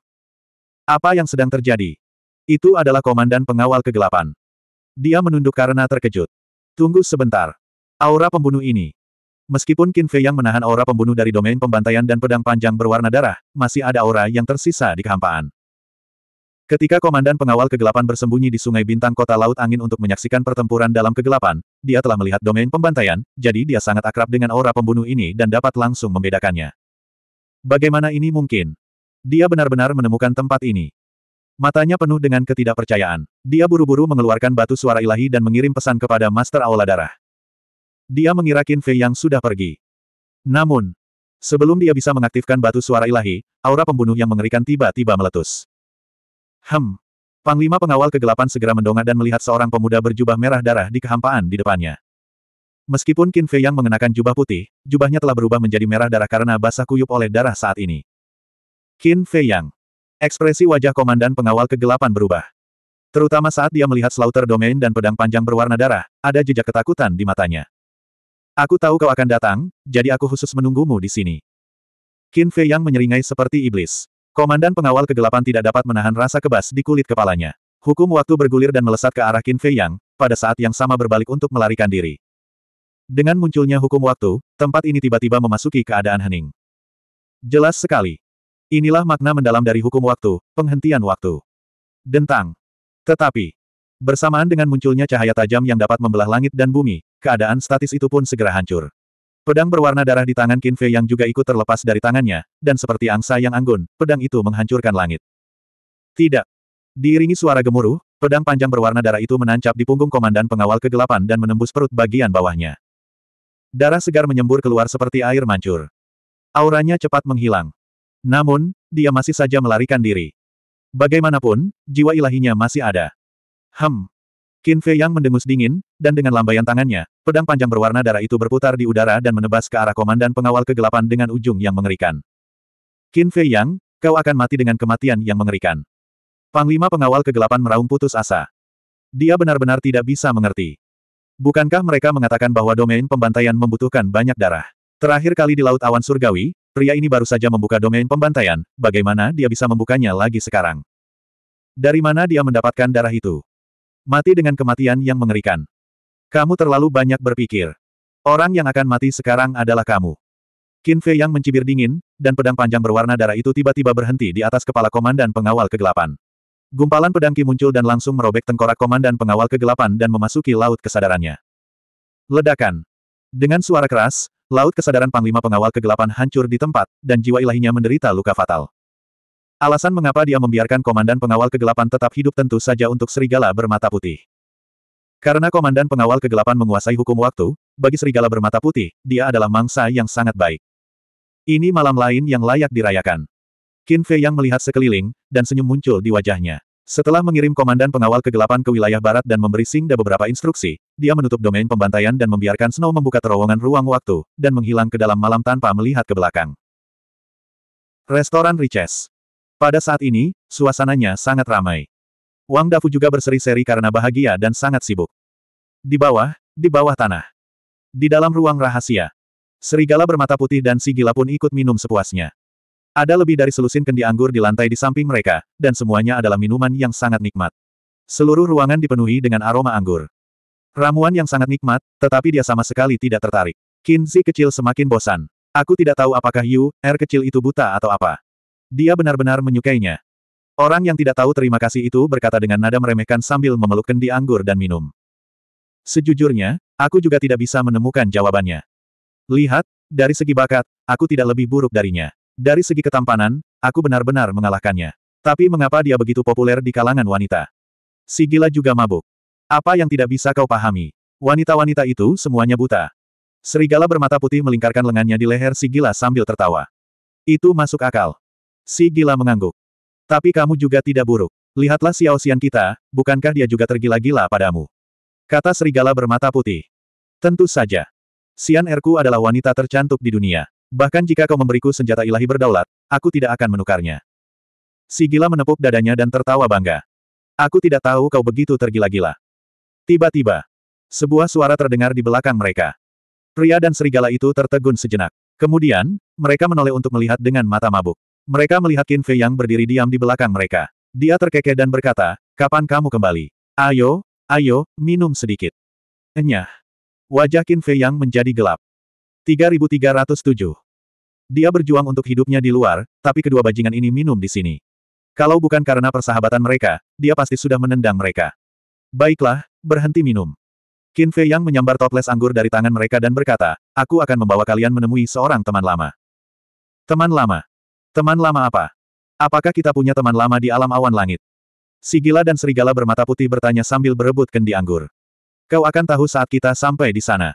Apa yang sedang terjadi? Itu adalah komandan pengawal kegelapan. Dia menunduk karena terkejut. Tunggu sebentar. Aura pembunuh ini. Meskipun Qin Fei Yang menahan aura pembunuh dari domain pembantaian dan pedang panjang berwarna darah, masih ada aura yang tersisa di kehampaan. Ketika komandan pengawal kegelapan bersembunyi di Sungai Bintang Kota Laut Angin untuk menyaksikan pertempuran dalam kegelapan, dia telah melihat domain pembantaian, jadi dia sangat akrab dengan aura pembunuh ini dan dapat langsung membedakannya. Bagaimana ini mungkin? Dia benar-benar menemukan tempat ini. Matanya penuh dengan ketidakpercayaan. Dia buru-buru mengeluarkan batu suara ilahi dan mengirim pesan kepada Master Aula Darah. Dia mengira Qin Fei yang sudah pergi. Namun, sebelum dia bisa mengaktifkan batu suara ilahi, aura pembunuh yang mengerikan tiba-tiba meletus. Hem. Panglima pengawal kegelapan segera mendongak dan melihat seorang pemuda berjubah merah darah di kehampaan di depannya. Meskipun Qin Fei yang mengenakan jubah putih, jubahnya telah berubah menjadi merah darah karena basah kuyup oleh darah saat ini. Qin Fei yang. Ekspresi wajah komandan pengawal kegelapan berubah. Terutama saat dia melihat Slaughter Domain dan pedang panjang berwarna darah, ada jejak ketakutan di matanya. Aku tahu kau akan datang, jadi aku khusus menunggumu di sini. Qin Fei yang menyeringai seperti iblis. Komandan pengawal kegelapan tidak dapat menahan rasa kebas di kulit kepalanya. Hukum waktu bergulir dan melesat ke arah Qin Fei Yang, pada saat yang sama berbalik untuk melarikan diri. Dengan munculnya hukum waktu, tempat ini tiba-tiba memasuki keadaan hening. Jelas sekali. Inilah makna mendalam dari hukum waktu, penghentian waktu. Dentang. Tetapi, bersamaan dengan munculnya cahaya tajam yang dapat membelah langit dan bumi, keadaan statis itu pun segera hancur. Pedang berwarna darah di tangan Qin Fei yang juga ikut terlepas dari tangannya, dan seperti angsa yang anggun, pedang itu menghancurkan langit. Tidak. Diiringi suara gemuruh, pedang panjang berwarna darah itu menancap di punggung komandan pengawal kegelapan dan menembus perut bagian bawahnya. Darah segar menyembur keluar seperti air mancur. Auranya cepat menghilang. Namun, dia masih saja melarikan diri. Bagaimanapun, jiwa ilahinya masih ada. Hem, Qin Fei Yang mendengus dingin, dan dengan lambaian tangannya, pedang panjang berwarna darah itu berputar di udara dan menebas ke arah komandan pengawal kegelapan dengan ujung yang mengerikan. Qin Fei Yang, kau akan mati dengan kematian yang mengerikan. Panglima pengawal kegelapan meraung putus asa. Dia benar-benar tidak bisa mengerti. Bukankah mereka mengatakan bahwa domain pembantaian membutuhkan banyak darah? Terakhir kali di Laut Awan Surgawi, pria ini baru saja membuka domain pembantaian, bagaimana dia bisa membukanya lagi sekarang? Dari mana dia mendapatkan darah itu? Mati dengan kematian yang mengerikan. Kamu terlalu banyak berpikir. Orang yang akan mati sekarang adalah kamu. Qin Fei yang mencibir dingin, dan pedang panjang berwarna darah itu tiba-tiba berhenti di atas kepala komandan pengawal kegelapan. Gumpalan pedang Qi muncul dan langsung merobek tengkorak komandan pengawal kegelapan dan memasuki laut kesadarannya. Ledakan. Dengan suara keras, laut kesadaran Panglima Pengawal Kegelapan hancur di tempat, dan jiwa ilahinya menderita luka fatal. Alasan mengapa dia membiarkan komandan pengawal kegelapan tetap hidup tentu saja untuk serigala bermata putih. Karena komandan pengawal kegelapan menguasai hukum waktu, bagi serigala bermata putih, dia adalah mangsa yang sangat baik. Ini malam lain yang layak dirayakan. Qin Fei yang melihat sekeliling, dan senyum muncul di wajahnya. Setelah mengirim komandan pengawal kegelapan ke wilayah barat dan memberi Singda beberapa instruksi, dia menutup domain pembantaian dan membiarkan Snow membuka terowongan ruang waktu, dan menghilang ke dalam malam tanpa melihat ke belakang. Restoran Riches pada saat ini, suasananya sangat ramai. Wang Dafu juga berseri-seri karena bahagia dan sangat sibuk. Di bawah, di bawah tanah. Di dalam ruang rahasia. Serigala bermata putih dan si gila pun ikut minum sepuasnya. Ada lebih dari selusin kendi anggur di lantai di samping mereka, dan semuanya adalah minuman yang sangat nikmat. Seluruh ruangan dipenuhi dengan aroma anggur. Ramuan yang sangat nikmat, tetapi dia sama sekali tidak tertarik. Kinzi kecil semakin bosan. Aku tidak tahu apakah Yu, R er kecil itu buta atau apa. Dia benar-benar menyukainya. Orang yang tidak tahu terima kasih itu berkata dengan nada meremehkan sambil memeluk kendi anggur dan minum. Sejujurnya, aku juga tidak bisa menemukan jawabannya. Lihat, dari segi bakat, aku tidak lebih buruk darinya. Dari segi ketampanan, aku benar-benar mengalahkannya. Tapi mengapa dia begitu populer di kalangan wanita? Si gila juga mabuk. Apa yang tidak bisa kau pahami? Wanita-wanita itu semuanya buta. Serigala bermata putih melingkarkan lengannya di leher si gila sambil tertawa. Itu masuk akal. Si gila mengangguk. Tapi kamu juga tidak buruk. Lihatlah Xiao Xian kita, bukankah dia juga tergila-gila padamu? Kata serigala bermata putih. Tentu saja. Xian Erku adalah wanita tercantik di dunia. Bahkan jika kau memberiku senjata ilahi berdaulat, aku tidak akan menukarnya. Si gila menepuk dadanya dan tertawa bangga. Aku tidak tahu kau begitu tergila-gila. Tiba-tiba, sebuah suara terdengar di belakang mereka. Pria dan serigala itu tertegun sejenak. Kemudian, mereka menoleh untuk melihat dengan mata mabuk. Mereka melihat Qin Fei yang berdiri diam di belakang mereka. Dia terkekeh dan berkata, kapan kamu kembali? Ayo, ayo, minum sedikit. Enyah. Wajah Qin Fei yang menjadi gelap. 3307. Dia berjuang untuk hidupnya di luar, tapi kedua bajingan ini minum di sini. Kalau bukan karena persahabatan mereka, dia pasti sudah menendang mereka. Baiklah, berhenti minum. Qin Fei Yang menyambar toples anggur dari tangan mereka dan berkata, aku akan membawa kalian menemui seorang teman lama. Teman lama. Teman lama apa? Apakah kita punya teman lama di alam awan langit? Sigila dan serigala bermata putih bertanya sambil berebut kendi anggur. Kau akan tahu saat kita sampai di sana.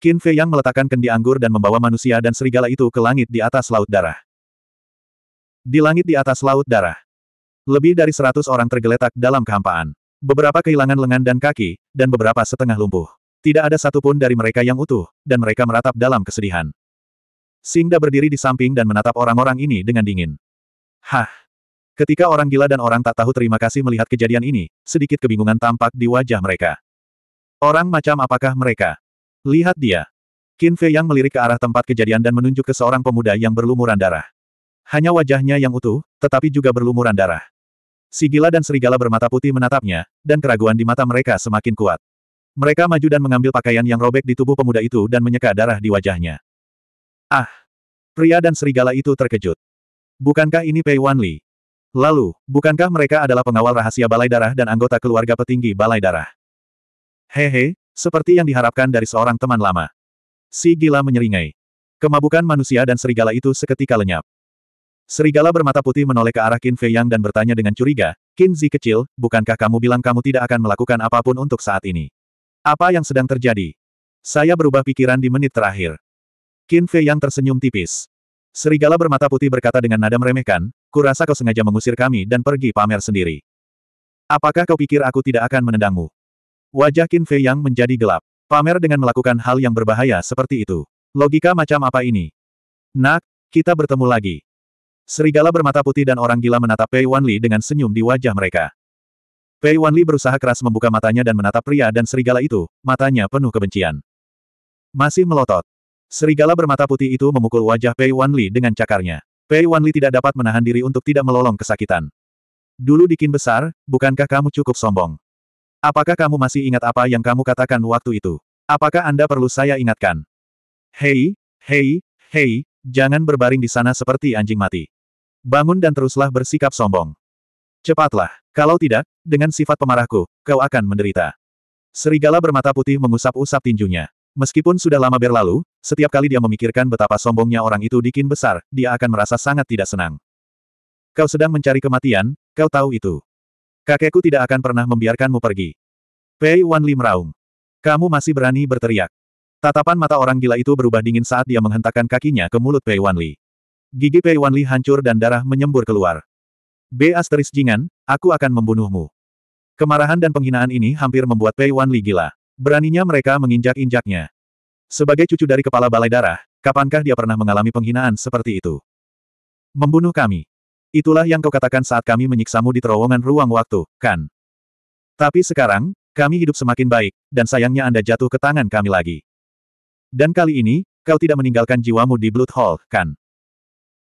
Qin Fei yang meletakkan kendi anggur dan membawa manusia dan serigala itu ke langit di atas laut darah. Di langit di atas laut darah. Lebih dari seratus orang tergeletak dalam kehampaan. Beberapa kehilangan lengan dan kaki, dan beberapa setengah lumpuh. Tidak ada satupun dari mereka yang utuh, dan mereka meratap dalam kesedihan. Singda berdiri di samping dan menatap orang-orang ini dengan dingin. Hah! Ketika orang gila dan orang tak tahu terima kasih melihat kejadian ini, sedikit kebingungan tampak di wajah mereka. Orang macam apakah mereka? Lihat dia. Qin Fei yang melirik ke arah tempat kejadian dan menunjuk ke seorang pemuda yang berlumuran darah. Hanya wajahnya yang utuh, tetapi juga berlumuran darah. Si gila dan serigala bermata putih menatapnya, dan keraguan di mata mereka semakin kuat. Mereka maju dan mengambil pakaian yang robek di tubuh pemuda itu dan menyeka darah di wajahnya. Ah! Pria dan serigala itu terkejut. Bukankah ini Pei Wanli? Lalu, bukankah mereka adalah pengawal rahasia Balai Darah dan anggota keluarga petinggi Balai Darah? Hehe, seperti yang diharapkan dari seorang teman lama. Si gila menyeringai. Kemabukan manusia dan serigala itu seketika lenyap. Serigala bermata putih menoleh ke arah Qin Fei Yang dan bertanya dengan curiga, Qin Zi kecil, bukankah kamu bilang kamu tidak akan melakukan apapun untuk saat ini? Apa yang sedang terjadi? Saya berubah pikiran di menit terakhir. Qin Fei yang tersenyum tipis. Serigala bermata putih berkata dengan nada meremehkan, kurasa kau sengaja mengusir kami dan pergi pamer sendiri. Apakah kau pikir aku tidak akan menendangmu? Wajah Qin Fei yang menjadi gelap. Pamer dengan melakukan hal yang berbahaya seperti itu. Logika macam apa ini? Nak, kita bertemu lagi. Serigala bermata putih dan orang gila menatap Pei Wanli dengan senyum di wajah mereka. Pei Wanli berusaha keras membuka matanya dan menatap pria dan serigala itu, matanya penuh kebencian. Masih melotot. Serigala bermata putih itu memukul wajah Pei Wanli dengan cakarnya. Pei Wanli tidak dapat menahan diri untuk tidak melolong kesakitan. Dulu dikin besar, bukankah kamu cukup sombong? Apakah kamu masih ingat apa yang kamu katakan waktu itu? Apakah Anda perlu saya ingatkan? Hei, hei, hei, jangan berbaring di sana seperti anjing mati. Bangun dan teruslah bersikap sombong. Cepatlah, kalau tidak, dengan sifat pemarahku, kau akan menderita. Serigala bermata putih mengusap-usap tinjunya. Meskipun sudah lama berlalu, setiap kali dia memikirkan betapa sombongnya orang itu dikin besar, dia akan merasa sangat tidak senang. Kau sedang mencari kematian, kau tahu itu. Kakekku tidak akan pernah membiarkanmu pergi. Pei Wanli meraung. Kamu masih berani berteriak. Tatapan mata orang gila itu berubah dingin saat dia menghentakkan kakinya ke mulut Pei Wanli. Gigi Pei Wanli hancur dan darah menyembur keluar. B asteris jingan, aku akan membunuhmu. Kemarahan dan penghinaan ini hampir membuat Pei Wanli gila. Beraninya mereka menginjak-injaknya. Sebagai cucu dari kepala balai darah, kapankah dia pernah mengalami penghinaan seperti itu? Membunuh kami. Itulah yang kau katakan saat kami menyiksamu di terowongan ruang waktu, kan? Tapi sekarang, kami hidup semakin baik, dan sayangnya Anda jatuh ke tangan kami lagi. Dan kali ini, kau tidak meninggalkan jiwamu di Blood Hall, kan?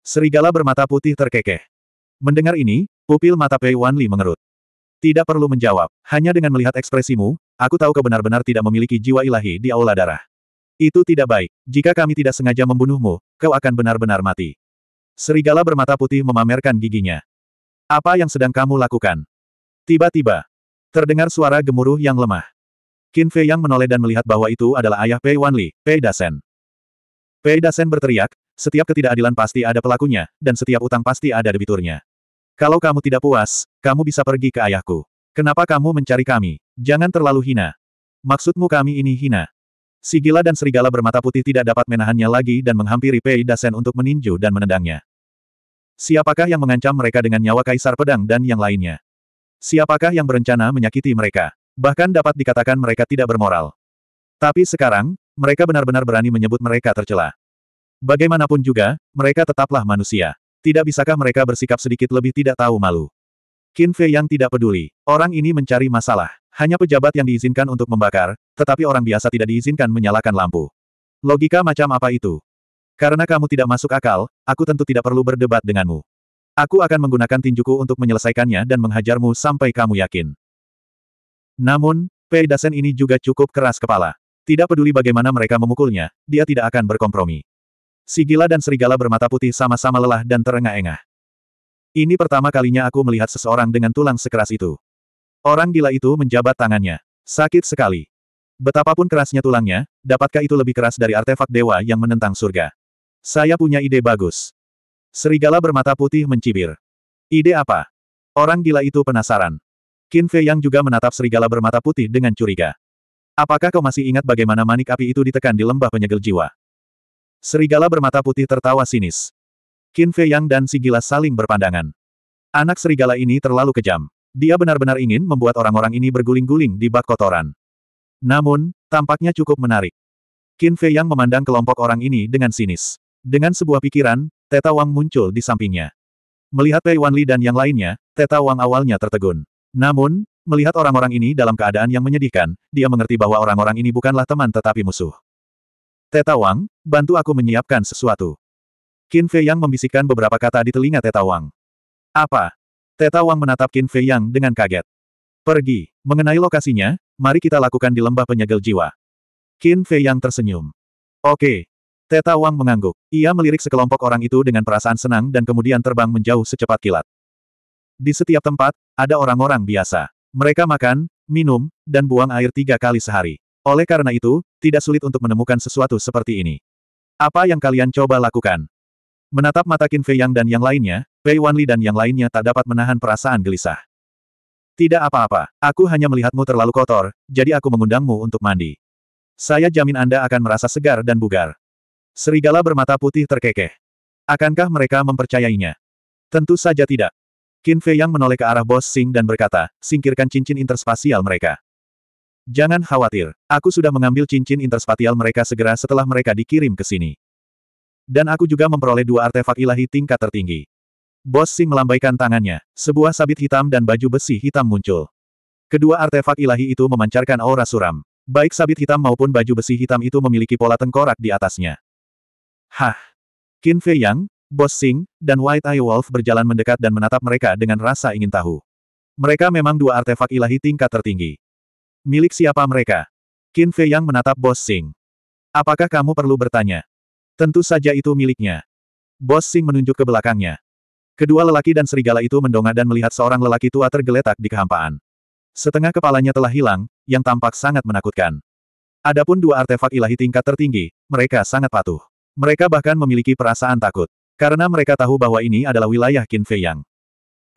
Serigala bermata putih terkekeh. Mendengar ini, pupil mata Pei Wanli mengerut. Tidak perlu menjawab, hanya dengan melihat ekspresimu, aku tahu kau benar-benar tidak memiliki jiwa ilahi di aula darah. Itu tidak baik. Jika kami tidak sengaja membunuhmu, kau akan benar-benar mati. Serigala bermata putih memamerkan giginya. Apa yang sedang kamu lakukan? Tiba-tiba, terdengar suara gemuruh yang lemah. Qin Fei yang menoleh dan melihat bahwa itu adalah ayah Pei Wanli, Pei Dasen. Pei Dasen berteriak, setiap ketidakadilan pasti ada pelakunya, dan setiap utang pasti ada debiturnya. Kalau kamu tidak puas, kamu bisa pergi ke ayahku. Kenapa kamu mencari kami? Jangan terlalu hina. Maksudmu kami ini hina? Si dan serigala bermata putih tidak dapat menahannya lagi dan menghampiri Pei Dasen untuk meninju dan menendangnya. Siapakah yang mengancam mereka dengan nyawa Kaisar Pedang dan yang lainnya? Siapakah yang berencana menyakiti mereka? Bahkan dapat dikatakan mereka tidak bermoral. Tapi sekarang, mereka benar-benar berani menyebut mereka tercela. Bagaimanapun juga, mereka tetaplah manusia. Tidak bisakah mereka bersikap sedikit lebih tidak tahu malu? Qin Fei yang tidak peduli. Orang ini mencari masalah. Hanya pejabat yang diizinkan untuk membakar, tetapi orang biasa tidak diizinkan menyalakan lampu. Logika macam apa itu? Karena kamu tidak masuk akal, aku tentu tidak perlu berdebat denganmu. Aku akan menggunakan tinjuku untuk menyelesaikannya dan menghajarmu sampai kamu yakin. Namun, Pei Dasen ini juga cukup keras kepala. Tidak peduli bagaimana mereka memukulnya, dia tidak akan berkompromi. Sigila dan serigala bermata putih sama-sama lelah dan terengah-engah. Ini pertama kalinya aku melihat seseorang dengan tulang sekeras itu. Orang gila itu menjabat tangannya. Sakit sekali. Betapapun kerasnya tulangnya, dapatkah itu lebih keras dari artefak dewa yang menentang surga? Saya punya ide bagus. Serigala bermata putih mencibir. Ide apa? Orang gila itu penasaran. Qin Fei yang juga menatap serigala bermata putih dengan curiga. Apakah kau masih ingat bagaimana manik api itu ditekan di lembah penyegel jiwa? Serigala bermata putih tertawa sinis. Qin Fei yang dan si gila saling berpandangan. Anak serigala ini terlalu kejam. Dia benar-benar ingin membuat orang-orang ini berguling-guling di bak kotoran. Namun, tampaknya cukup menarik. Qin Fei yang memandang kelompok orang ini dengan sinis. Dengan sebuah pikiran, Teta Wang muncul di sampingnya. Melihat Pei Wanli dan yang lainnya, Teta Wang awalnya tertegun. Namun, melihat orang-orang ini dalam keadaan yang menyedihkan, dia mengerti bahwa orang-orang ini bukanlah teman tetapi musuh. Teta Wang, bantu aku menyiapkan sesuatu. Qin Fei yang membisikkan beberapa kata di telinga Teta Wang. Apa? Teta Wang menatap Qin Fei Yang dengan kaget. Pergi. Mengenai lokasinya, mari kita lakukan di lembah penyegel jiwa. Qin Fei Yang tersenyum. Oke. Teta Wang mengangguk. Ia melirik sekelompok orang itu dengan perasaan senang dan kemudian terbang menjauh secepat kilat. Di setiap tempat, ada orang-orang biasa. Mereka makan, minum, dan buang air tiga kali sehari. Oleh karena itu, tidak sulit untuk menemukan sesuatu seperti ini. Apa yang kalian coba lakukan? Menatap mata Qin Fei Yang dan yang lainnya, Wan Wanli dan yang lainnya tak dapat menahan perasaan gelisah. Tidak apa-apa, aku hanya melihatmu terlalu kotor, jadi aku mengundangmu untuk mandi. Saya jamin Anda akan merasa segar dan bugar. Serigala bermata putih terkekeh. Akankah mereka mempercayainya? Tentu saja tidak. Qin Fei Yang menoleh ke arah bos Sing dan berkata, singkirkan cincin interspasial mereka. Jangan khawatir, aku sudah mengambil cincin interspatial mereka segera setelah mereka dikirim ke sini. Dan aku juga memperoleh dua artefak ilahi tingkat tertinggi. Bos Sing melambaikan tangannya, sebuah sabit hitam dan baju besi hitam muncul. Kedua artefak ilahi itu memancarkan aura suram. Baik sabit hitam maupun baju besi hitam itu memiliki pola tengkorak di atasnya. Hah! Qin Fei Yang, Bos Sing, dan White Eye Wolf berjalan mendekat dan menatap mereka dengan rasa ingin tahu. Mereka memang dua artefak ilahi tingkat tertinggi. Milik siapa mereka? Qin Fei Yang menatap Bos Sing. Apakah kamu perlu bertanya? Tentu saja itu miliknya. Bos Sing menunjuk ke belakangnya. Kedua lelaki dan serigala itu mendongak dan melihat seorang lelaki tua tergeletak di kehampaan. Setengah kepalanya telah hilang, yang tampak sangat menakutkan. Adapun dua artefak ilahi tingkat tertinggi, mereka sangat patuh. Mereka bahkan memiliki perasaan takut. Karena mereka tahu bahwa ini adalah wilayah Qin Fei Yang.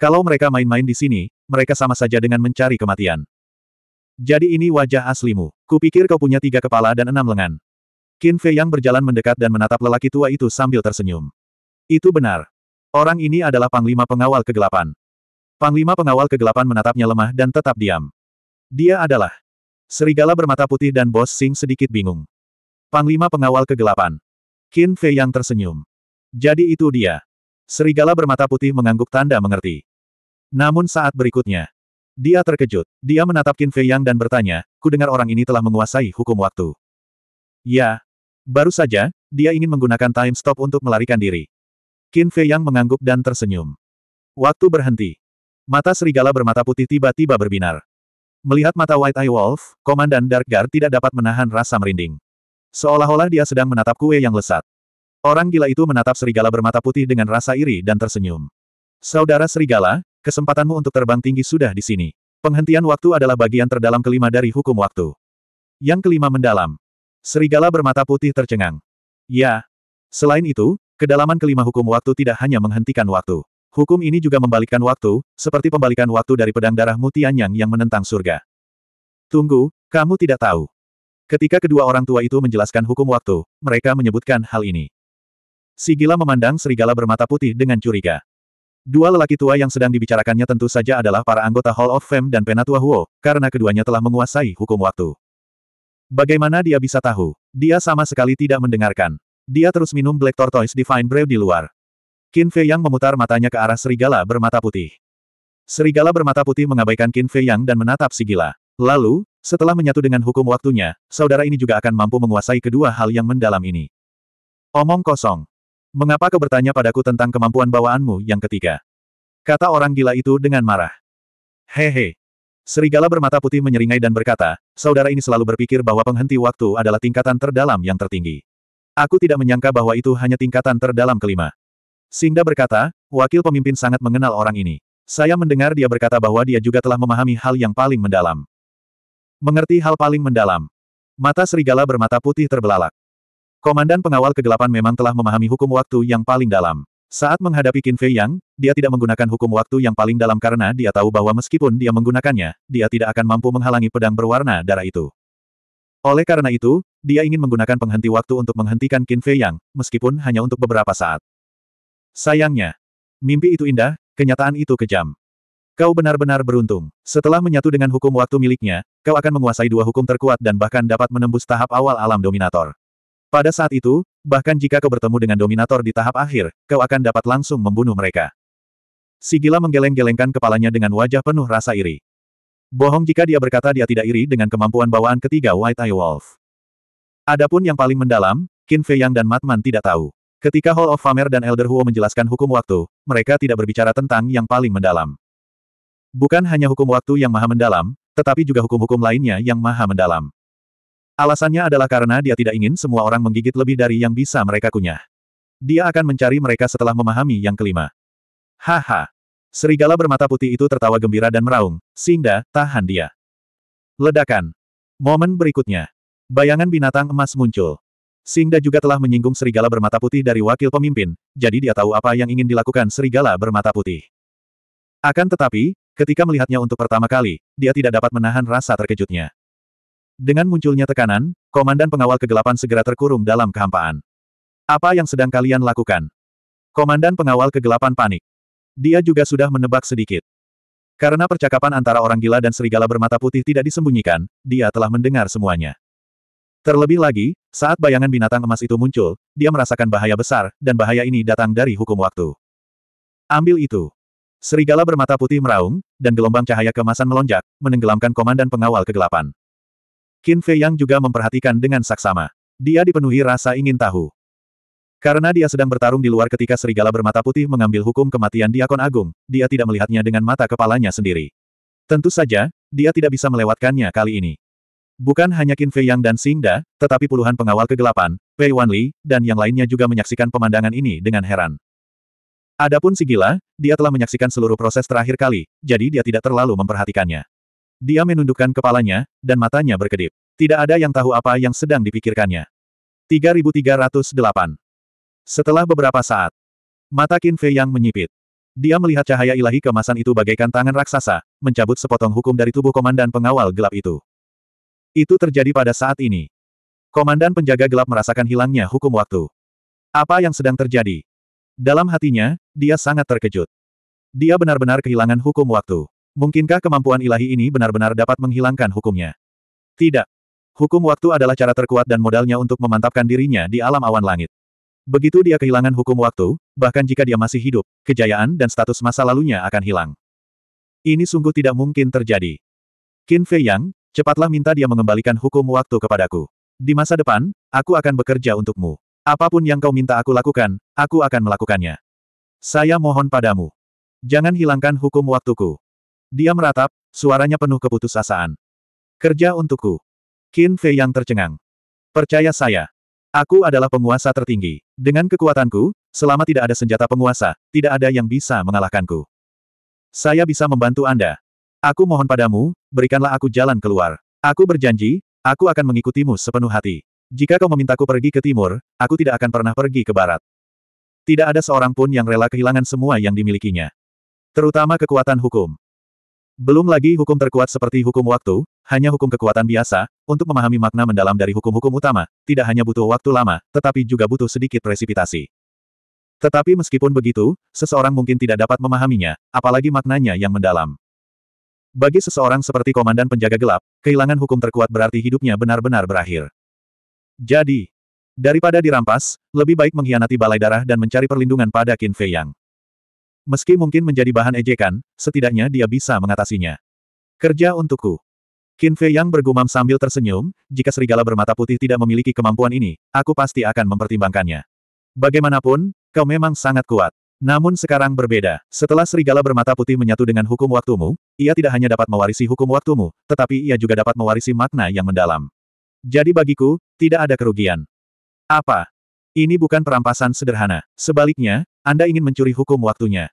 Kalau mereka main-main di sini, mereka sama saja dengan mencari kematian. Jadi ini wajah aslimu. Kupikir kau punya tiga kepala dan enam lengan. Qin Fei yang berjalan mendekat dan menatap lelaki tua itu sambil tersenyum. Itu benar. Orang ini adalah Panglima Pengawal Kegelapan. Panglima Pengawal Kegelapan menatapnya lemah dan tetap diam. Dia adalah Serigala bermata putih dan Bos Sing sedikit bingung. Panglima Pengawal Kegelapan. Qin Fei yang tersenyum. Jadi itu dia. Serigala bermata putih mengangguk tanda mengerti. Namun saat berikutnya, dia terkejut. Dia menatap Qin Fei Yang dan bertanya, ku dengar orang ini telah menguasai hukum waktu. Ya, Baru saja, dia ingin menggunakan time stop untuk melarikan diri. Qin Fei Yang mengangguk dan tersenyum. Waktu berhenti. Mata serigala bermata putih tiba-tiba berbinar. Melihat mata White Eye Wolf, Komandan Dark Guard tidak dapat menahan rasa merinding. Seolah-olah dia sedang menatap kue yang lesat. Orang gila itu menatap serigala bermata putih dengan rasa iri dan tersenyum. Saudara serigala, kesempatanmu untuk terbang tinggi sudah di sini. Penghentian waktu adalah bagian terdalam kelima dari hukum waktu. Yang kelima mendalam. Serigala bermata putih tercengang. Ya. Selain itu, kedalaman kelima hukum waktu tidak hanya menghentikan waktu. Hukum ini juga membalikkan waktu, seperti pembalikan waktu dari pedang darah Mutianyang yang menentang surga. Tunggu, kamu tidak tahu. Ketika kedua orang tua itu menjelaskan hukum waktu, mereka menyebutkan hal ini. Sigila memandang serigala bermata putih dengan curiga. Dua lelaki tua yang sedang dibicarakannya tentu saja adalah para anggota Hall of Fame dan Penatua Huo, karena keduanya telah menguasai hukum waktu. Bagaimana dia bisa tahu? Dia sama sekali tidak mendengarkan. Dia terus minum Black Tortoise Divine Brew di luar. Qin Fei Yang memutar matanya ke arah serigala bermata putih. Serigala bermata putih mengabaikan Qin Fei Yang dan menatap si gila. Lalu, setelah menyatu dengan hukum waktunya, saudara ini juga akan mampu menguasai kedua hal yang mendalam ini. Omong kosong. Mengapa kau bertanya padaku tentang kemampuan bawaanmu yang ketiga? Kata orang gila itu dengan marah. Hehe, Serigala bermata putih menyeringai dan berkata, saudara ini selalu berpikir bahwa penghenti waktu adalah tingkatan terdalam yang tertinggi. Aku tidak menyangka bahwa itu hanya tingkatan terdalam kelima. Singda berkata, wakil pemimpin sangat mengenal orang ini. Saya mendengar dia berkata bahwa dia juga telah memahami hal yang paling mendalam. Mengerti hal paling mendalam. Mata serigala bermata putih terbelalak. Komandan pengawal kegelapan memang telah memahami hukum waktu yang paling dalam. Saat menghadapi Qin Fei Yang, dia tidak menggunakan hukum waktu yang paling dalam karena dia tahu bahwa meskipun dia menggunakannya, dia tidak akan mampu menghalangi pedang berwarna darah itu. Oleh karena itu, dia ingin menggunakan penghenti waktu untuk menghentikan Qin Fei Yang, meskipun hanya untuk beberapa saat. Sayangnya, mimpi itu indah, kenyataan itu kejam. Kau benar-benar beruntung. Setelah menyatu dengan hukum waktu miliknya, kau akan menguasai dua hukum terkuat dan bahkan dapat menembus tahap awal alam dominator. Pada saat itu, bahkan jika kau bertemu dengan Dominator di tahap akhir, kau akan dapat langsung membunuh mereka. Sigila menggeleng-gelengkan kepalanya dengan wajah penuh rasa iri. Bohong jika dia berkata dia tidak iri dengan kemampuan bawaan ketiga White Eye Wolf. Adapun yang paling mendalam, Qin Fei Yang dan Matman tidak tahu. Ketika Hall of Famer dan Elder Huo menjelaskan hukum waktu, mereka tidak berbicara tentang yang paling mendalam. Bukan hanya hukum waktu yang maha mendalam, tetapi juga hukum-hukum lainnya yang maha mendalam. Alasannya adalah karena dia tidak ingin semua orang menggigit lebih dari yang bisa mereka kunyah. Dia akan mencari mereka setelah memahami yang kelima. Haha. Serigala bermata putih itu tertawa gembira dan meraung. Singda, tahan dia. Ledakan. Momen berikutnya. Bayangan binatang emas muncul. Singda juga telah menyinggung serigala bermata putih dari wakil pemimpin, jadi dia tahu apa yang ingin dilakukan serigala bermata putih. Akan tetapi, ketika melihatnya untuk pertama kali, dia tidak dapat menahan rasa terkejutnya. Dengan munculnya tekanan, komandan pengawal kegelapan segera terkurung dalam kehampaan. Apa yang sedang kalian lakukan? Komandan pengawal kegelapan panik. Dia juga sudah menebak sedikit. Karena percakapan antara orang gila dan serigala bermata putih tidak disembunyikan, dia telah mendengar semuanya. Terlebih lagi, saat bayangan binatang emas itu muncul, dia merasakan bahaya besar, dan bahaya ini datang dari hukum waktu. Ambil itu. Serigala bermata putih meraung, dan gelombang cahaya kemasan melonjak, menenggelamkan komandan pengawal kegelapan. Qin Fei Yang juga memperhatikan dengan saksama. Dia dipenuhi rasa ingin tahu. Karena dia sedang bertarung di luar ketika serigala bermata putih mengambil hukum kematian Diakon Agung, dia tidak melihatnya dengan mata kepalanya sendiri. Tentu saja, dia tidak bisa melewatkannya kali ini. Bukan hanya Qin Fei Yang dan Xing Da, tetapi puluhan pengawal kegelapan, Pei Wan Li, dan yang lainnya juga menyaksikan pemandangan ini dengan heran. Adapun si gila, dia telah menyaksikan seluruh proses terakhir kali, jadi dia tidak terlalu memperhatikannya. Dia menundukkan kepalanya, dan matanya berkedip. Tidak ada yang tahu apa yang sedang dipikirkannya. 3308 Setelah beberapa saat, mata Qin Fei yang menyipit. Dia melihat cahaya ilahi kemasan itu bagaikan tangan raksasa, mencabut sepotong hukum dari tubuh komandan pengawal gelap itu. Itu terjadi pada saat ini. Komandan penjaga gelap merasakan hilangnya hukum waktu. Apa yang sedang terjadi? Dalam hatinya, dia sangat terkejut. Dia benar-benar kehilangan hukum waktu. Mungkinkah kemampuan ilahi ini benar-benar dapat menghilangkan hukumnya? Tidak. Hukum waktu adalah cara terkuat dan modalnya untuk memantapkan dirinya di alam awan langit. Begitu dia kehilangan hukum waktu, bahkan jika dia masih hidup, kejayaan dan status masa lalunya akan hilang. Ini sungguh tidak mungkin terjadi. Qin Fei Yang, cepatlah minta dia mengembalikan hukum waktu kepadaku. Di masa depan, aku akan bekerja untukmu. Apapun yang kau minta aku lakukan, aku akan melakukannya. Saya mohon padamu. Jangan hilangkan hukum waktuku. Dia meratap, suaranya penuh keputusasaan. Kerja untukku. Qin Fei yang tercengang. Percaya saya. Aku adalah penguasa tertinggi. Dengan kekuatanku, selama tidak ada senjata penguasa, tidak ada yang bisa mengalahkanku. Saya bisa membantu Anda. Aku mohon padamu, berikanlah aku jalan keluar. Aku berjanji, aku akan mengikutimu sepenuh hati. Jika kau memintaku pergi ke timur, aku tidak akan pernah pergi ke barat. Tidak ada seorang pun yang rela kehilangan semua yang dimilikinya. Terutama kekuatan hukum. Belum lagi hukum terkuat seperti hukum waktu, hanya hukum kekuatan biasa, untuk memahami makna mendalam dari hukum-hukum utama, tidak hanya butuh waktu lama, tetapi juga butuh sedikit presipitasi. Tetapi meskipun begitu, seseorang mungkin tidak dapat memahaminya, apalagi maknanya yang mendalam. Bagi seseorang seperti komandan penjaga gelap, kehilangan hukum terkuat berarti hidupnya benar-benar berakhir. Jadi, daripada dirampas, lebih baik mengkhianati balai darah dan mencari perlindungan pada Qin Fei Yang. Meski mungkin menjadi bahan ejekan, setidaknya dia bisa mengatasinya. Kerja untukku. Qin Fei Yang bergumam sambil tersenyum, jika serigala bermata putih tidak memiliki kemampuan ini, aku pasti akan mempertimbangkannya. Bagaimanapun, kau memang sangat kuat. Namun sekarang berbeda, setelah serigala bermata putih menyatu dengan hukum waktumu, ia tidak hanya dapat mewarisi hukum waktumu, tetapi ia juga dapat mewarisi makna yang mendalam. Jadi bagiku, tidak ada kerugian. Apa? Ini bukan perampasan sederhana. Sebaliknya, Anda ingin mencuri hukum waktunya.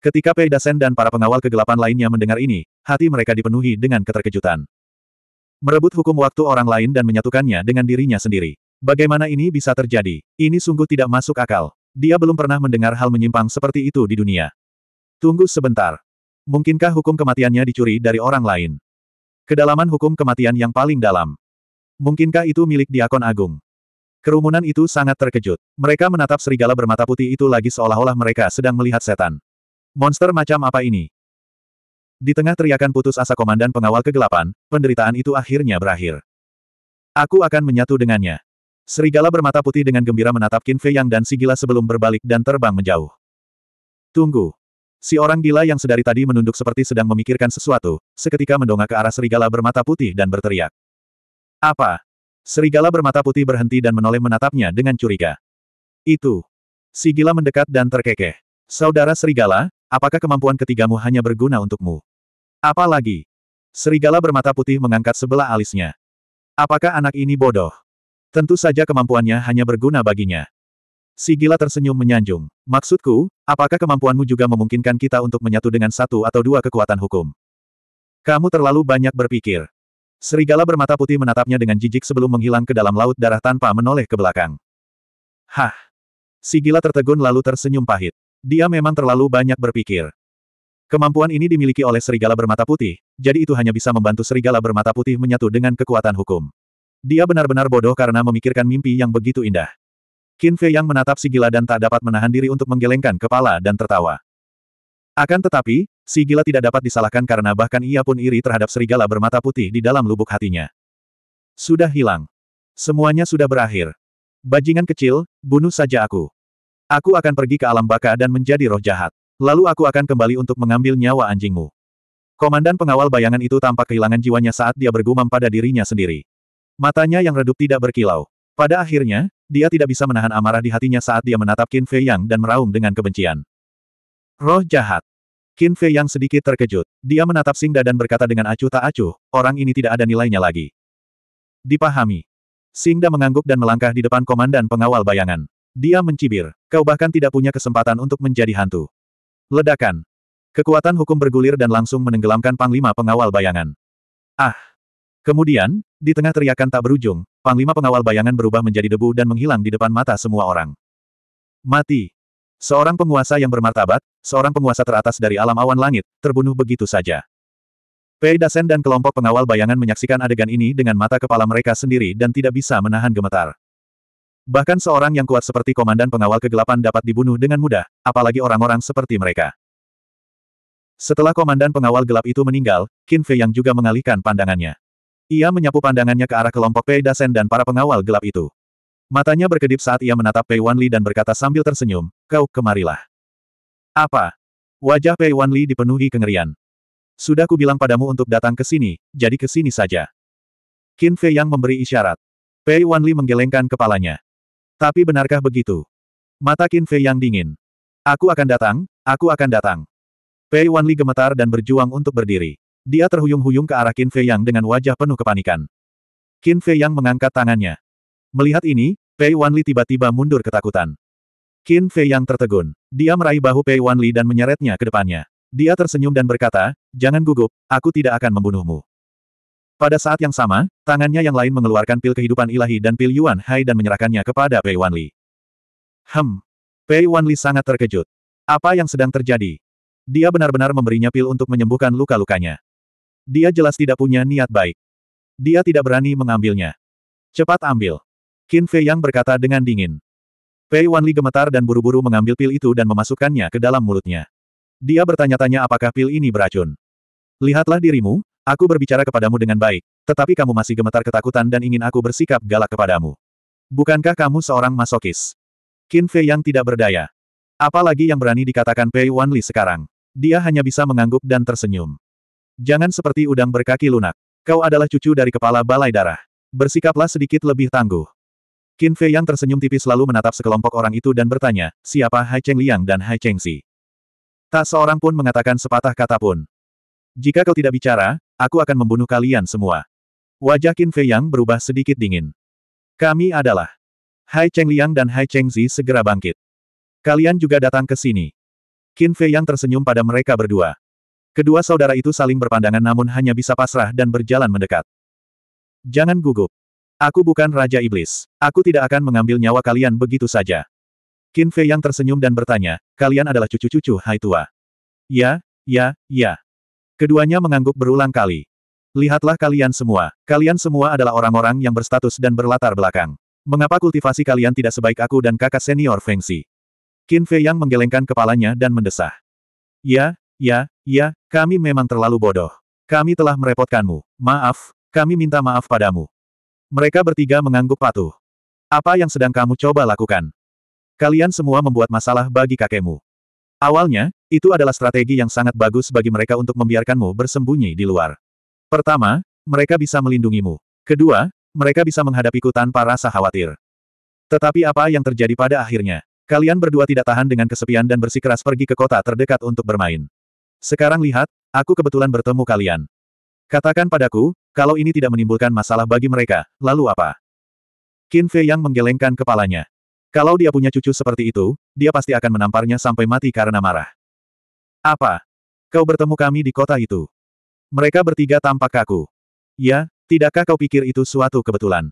Ketika Pei Dasen dan para pengawal kegelapan lainnya mendengar ini, hati mereka dipenuhi dengan keterkejutan. Merebut hukum waktu orang lain dan menyatukannya dengan dirinya sendiri. Bagaimana ini bisa terjadi? Ini sungguh tidak masuk akal. Dia belum pernah mendengar hal menyimpang seperti itu di dunia. Tunggu sebentar. Mungkinkah hukum kematiannya dicuri dari orang lain? Kedalaman hukum kematian yang paling dalam. Mungkinkah itu milik Diakon Agung? Kerumunan itu sangat terkejut. Mereka menatap serigala bermata putih itu lagi seolah-olah mereka sedang melihat setan. Monster macam apa ini? Di tengah teriakan putus asa komandan pengawal kegelapan, penderitaan itu akhirnya berakhir. Aku akan menyatu dengannya. Serigala bermata putih dengan gembira menatap Qin Fei Yang dan si gila sebelum berbalik dan terbang menjauh. Tunggu. Si orang gila yang sedari tadi menunduk seperti sedang memikirkan sesuatu, seketika mendongak ke arah serigala bermata putih dan berteriak. Apa? Serigala bermata putih berhenti dan menoleh menatapnya dengan curiga. Itu. Si gila mendekat dan terkekeh. Saudara Serigala, apakah kemampuan ketigamu hanya berguna untukmu? Apalagi, Serigala bermata putih mengangkat sebelah alisnya. Apakah anak ini bodoh? Tentu saja kemampuannya hanya berguna baginya. Si gila tersenyum menyanjung. Maksudku, apakah kemampuanmu juga memungkinkan kita untuk menyatu dengan satu atau dua kekuatan hukum? Kamu terlalu banyak berpikir. Serigala bermata putih menatapnya dengan jijik sebelum menghilang ke dalam laut darah tanpa menoleh ke belakang. Hah! Si tertegun lalu tersenyum pahit. Dia memang terlalu banyak berpikir. Kemampuan ini dimiliki oleh serigala bermata putih, jadi itu hanya bisa membantu serigala bermata putih menyatu dengan kekuatan hukum. Dia benar-benar bodoh karena memikirkan mimpi yang begitu indah. Qin Fei yang menatap Sigila dan tak dapat menahan diri untuk menggelengkan kepala dan tertawa. Akan tetapi, si gila tidak dapat disalahkan karena bahkan ia pun iri terhadap serigala bermata putih di dalam lubuk hatinya. Sudah hilang. Semuanya sudah berakhir. Bajingan kecil, bunuh saja aku. Aku akan pergi ke alam baka dan menjadi roh jahat. Lalu aku akan kembali untuk mengambil nyawa anjingmu. Komandan pengawal bayangan itu tampak kehilangan jiwanya saat dia bergumam pada dirinya sendiri. Matanya yang redup tidak berkilau. Pada akhirnya, dia tidak bisa menahan amarah di hatinya saat dia menatap Qin Fei Yang dan meraung dengan kebencian. Roh jahat. Qin Fei yang sedikit terkejut. Dia menatap Singda dan berkata dengan acuh tak acuh, orang ini tidak ada nilainya lagi. Dipahami. Singda mengangguk dan melangkah di depan komandan pengawal bayangan. Dia mencibir, kau bahkan tidak punya kesempatan untuk menjadi hantu. Ledakan. Kekuatan hukum bergulir dan langsung menenggelamkan Panglima pengawal bayangan. Ah! Kemudian, di tengah teriakan tak berujung, Panglima pengawal bayangan berubah menjadi debu dan menghilang di depan mata semua orang. Mati! Seorang penguasa yang bermartabat, seorang penguasa teratas dari alam awan langit, terbunuh begitu saja. Pei Dasen dan kelompok pengawal bayangan menyaksikan adegan ini dengan mata kepala mereka sendiri dan tidak bisa menahan gemetar. Bahkan seorang yang kuat seperti komandan pengawal kegelapan dapat dibunuh dengan mudah, apalagi orang-orang seperti mereka. Setelah komandan pengawal gelap itu meninggal, Qin Fei yang juga mengalihkan pandangannya. Ia menyapu pandangannya ke arah kelompok Pei Dasen dan para pengawal gelap itu. Matanya berkedip saat ia menatap Pei Wanli dan berkata sambil tersenyum, Kau kemarilah. Apa? Wajah Pei Wanli dipenuhi kengerian. Sudah kubilang padamu untuk datang ke sini, jadi ke sini saja. Qin Fei yang memberi isyarat. Pei Wanli menggelengkan kepalanya. Tapi benarkah begitu? Mata Qin Fei yang dingin. Aku akan datang, aku akan datang. Pei Wanli gemetar dan berjuang untuk berdiri. Dia terhuyung-huyung ke arah Qin Fei Yang dengan wajah penuh kepanikan. Qin Fei Yang mengangkat tangannya. Melihat ini, Pei Wanli tiba-tiba mundur ketakutan. Qin Fei yang tertegun. Dia meraih bahu Pei Wanli dan menyeretnya ke depannya. Dia tersenyum dan berkata, jangan gugup, aku tidak akan membunuhmu. Pada saat yang sama, tangannya yang lain mengeluarkan pil kehidupan ilahi dan pil Yuan Hai dan menyerahkannya kepada Pei Wanli. Hem. Pei Wanli sangat terkejut. Apa yang sedang terjadi? Dia benar-benar memberinya pil untuk menyembuhkan luka-lukanya. Dia jelas tidak punya niat baik. Dia tidak berani mengambilnya. Cepat ambil. Qin Fei Yang berkata dengan dingin. Pei Wanli gemetar dan buru-buru mengambil pil itu dan memasukkannya ke dalam mulutnya. Dia bertanya-tanya apakah pil ini beracun. Lihatlah dirimu, aku berbicara kepadamu dengan baik, tetapi kamu masih gemetar ketakutan dan ingin aku bersikap galak kepadamu. Bukankah kamu seorang masokis? Qin Fei yang tidak berdaya. Apalagi yang berani dikatakan Pei Wanli sekarang. Dia hanya bisa mengangguk dan tersenyum. Jangan seperti udang berkaki lunak. Kau adalah cucu dari kepala balai darah. Bersikaplah sedikit lebih tangguh. Qin Fei yang tersenyum tipis lalu menatap sekelompok orang itu dan bertanya, siapa Hai Cheng Liang dan Hai Cheng Si? Tak seorang pun mengatakan sepatah kata pun. Jika kau tidak bicara, aku akan membunuh kalian semua. Wajah Qin Fei yang berubah sedikit dingin. Kami adalah Hai Cheng Liang dan Hai Cheng Zi segera bangkit. Kalian juga datang ke sini. Qin Fei yang tersenyum pada mereka berdua. Kedua saudara itu saling berpandangan namun hanya bisa pasrah dan berjalan mendekat. Jangan gugup. Aku bukan Raja Iblis. Aku tidak akan mengambil nyawa kalian begitu saja. Qin Fei yang tersenyum dan bertanya, kalian adalah cucu-cucu Hai Tua. Ya, ya, ya. Keduanya mengangguk berulang kali. Lihatlah kalian semua. Kalian semua adalah orang-orang yang berstatus dan berlatar belakang. Mengapa kultivasi kalian tidak sebaik aku dan kakak senior Feng Xi? Qin Fei yang menggelengkan kepalanya dan mendesah. Ya, ya, ya, kami memang terlalu bodoh. Kami telah merepotkanmu. Maaf, kami minta maaf padamu. Mereka bertiga mengangguk patuh. Apa yang sedang kamu coba lakukan? Kalian semua membuat masalah bagi kakekmu. Awalnya, itu adalah strategi yang sangat bagus bagi mereka untuk membiarkanmu bersembunyi di luar. Pertama, mereka bisa melindungimu. Kedua, mereka bisa menghadapiku tanpa rasa khawatir. Tetapi apa yang terjadi pada akhirnya? Kalian berdua tidak tahan dengan kesepian dan bersikeras pergi ke kota terdekat untuk bermain. Sekarang lihat, aku kebetulan bertemu kalian. Katakan padaku, kalau ini tidak menimbulkan masalah bagi mereka, lalu apa? Qin Fei yang menggelengkan kepalanya. Kalau dia punya cucu seperti itu, dia pasti akan menamparnya sampai mati karena marah. Apa? Kau bertemu kami di kota itu. Mereka bertiga tampak kaku. Ya, tidakkah kau pikir itu suatu kebetulan?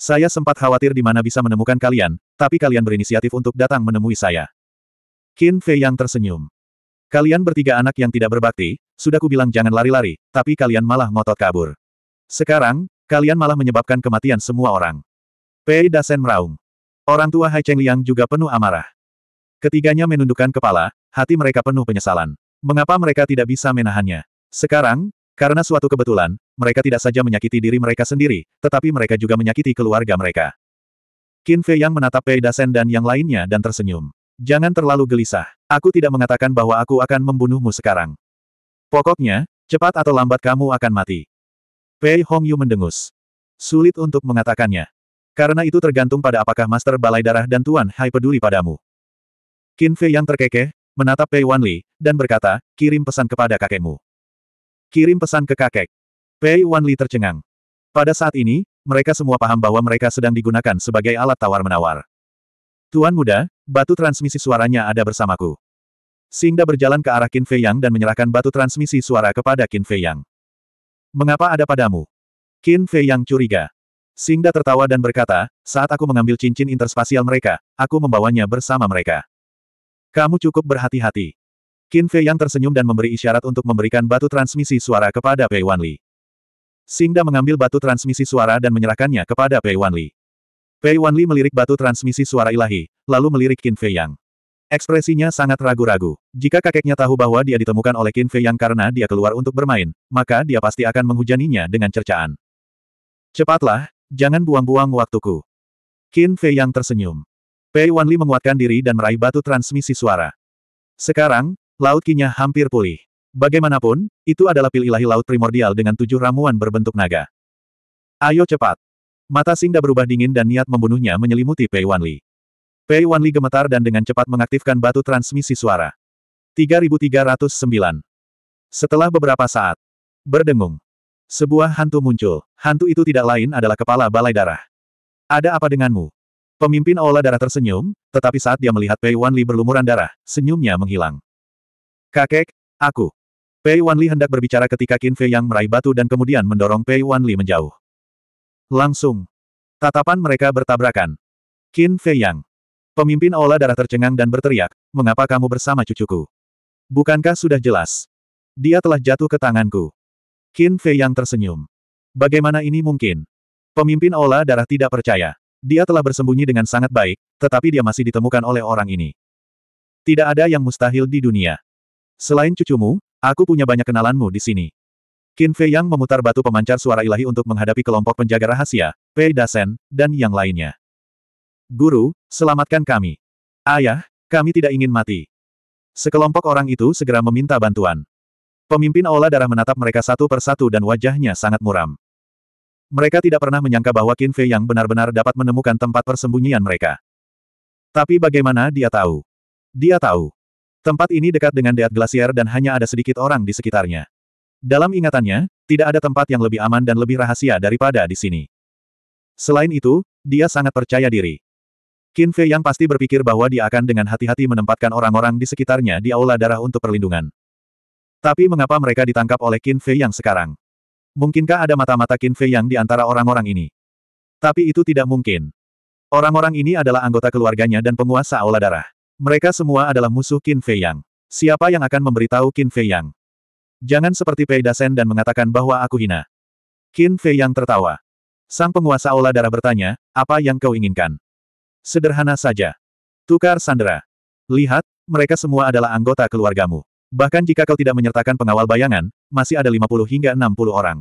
Saya sempat khawatir di mana bisa menemukan kalian, tapi kalian berinisiatif untuk datang menemui saya. Qin Fei yang tersenyum. Kalian bertiga anak yang tidak berbakti, sudah kubilang jangan lari-lari, tapi kalian malah ngotot kabur. Sekarang, kalian malah menyebabkan kematian semua orang. Pei Dasen meraung. Orang tua Hai Cheng Liang juga penuh amarah. Ketiganya menundukkan kepala, hati mereka penuh penyesalan. Mengapa mereka tidak bisa menahannya? Sekarang, karena suatu kebetulan, mereka tidak saja menyakiti diri mereka sendiri, tetapi mereka juga menyakiti keluarga mereka. Qin Fei Yang menatap Pei Dasen dan yang lainnya dan tersenyum. Jangan terlalu gelisah. Aku tidak mengatakan bahwa aku akan membunuhmu sekarang. Pokoknya, cepat atau lambat kamu akan mati. Pei Hongyu mendengus. Sulit untuk mengatakannya. Karena itu tergantung pada apakah Master Balai Darah dan Tuan Hai peduli padamu. Qin Fei yang terkekeh, menatap Pei Wanli, dan berkata, kirim pesan kepada kakekmu. Kirim pesan ke kakek. Pei Wanli tercengang. Pada saat ini, mereka semua paham bahwa mereka sedang digunakan sebagai alat tawar-menawar. Tuan muda, batu transmisi suaranya ada bersamaku. Singda berjalan ke arah Qin Fei Yang dan menyerahkan batu transmisi suara kepada Qin Fei Yang. Mengapa ada padamu? Qin Fei yang curiga. Singda tertawa dan berkata, saat aku mengambil cincin interspasial mereka, aku membawanya bersama mereka. Kamu cukup berhati-hati. Qin Fei yang tersenyum dan memberi isyarat untuk memberikan batu transmisi suara kepada Pei Wanli. Singda mengambil batu transmisi suara dan menyerahkannya kepada Pei Wanli. Pei Wanli melirik batu transmisi suara ilahi, lalu melirik Qin Fei Yang. Ekspresinya sangat ragu-ragu. Jika kakeknya tahu bahwa dia ditemukan oleh Qin Fei Yang karena dia keluar untuk bermain, maka dia pasti akan menghujaninya dengan cercaan. Cepatlah, jangan buang-buang waktuku. Qin Fei Yang tersenyum. Pei Wanli menguatkan diri dan meraih batu transmisi suara. Sekarang, laut kinya hampir pulih. Bagaimanapun, itu adalah pil ilahi laut primordial dengan tujuh ramuan berbentuk naga. Ayo cepat. Mata Singda berubah dingin dan niat membunuhnya menyelimuti Pei Wanli. Pei Wanli gemetar dan dengan cepat mengaktifkan batu transmisi suara. 3309. Setelah beberapa saat, berdengung. Sebuah hantu muncul. Hantu itu tidak lain adalah kepala balai darah. Ada apa denganmu? Pemimpin Aula Darah tersenyum, tetapi saat dia melihat Pei Wanli berlumuran darah, senyumnya menghilang. Kakek, aku. Pei Wanli hendak berbicara ketika Qin Fei Yang meraih batu dan kemudian mendorong Pei Wanli menjauh. Langsung. Tatapan mereka bertabrakan. Qin Fei Yang. Pemimpin Aula Darah tercengang dan berteriak, mengapa kamu bersama cucuku? Bukankah sudah jelas? Dia telah jatuh ke tanganku. Qin Fei yang tersenyum. Bagaimana ini mungkin? Pemimpin Aula Darah tidak percaya. Dia telah bersembunyi dengan sangat baik, tetapi dia masih ditemukan oleh orang ini. Tidak ada yang mustahil di dunia. Selain cucumu, aku punya banyak kenalanmu di sini. Qin Fei Yang memutar batu pemancar suara ilahi untuk menghadapi kelompok penjaga rahasia, Pei Dasen, dan yang lainnya. Guru, selamatkan kami. Ayah, kami tidak ingin mati. Sekelompok orang itu segera meminta bantuan. Pemimpin Aula Darah menatap mereka satu persatu dan wajahnya sangat muram. Mereka tidak pernah menyangka bahwa Qin Fei yang benar-benar dapat menemukan tempat persembunyian mereka. Tapi bagaimana dia tahu? Dia tahu. Tempat ini dekat dengan Deat Glacier dan hanya ada sedikit orang di sekitarnya. Dalam ingatannya, tidak ada tempat yang lebih aman dan lebih rahasia daripada di sini. Selain itu, dia sangat percaya diri. Qin Fei yang pasti berpikir bahwa dia akan dengan hati-hati menempatkan orang-orang di sekitarnya di aula darah untuk perlindungan. Tapi mengapa mereka ditangkap oleh Qin Fei yang sekarang? Mungkinkah ada mata-mata Qin Fei yang di antara orang-orang ini? Tapi itu tidak mungkin. Orang-orang ini adalah anggota keluarganya dan penguasa aula darah. Mereka semua adalah musuh Qin Fei Yang. Siapa yang akan memberitahu Qin Fei Yang? Jangan seperti Pei Dasen dan mengatakan bahwa aku hina. Qin Fei Yang tertawa. Sang penguasa aula darah bertanya, apa yang kau inginkan? Sederhana saja. Tukar sandera. Lihat, mereka semua adalah anggota keluargamu. Bahkan jika kau tidak menyertakan pengawal bayangan, masih ada 50 hingga 60 orang.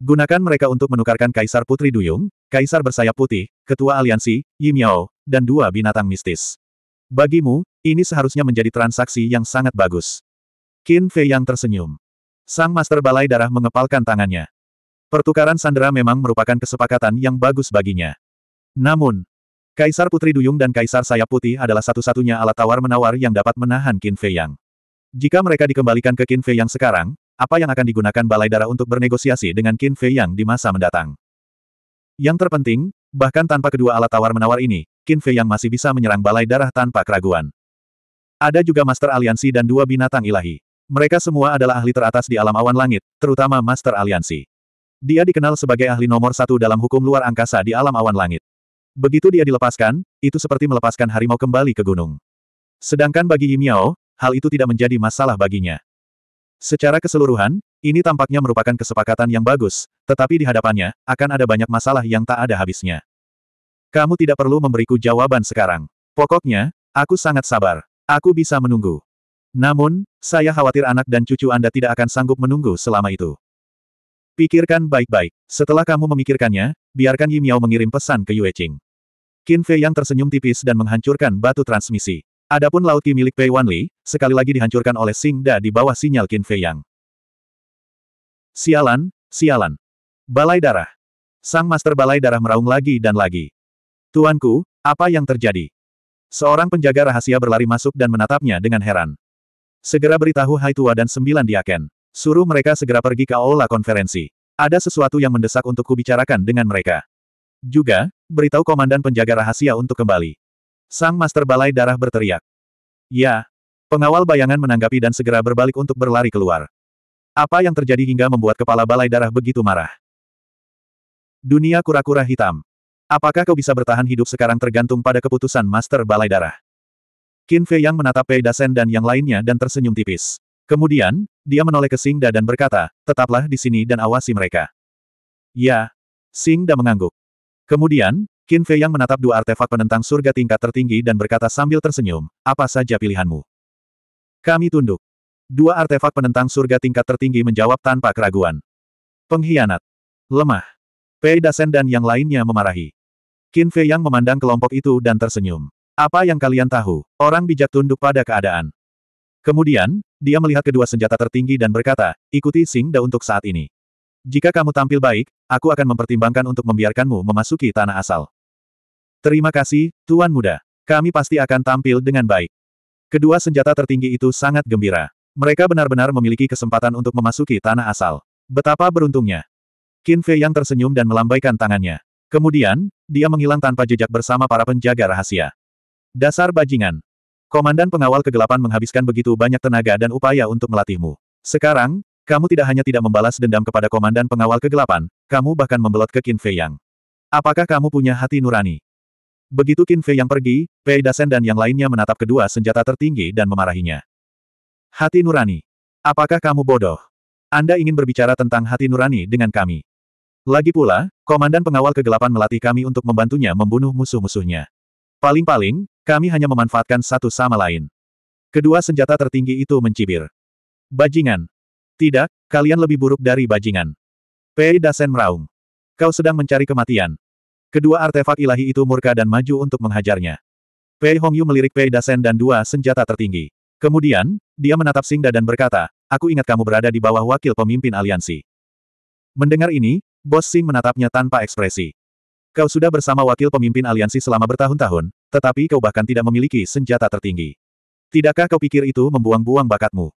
Gunakan mereka untuk menukarkan Kaisar Putri Duyung, Kaisar Bersayap Putih, Ketua Aliansi, Yimiao, dan dua binatang mistis. Bagimu, ini seharusnya menjadi transaksi yang sangat bagus. Qin Fei yang tersenyum. Sang Master Balai Darah mengepalkan tangannya. Pertukaran sandera memang merupakan kesepakatan yang bagus baginya. Namun, Kaisar Putri Duyung dan Kaisar Sayap Putih adalah satu-satunya alat tawar-menawar yang dapat menahan Qin Fei Yang. Jika mereka dikembalikan ke Qin Fei Yang sekarang, apa yang akan digunakan Balai Darah untuk bernegosiasi dengan Qin Fei Yang di masa mendatang? Yang terpenting, bahkan tanpa kedua alat tawar-menawar ini, Qin Fei Yang masih bisa menyerang Balai Darah tanpa keraguan. Ada juga Master Aliansi dan dua binatang ilahi. Mereka semua adalah ahli teratas di alam awan langit, terutama Master Aliansi. Dia dikenal sebagai ahli nomor satu dalam hukum luar angkasa di alam awan langit. Begitu dia dilepaskan, itu seperti melepaskan harimau kembali ke gunung. Sedangkan bagi Yimiao, hal itu tidak menjadi masalah baginya. Secara keseluruhan, ini tampaknya merupakan kesepakatan yang bagus, tetapi di hadapannya, akan ada banyak masalah yang tak ada habisnya. Kamu tidak perlu memberiku jawaban sekarang. Pokoknya, aku sangat sabar. Aku bisa menunggu. Namun, saya khawatir anak dan cucu Anda tidak akan sanggup menunggu selama itu. Pikirkan baik-baik. Setelah kamu memikirkannya, biarkan Yi Miao mengirim pesan ke Yue Qing. Qin Fei yang tersenyum tipis dan menghancurkan batu transmisi. Adapun laut Qi milik Pei Wanli, sekali lagi dihancurkan oleh Sing Da di bawah sinyal Qin Fei Yang. Sialan, sialan. Balai darah. Sang Master Balai darah meraung lagi dan lagi. Tuanku, apa yang terjadi? Seorang penjaga rahasia berlari masuk dan menatapnya dengan heran. Segera beritahu Hai Tua dan sembilan diaken. Suruh mereka segera pergi ke aula konferensi. Ada sesuatu yang mendesak untuk kubicarakan dengan mereka. Juga, beritahu komandan penjaga rahasia untuk kembali. Sang Master Balai Darah berteriak. Ya. Pengawal bayangan menanggapi dan segera berbalik untuk berlari keluar. Apa yang terjadi hingga membuat kepala Balai Darah begitu marah? Dunia kura-kura hitam. Apakah kau bisa bertahan hidup sekarang tergantung pada keputusan Master Balai Darah? Qin Fei yang menatap Pei Dasen dan yang lainnya dan tersenyum tipis. Kemudian, dia menoleh ke Singda dan berkata, tetaplah di sini dan awasi mereka. Ya. Singda mengangguk. Kemudian, Qin Fei yang menatap dua artefak penentang surga tingkat tertinggi dan berkata sambil tersenyum, apa saja pilihanmu. Kami tunduk. Dua artefak penentang surga tingkat tertinggi menjawab tanpa keraguan. Pengkhianat. Lemah. Pei Dasen dan yang lainnya memarahi. Qin Fei yang memandang kelompok itu dan tersenyum. Apa yang kalian tahu? Orang bijak tunduk pada keadaan. Kemudian, dia melihat kedua senjata tertinggi dan berkata, ikuti Sing Da untuk saat ini. Jika kamu tampil baik, aku akan mempertimbangkan untuk membiarkanmu memasuki tanah asal. Terima kasih, Tuan Muda. Kami pasti akan tampil dengan baik. Kedua senjata tertinggi itu sangat gembira. Mereka benar-benar memiliki kesempatan untuk memasuki tanah asal. Betapa beruntungnya. Qin Fei yang tersenyum dan melambaikan tangannya. Kemudian, dia menghilang tanpa jejak bersama para penjaga rahasia. Dasar bajingan. Komandan pengawal kegelapan menghabiskan begitu banyak tenaga dan upaya untuk melatihmu. Sekarang, kamu tidak hanya tidak membalas dendam kepada komandan pengawal kegelapan, kamu bahkan membelot ke Qin Fei Yang. Apakah kamu punya hati nurani? Begitu Qin Fei Yang pergi, Pei Dasen dan yang lainnya menatap kedua senjata tertinggi dan memarahinya. Hati nurani. Apakah kamu bodoh? Anda ingin berbicara tentang hati nurani dengan kami. Lagi pula, komandan pengawal kegelapan melatih kami untuk membantunya membunuh musuh-musuhnya. Paling-paling, kami hanya memanfaatkan satu sama lain. Kedua senjata tertinggi itu mencibir. Bajingan. Tidak, kalian lebih buruk dari bajingan. Pei Dasen meraung. Kau sedang mencari kematian. Kedua artefak ilahi itu murka dan maju untuk menghajarnya. Pei Hongyu melirik Pei Dasen dan dua senjata tertinggi. Kemudian, dia menatap Singda dan berkata, aku ingat kamu berada di bawah wakil pemimpin aliansi. Mendengar ini, Bos Sing menatapnya tanpa ekspresi. Kau sudah bersama wakil pemimpin aliansi selama bertahun-tahun, tetapi kau bahkan tidak memiliki senjata tertinggi. Tidakkah kau pikir itu membuang-buang bakatmu?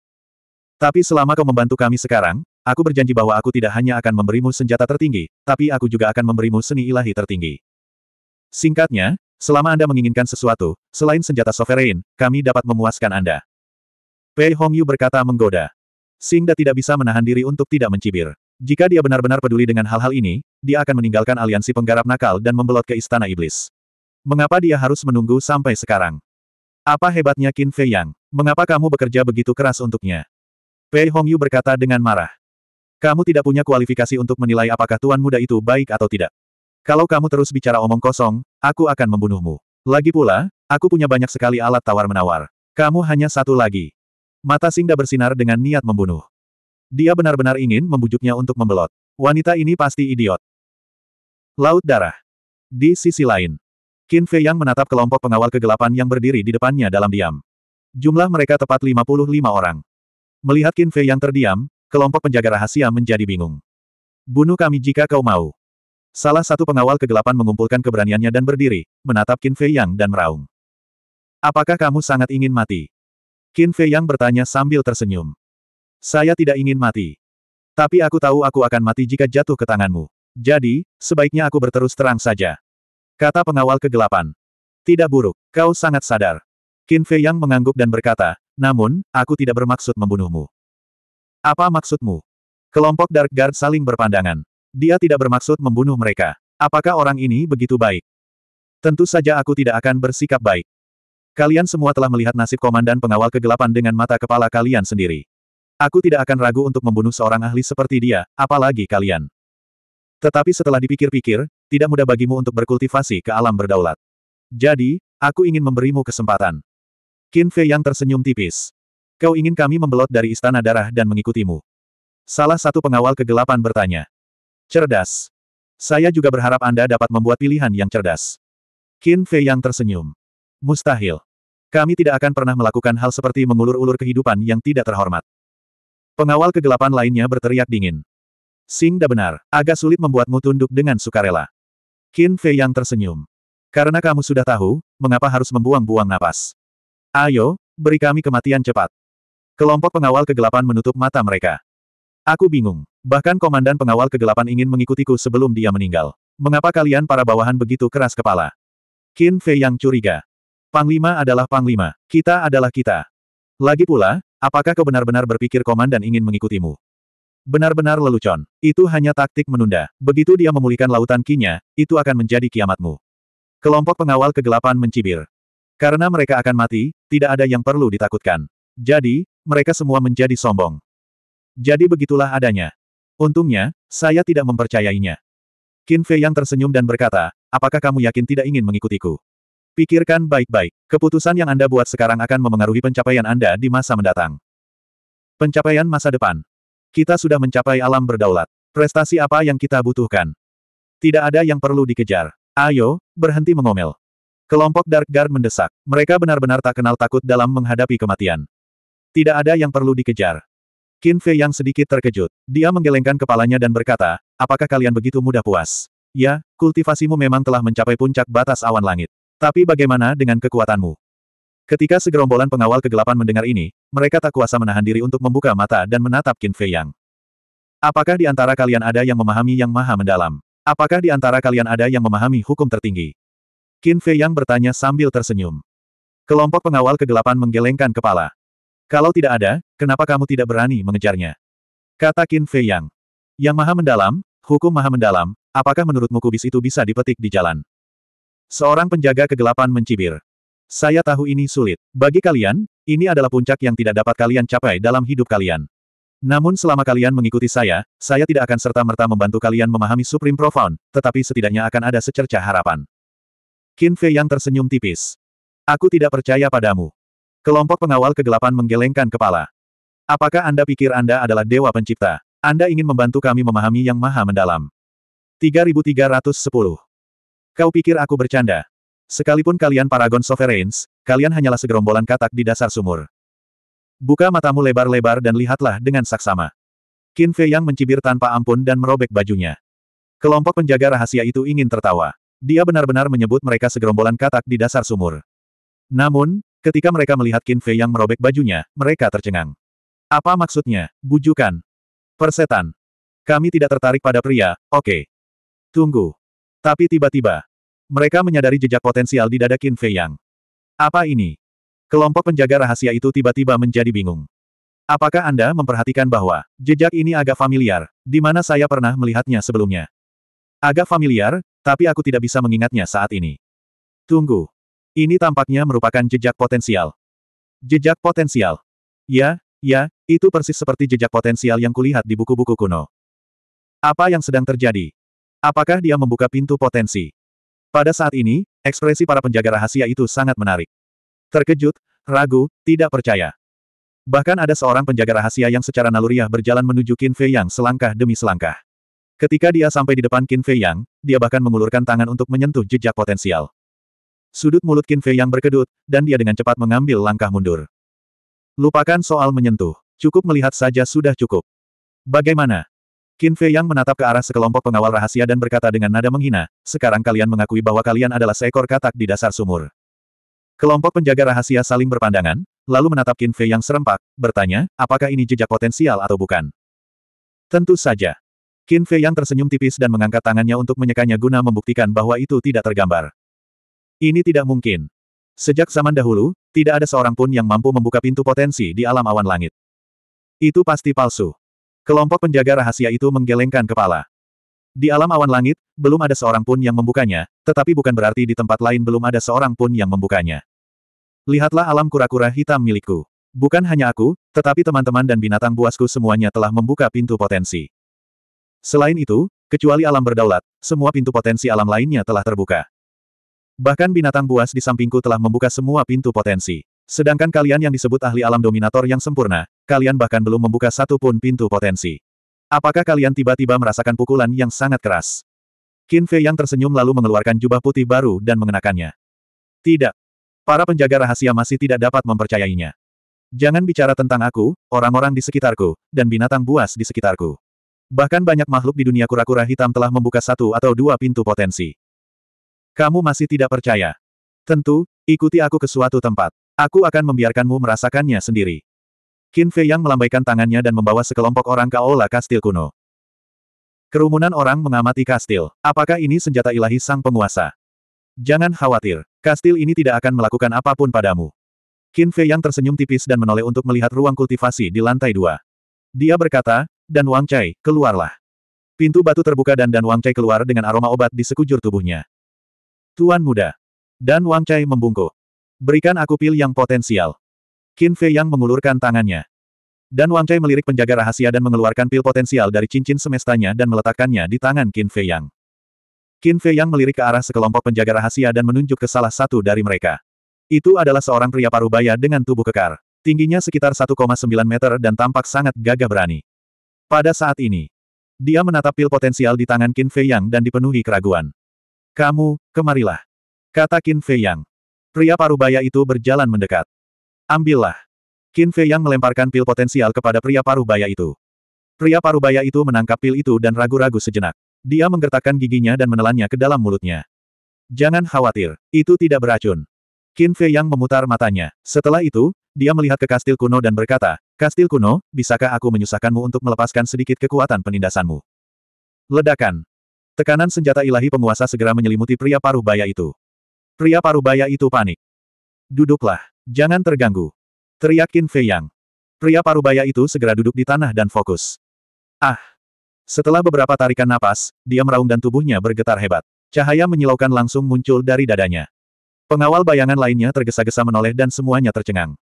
Tapi selama kau membantu kami sekarang, aku berjanji bahwa aku tidak hanya akan memberimu senjata tertinggi, tapi aku juga akan memberimu seni ilahi tertinggi. Singkatnya, selama Anda menginginkan sesuatu, selain senjata sovereign, kami dapat memuaskan Anda. Pei Hongyu berkata menggoda. Singda tidak bisa menahan diri untuk tidak mencibir. Jika dia benar-benar peduli dengan hal-hal ini, dia akan meninggalkan aliansi penggarap nakal dan membelot ke istana iblis. Mengapa dia harus menunggu sampai sekarang? Apa hebatnya Qin Fei Yang? Mengapa kamu bekerja begitu keras untuknya? Pei Hongyu berkata dengan marah. Kamu tidak punya kualifikasi untuk menilai apakah tuan muda itu baik atau tidak. Kalau kamu terus bicara omong kosong, aku akan membunuhmu. Lagi pula, aku punya banyak sekali alat tawar-menawar. Kamu hanya satu lagi. Mata Singda bersinar dengan niat membunuh. Dia benar-benar ingin membujuknya untuk membelot. Wanita ini pasti idiot. Laut darah. Di sisi lain, Qin Fei Yang menatap kelompok pengawal kegelapan yang berdiri di depannya dalam diam. Jumlah mereka tepat 55 orang. Melihat Qin Fei Yang terdiam, kelompok penjaga rahasia menjadi bingung. Bunuh kami jika kau mau. Salah satu pengawal kegelapan mengumpulkan keberaniannya dan berdiri, menatap Qin Fei Yang dan meraung. Apakah kamu sangat ingin mati? Qin Fei Yang bertanya sambil tersenyum. Saya tidak ingin mati. Tapi aku tahu aku akan mati jika jatuh ke tanganmu. Jadi, sebaiknya aku berterus terang saja. Kata pengawal kegelapan. Tidak buruk, kau sangat sadar. Qin Fei Yang mengangguk dan berkata, namun, aku tidak bermaksud membunuhmu. Apa maksudmu? Kelompok Dark Guard saling berpandangan. Dia tidak bermaksud membunuh mereka. Apakah orang ini begitu baik? Tentu saja aku tidak akan bersikap baik. Kalian semua telah melihat nasib komandan pengawal kegelapan dengan mata kepala kalian sendiri. Aku tidak akan ragu untuk membunuh seorang ahli seperti dia, apalagi kalian. Tetapi setelah dipikir-pikir, tidak mudah bagimu untuk berkultivasi ke alam berdaulat. Jadi, aku ingin memberimu kesempatan. Qin Fei yang tersenyum tipis. Kau ingin kami membelot dari istana darah dan mengikutimu. Salah satu pengawal kegelapan bertanya. Cerdas. Saya juga berharap Anda dapat membuat pilihan yang cerdas. Qin Fei yang tersenyum. Mustahil. Kami tidak akan pernah melakukan hal seperti mengulur-ulur kehidupan yang tidak terhormat. Pengawal kegelapan lainnya berteriak dingin. Sing Da benar, agak sulit membuatmu tunduk dengan sukarela. Qin Fei yang tersenyum. Karena kamu sudah tahu, mengapa harus membuang-buang napas. Ayo, beri kami kematian cepat. Kelompok pengawal kegelapan menutup mata mereka. Aku bingung. Bahkan komandan pengawal kegelapan ingin mengikutiku sebelum dia meninggal. Mengapa kalian para bawahan begitu keras kepala? Qin Fei yang curiga. Panglima adalah Panglima. Kita adalah kita. Lagi pula, Apakah kau benar-benar berpikir komandan ingin mengikutimu? Benar-benar lelucon. Itu hanya taktik menunda. Begitu dia memulihkan lautan kinya, itu akan menjadi kiamatmu. Kelompok pengawal kegelapan mencibir. Karena mereka akan mati, tidak ada yang perlu ditakutkan. Jadi, mereka semua menjadi sombong. Jadi begitulah adanya. Untungnya, saya tidak mempercayainya. Qin Fei yang tersenyum dan berkata, apakah kamu yakin tidak ingin mengikutiku? Pikirkan baik-baik, keputusan yang Anda buat sekarang akan memengaruhi pencapaian Anda di masa mendatang. Pencapaian masa depan. Kita sudah mencapai alam berdaulat. Prestasi apa yang kita butuhkan? Tidak ada yang perlu dikejar. Ayo, berhenti mengomel. Kelompok Dark Guard mendesak. Mereka benar-benar tak kenal takut dalam menghadapi kematian. Tidak ada yang perlu dikejar. Qin Fei yang sedikit terkejut. Dia menggelengkan kepalanya dan berkata, apakah kalian begitu mudah puas? Ya, kultivasimu memang telah mencapai puncak batas awan langit. Tapi bagaimana dengan kekuatanmu? Ketika segerombolan pengawal kegelapan mendengar ini, mereka tak kuasa menahan diri untuk membuka mata dan menatap Qin Fei Yang. Apakah di antara kalian ada yang memahami yang maha mendalam? Apakah di antara kalian ada yang memahami hukum tertinggi? Qin Fei Yang bertanya sambil tersenyum. Kelompok pengawal kegelapan menggelengkan kepala. Kalau tidak ada, kenapa kamu tidak berani mengejarnya? Kata Qin Fei Yang. Yang maha mendalam, hukum maha mendalam, apakah menurutmu kubis itu bisa dipetik di jalan? Seorang penjaga kegelapan mencibir. Saya tahu ini sulit. Bagi kalian, ini adalah puncak yang tidak dapat kalian capai dalam hidup kalian. Namun selama kalian mengikuti saya, saya tidak akan serta-merta membantu kalian memahami Supreme Profound, tetapi setidaknya akan ada secerca harapan. Qin Fei yang tersenyum tipis. Aku tidak percaya padamu. Kelompok pengawal kegelapan menggelengkan kepala. Apakah Anda pikir Anda adalah Dewa Pencipta? Anda ingin membantu kami memahami yang maha mendalam. 3310 Kau pikir aku bercanda? Sekalipun kalian Paragon Sovereigns, kalian hanyalah segerombolan katak di dasar sumur. Buka matamu lebar-lebar dan lihatlah dengan saksama. Qin Fei yang mencibir tanpa ampun dan merobek bajunya. Kelompok penjaga rahasia itu ingin tertawa. Dia benar-benar menyebut mereka segerombolan katak di dasar sumur. Namun, ketika mereka melihat Qin Fei yang merobek bajunya, mereka tercengang. Apa maksudnya? Bujukan. Persetan. Kami tidak tertarik pada pria, oke. Okay. Tunggu. Tapi tiba-tiba, mereka menyadari jejak potensial di dada Qin Fei Yang. Apa ini? Kelompok penjaga rahasia itu tiba-tiba menjadi bingung. Apakah Anda memperhatikan bahwa jejak ini agak familiar, di mana saya pernah melihatnya sebelumnya? Agak familiar, tapi aku tidak bisa mengingatnya saat ini. Tunggu. Ini tampaknya merupakan jejak potensial. Jejak potensial. Ya, ya, itu persis seperti jejak potensial yang kulihat di buku-buku kuno. Apa yang sedang terjadi? Apakah dia membuka pintu potensi? Pada saat ini, ekspresi para penjaga rahasia itu sangat menarik. Terkejut, ragu, tidak percaya. Bahkan ada seorang penjaga rahasia yang secara naluriah berjalan menuju Qin Fei Yang selangkah demi selangkah. Ketika dia sampai di depan Qin Fei Yang, dia bahkan mengulurkan tangan untuk menyentuh jejak potensial. Sudut mulut Qin Fei yang berkedut, dan dia dengan cepat mengambil langkah mundur. Lupakan soal menyentuh. Cukup melihat saja sudah cukup. Bagaimana? Qin Fei Yang menatap ke arah sekelompok pengawal rahasia dan berkata dengan nada menghina, sekarang kalian mengakui bahwa kalian adalah seekor katak di dasar sumur. Kelompok penjaga rahasia saling berpandangan, lalu menatap Qin Fei Yang serempak, bertanya, apakah ini jejak potensial atau bukan? Tentu saja. Qin Fei Yang tersenyum tipis dan mengangkat tangannya untuk menyekanya guna membuktikan bahwa itu tidak tergambar. Ini tidak mungkin. Sejak zaman dahulu, tidak ada seorang pun yang mampu membuka pintu potensi di alam awan langit. Itu pasti palsu. Kelompok penjaga rahasia itu menggelengkan kepala. Di alam awan langit, belum ada seorang pun yang membukanya, tetapi bukan berarti di tempat lain belum ada seorang pun yang membukanya. Lihatlah alam kura-kura hitam milikku. Bukan hanya aku, tetapi teman-teman dan binatang buasku semuanya telah membuka pintu potensi. Selain itu, kecuali alam berdaulat, semua pintu potensi alam lainnya telah terbuka. Bahkan binatang buas di sampingku telah membuka semua pintu potensi. Sedangkan kalian yang disebut ahli alam dominator yang sempurna, kalian bahkan belum membuka satu pun pintu potensi. Apakah kalian tiba-tiba merasakan pukulan yang sangat keras? Qin Fei yang tersenyum lalu mengeluarkan jubah putih baru dan mengenakannya. Tidak. Para penjaga rahasia masih tidak dapat mempercayainya. Jangan bicara tentang aku, orang-orang di sekitarku, dan binatang buas di sekitarku. Bahkan banyak makhluk di dunia kura-kura hitam telah membuka satu atau dua pintu potensi. Kamu masih tidak percaya. Tentu, ikuti aku ke suatu tempat. Aku akan membiarkanmu merasakannya sendiri. Qin Fei Yang melambaikan tangannya dan membawa sekelompok orang ke aula kastil kuno. Kerumunan orang mengamati kastil. Apakah ini senjata ilahi sang penguasa? Jangan khawatir, kastil ini tidak akan melakukan apapun padamu. Qin Fei yang tersenyum tipis dan menoleh untuk melihat ruang kultivasi di lantai dua. Dia berkata, Dan Wang Chai, keluarlah. Pintu batu terbuka dan Dan Wang Chai keluar dengan aroma obat di sekujur tubuhnya. Tuan muda. Dan Wang Chai membungkuk. Berikan aku pil yang potensial. Qin Fei Yang mengulurkan tangannya. Dan Wang Chai melirik penjaga rahasia dan mengeluarkan pil potensial dari cincin semestanya dan meletakkannya di tangan Qin Fei Yang. Qin Fei Yang melirik ke arah sekelompok penjaga rahasia dan menunjuk ke salah satu dari mereka. Itu adalah seorang pria parubaya dengan tubuh kekar. Tingginya sekitar 1,9 meter dan tampak sangat gagah berani. Pada saat ini, dia menatap pil potensial di tangan Qin Fei Yang dan dipenuhi keraguan. Kamu, kemarilah. Kata Qin Fei Yang. Pria parubaya itu berjalan mendekat. Ambillah. Qin Fei yang melemparkan pil potensial kepada pria parubaya itu. Pria parubaya itu menangkap pil itu dan ragu-ragu sejenak. Dia menggertakkan giginya dan menelannya ke dalam mulutnya. Jangan khawatir, itu tidak beracun. Qin Fei yang memutar matanya. Setelah itu, dia melihat ke kastil kuno dan berkata, Kastil kuno, bisakah aku menyusahkanmu untuk melepaskan sedikit kekuatan penindasanmu? Ledakan. Tekanan senjata ilahi penguasa segera menyelimuti pria parubaya itu. Pria parubaya itu panik. Duduklah, jangan terganggu. Teriakin Qin Fei Yang. Pria parubaya itu segera duduk di tanah dan fokus. Ah! Setelah beberapa tarikan napas, dia meraung dan tubuhnya bergetar hebat. Cahaya menyilaukan langsung muncul dari dadanya. Pengawal bayangan lainnya tergesa-gesa menoleh dan semuanya tercengang.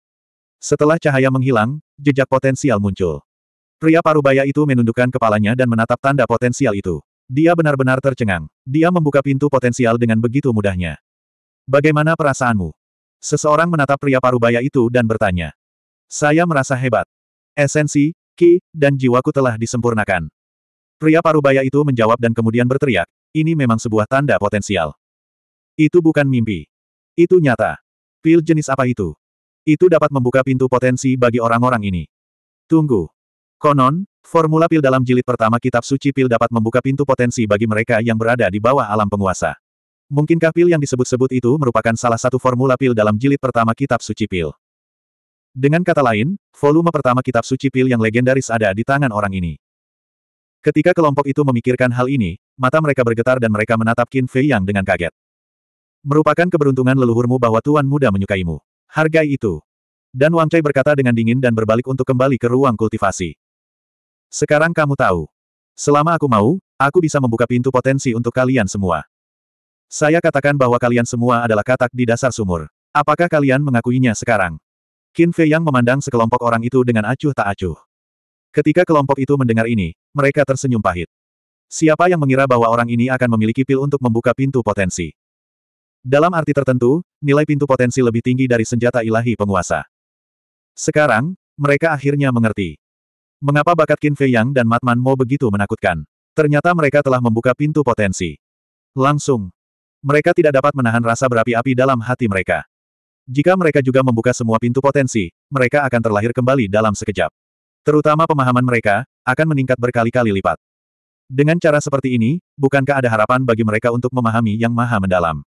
Setelah cahaya menghilang, jejak potensial muncul. Pria parubaya itu menundukkan kepalanya dan menatap tanda potensial itu. Dia benar-benar tercengang. Dia membuka pintu potensial dengan begitu mudahnya. Bagaimana perasaanmu? Seseorang menatap pria parubaya itu dan bertanya. Saya merasa hebat. Esensi, ki, dan jiwaku telah disempurnakan. Pria parubaya itu menjawab dan kemudian berteriak, ini memang sebuah tanda potensial. Itu bukan mimpi. Itu nyata. Pil jenis apa itu? Itu dapat membuka pintu potensi bagi orang-orang ini. Tunggu. Konon, formula pil dalam jilid pertama kitab suci pil dapat membuka pintu potensi bagi mereka yang berada di bawah alam penguasa. Mungkinkah pil yang disebut-sebut itu merupakan salah satu formula pil dalam jilid pertama kitab suci pil? Dengan kata lain, volume pertama kitab suci pil yang legendaris ada di tangan orang ini. Ketika kelompok itu memikirkan hal ini, mata mereka bergetar dan mereka menatap Qin Fei Yang dengan kaget. Merupakan keberuntungan leluhurmu bahwa Tuan Muda menyukaimu. Hargai itu. Dan Wang Chai berkata dengan dingin dan berbalik untuk kembali ke ruang kultivasi. Sekarang kamu tahu. Selama aku mau, aku bisa membuka pintu potensi untuk kalian semua. Saya katakan bahwa kalian semua adalah katak di dasar sumur. Apakah kalian mengakuinya sekarang? Qin Fei yang memandang sekelompok orang itu dengan acuh tak acuh. Ketika kelompok itu mendengar ini, mereka tersenyum pahit. Siapa yang mengira bahwa orang ini akan memiliki pil untuk membuka pintu potensi? Dalam arti tertentu, nilai pintu potensi lebih tinggi dari senjata ilahi penguasa. Sekarang, mereka akhirnya mengerti. Mengapa bakat Qin Fei Yang dan Matman Mo begitu menakutkan? Ternyata mereka telah membuka pintu potensi. Langsung, mereka tidak dapat menahan rasa berapi-api dalam hati mereka. Jika mereka juga membuka semua pintu potensi, mereka akan terlahir kembali dalam sekejap. Terutama pemahaman mereka, akan meningkat berkali-kali lipat. Dengan cara seperti ini, bukankah ada harapan bagi mereka untuk memahami yang maha mendalam?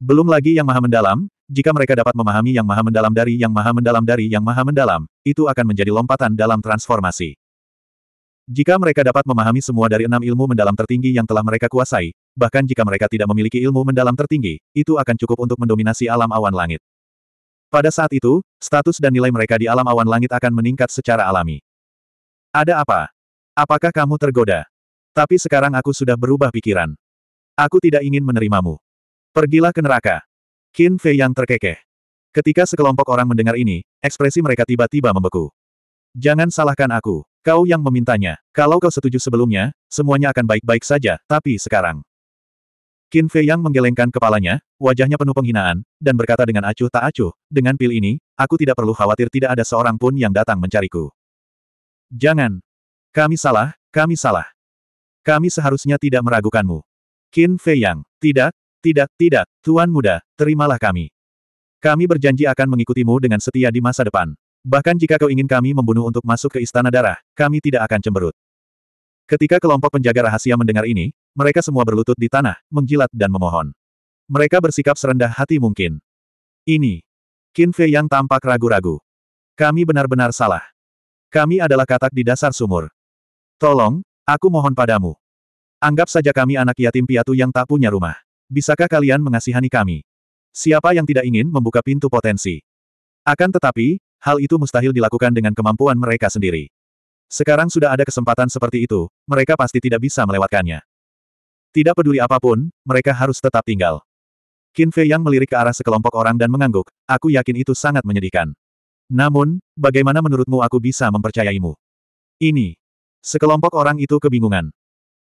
Belum lagi yang maha mendalam, jika mereka dapat memahami yang maha mendalam dari yang maha mendalam dari yang maha mendalam, itu akan menjadi lompatan dalam transformasi. Jika mereka dapat memahami semua dari enam ilmu mendalam tertinggi yang telah mereka kuasai, bahkan jika mereka tidak memiliki ilmu mendalam tertinggi, itu akan cukup untuk mendominasi alam awan langit. Pada saat itu, status dan nilai mereka di alam awan langit akan meningkat secara alami. Ada apa? Apakah kamu tergoda? Tapi sekarang aku sudah berubah pikiran. Aku tidak ingin menerimamu. Pergilah ke neraka. Qin Fei yang terkekeh. Ketika sekelompok orang mendengar ini, ekspresi mereka tiba-tiba membeku. Jangan salahkan aku. Kau yang memintanya. Kalau kau setuju sebelumnya, semuanya akan baik-baik saja, tapi sekarang. Qin Fei yang menggelengkan kepalanya, wajahnya penuh penghinaan, dan berkata dengan acuh tak acuh, dengan pil ini, aku tidak perlu khawatir tidak ada seorang pun yang datang mencariku. Jangan. Kami salah, kami salah. Kami seharusnya tidak meragukanmu. Qin Fei Yang, tidak, tidak, tidak, Tuan Muda, terimalah kami. Kami berjanji akan mengikutimu dengan setia di masa depan. Bahkan jika kau ingin kami membunuh untuk masuk ke istana darah, kami tidak akan cemberut. Ketika kelompok penjaga rahasia mendengar ini, mereka semua berlutut di tanah, menjilat dan memohon. Mereka bersikap serendah hati mungkin. Ini. Qin Fei yang tampak ragu-ragu. Kami benar-benar salah. Kami adalah katak di dasar sumur. Tolong, aku mohon padamu. Anggap saja kami anak yatim piatu yang tak punya rumah. Bisakah kalian mengasihani kami? Siapa yang tidak ingin membuka pintu potensi? Akan tetapi, hal itu mustahil dilakukan dengan kemampuan mereka sendiri. Sekarang sudah ada kesempatan seperti itu, mereka pasti tidak bisa melewatkannya. Tidak peduli apapun, mereka harus tetap tinggal. Qin Fei yang melirik ke arah sekelompok orang dan mengangguk, aku yakin itu sangat menyedihkan. Namun, bagaimana menurutmu aku bisa mempercayaimu? Ini. Sekelompok orang itu kebingungan.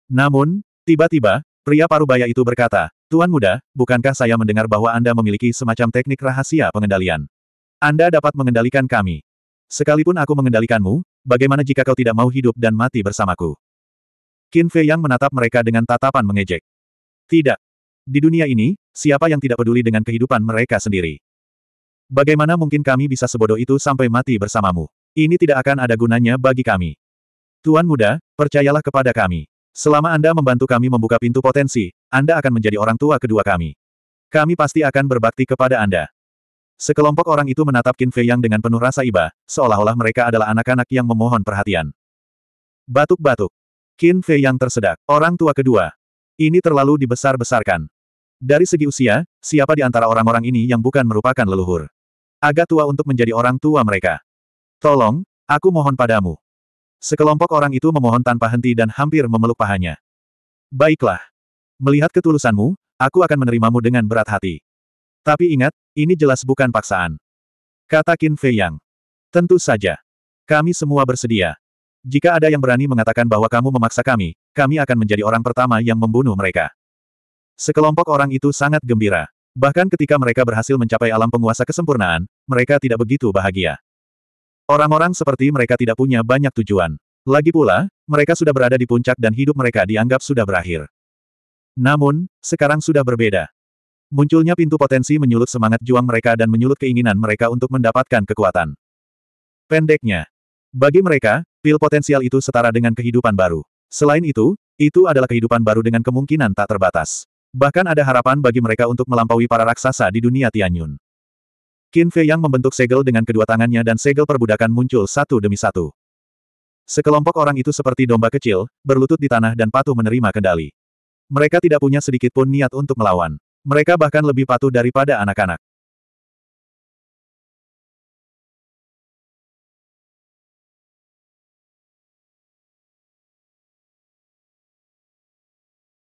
Namun, tiba-tiba, pria parubaya itu berkata, Tuan muda, bukankah saya mendengar bahwa Anda memiliki semacam teknik rahasia pengendalian? Anda dapat mengendalikan kami. Sekalipun aku mengendalikanmu, bagaimana jika kau tidak mau hidup dan mati bersamaku? Qin Fei Yang menatap mereka dengan tatapan mengejek. Tidak. Di dunia ini, siapa yang tidak peduli dengan kehidupan mereka sendiri? Bagaimana mungkin kami bisa sebodoh itu sampai mati bersamamu? Ini tidak akan ada gunanya bagi kami. Tuan muda, percayalah kepada kami. Selama Anda membantu kami membuka pintu potensi, Anda akan menjadi orang tua kedua kami. Kami pasti akan berbakti kepada Anda. Sekelompok orang itu menatap Qin Fei Yang dengan penuh rasa iba, seolah-olah mereka adalah anak-anak yang memohon perhatian. Batuk-batuk. Qin Fei Yang tersedak. Orang tua kedua. Ini terlalu dibesar-besarkan. Dari segi usia, siapa di antara orang-orang ini yang bukan merupakan leluhur? Agak tua untuk menjadi orang tua mereka. Tolong, aku mohon padamu. Sekelompok orang itu memohon tanpa henti dan hampir memeluk pahanya. Baiklah. Melihat ketulusanmu, aku akan menerimamu dengan berat hati. Tapi ingat, ini jelas bukan paksaan. Kata Qin Fei Yang. Tentu saja. Kami semua bersedia. Jika ada yang berani mengatakan bahwa kamu memaksa kami, kami akan menjadi orang pertama yang membunuh mereka. Sekelompok orang itu sangat gembira. Bahkan ketika mereka berhasil mencapai alam penguasa kesempurnaan, mereka tidak begitu bahagia. Orang-orang seperti mereka tidak punya banyak tujuan. Lagi pula, mereka sudah berada di puncak dan hidup mereka dianggap sudah berakhir. Namun, sekarang sudah berbeda. Munculnya pintu potensi menyulut semangat juang mereka dan menyulut keinginan mereka untuk mendapatkan kekuatan. Pendeknya, bagi mereka, pil potensial itu setara dengan kehidupan baru. Selain itu, itu adalah kehidupan baru dengan kemungkinan tak terbatas. Bahkan ada harapan bagi mereka untuk melampaui para raksasa di dunia Tianyun. Qin Fei yang membentuk segel dengan kedua tangannya dan segel perbudakan muncul satu demi satu. Sekelompok orang itu seperti domba kecil, berlutut di tanah dan patuh menerima kendali. Mereka tidak punya sedikit pun niat untuk melawan. Mereka bahkan lebih patuh daripada anak-anak.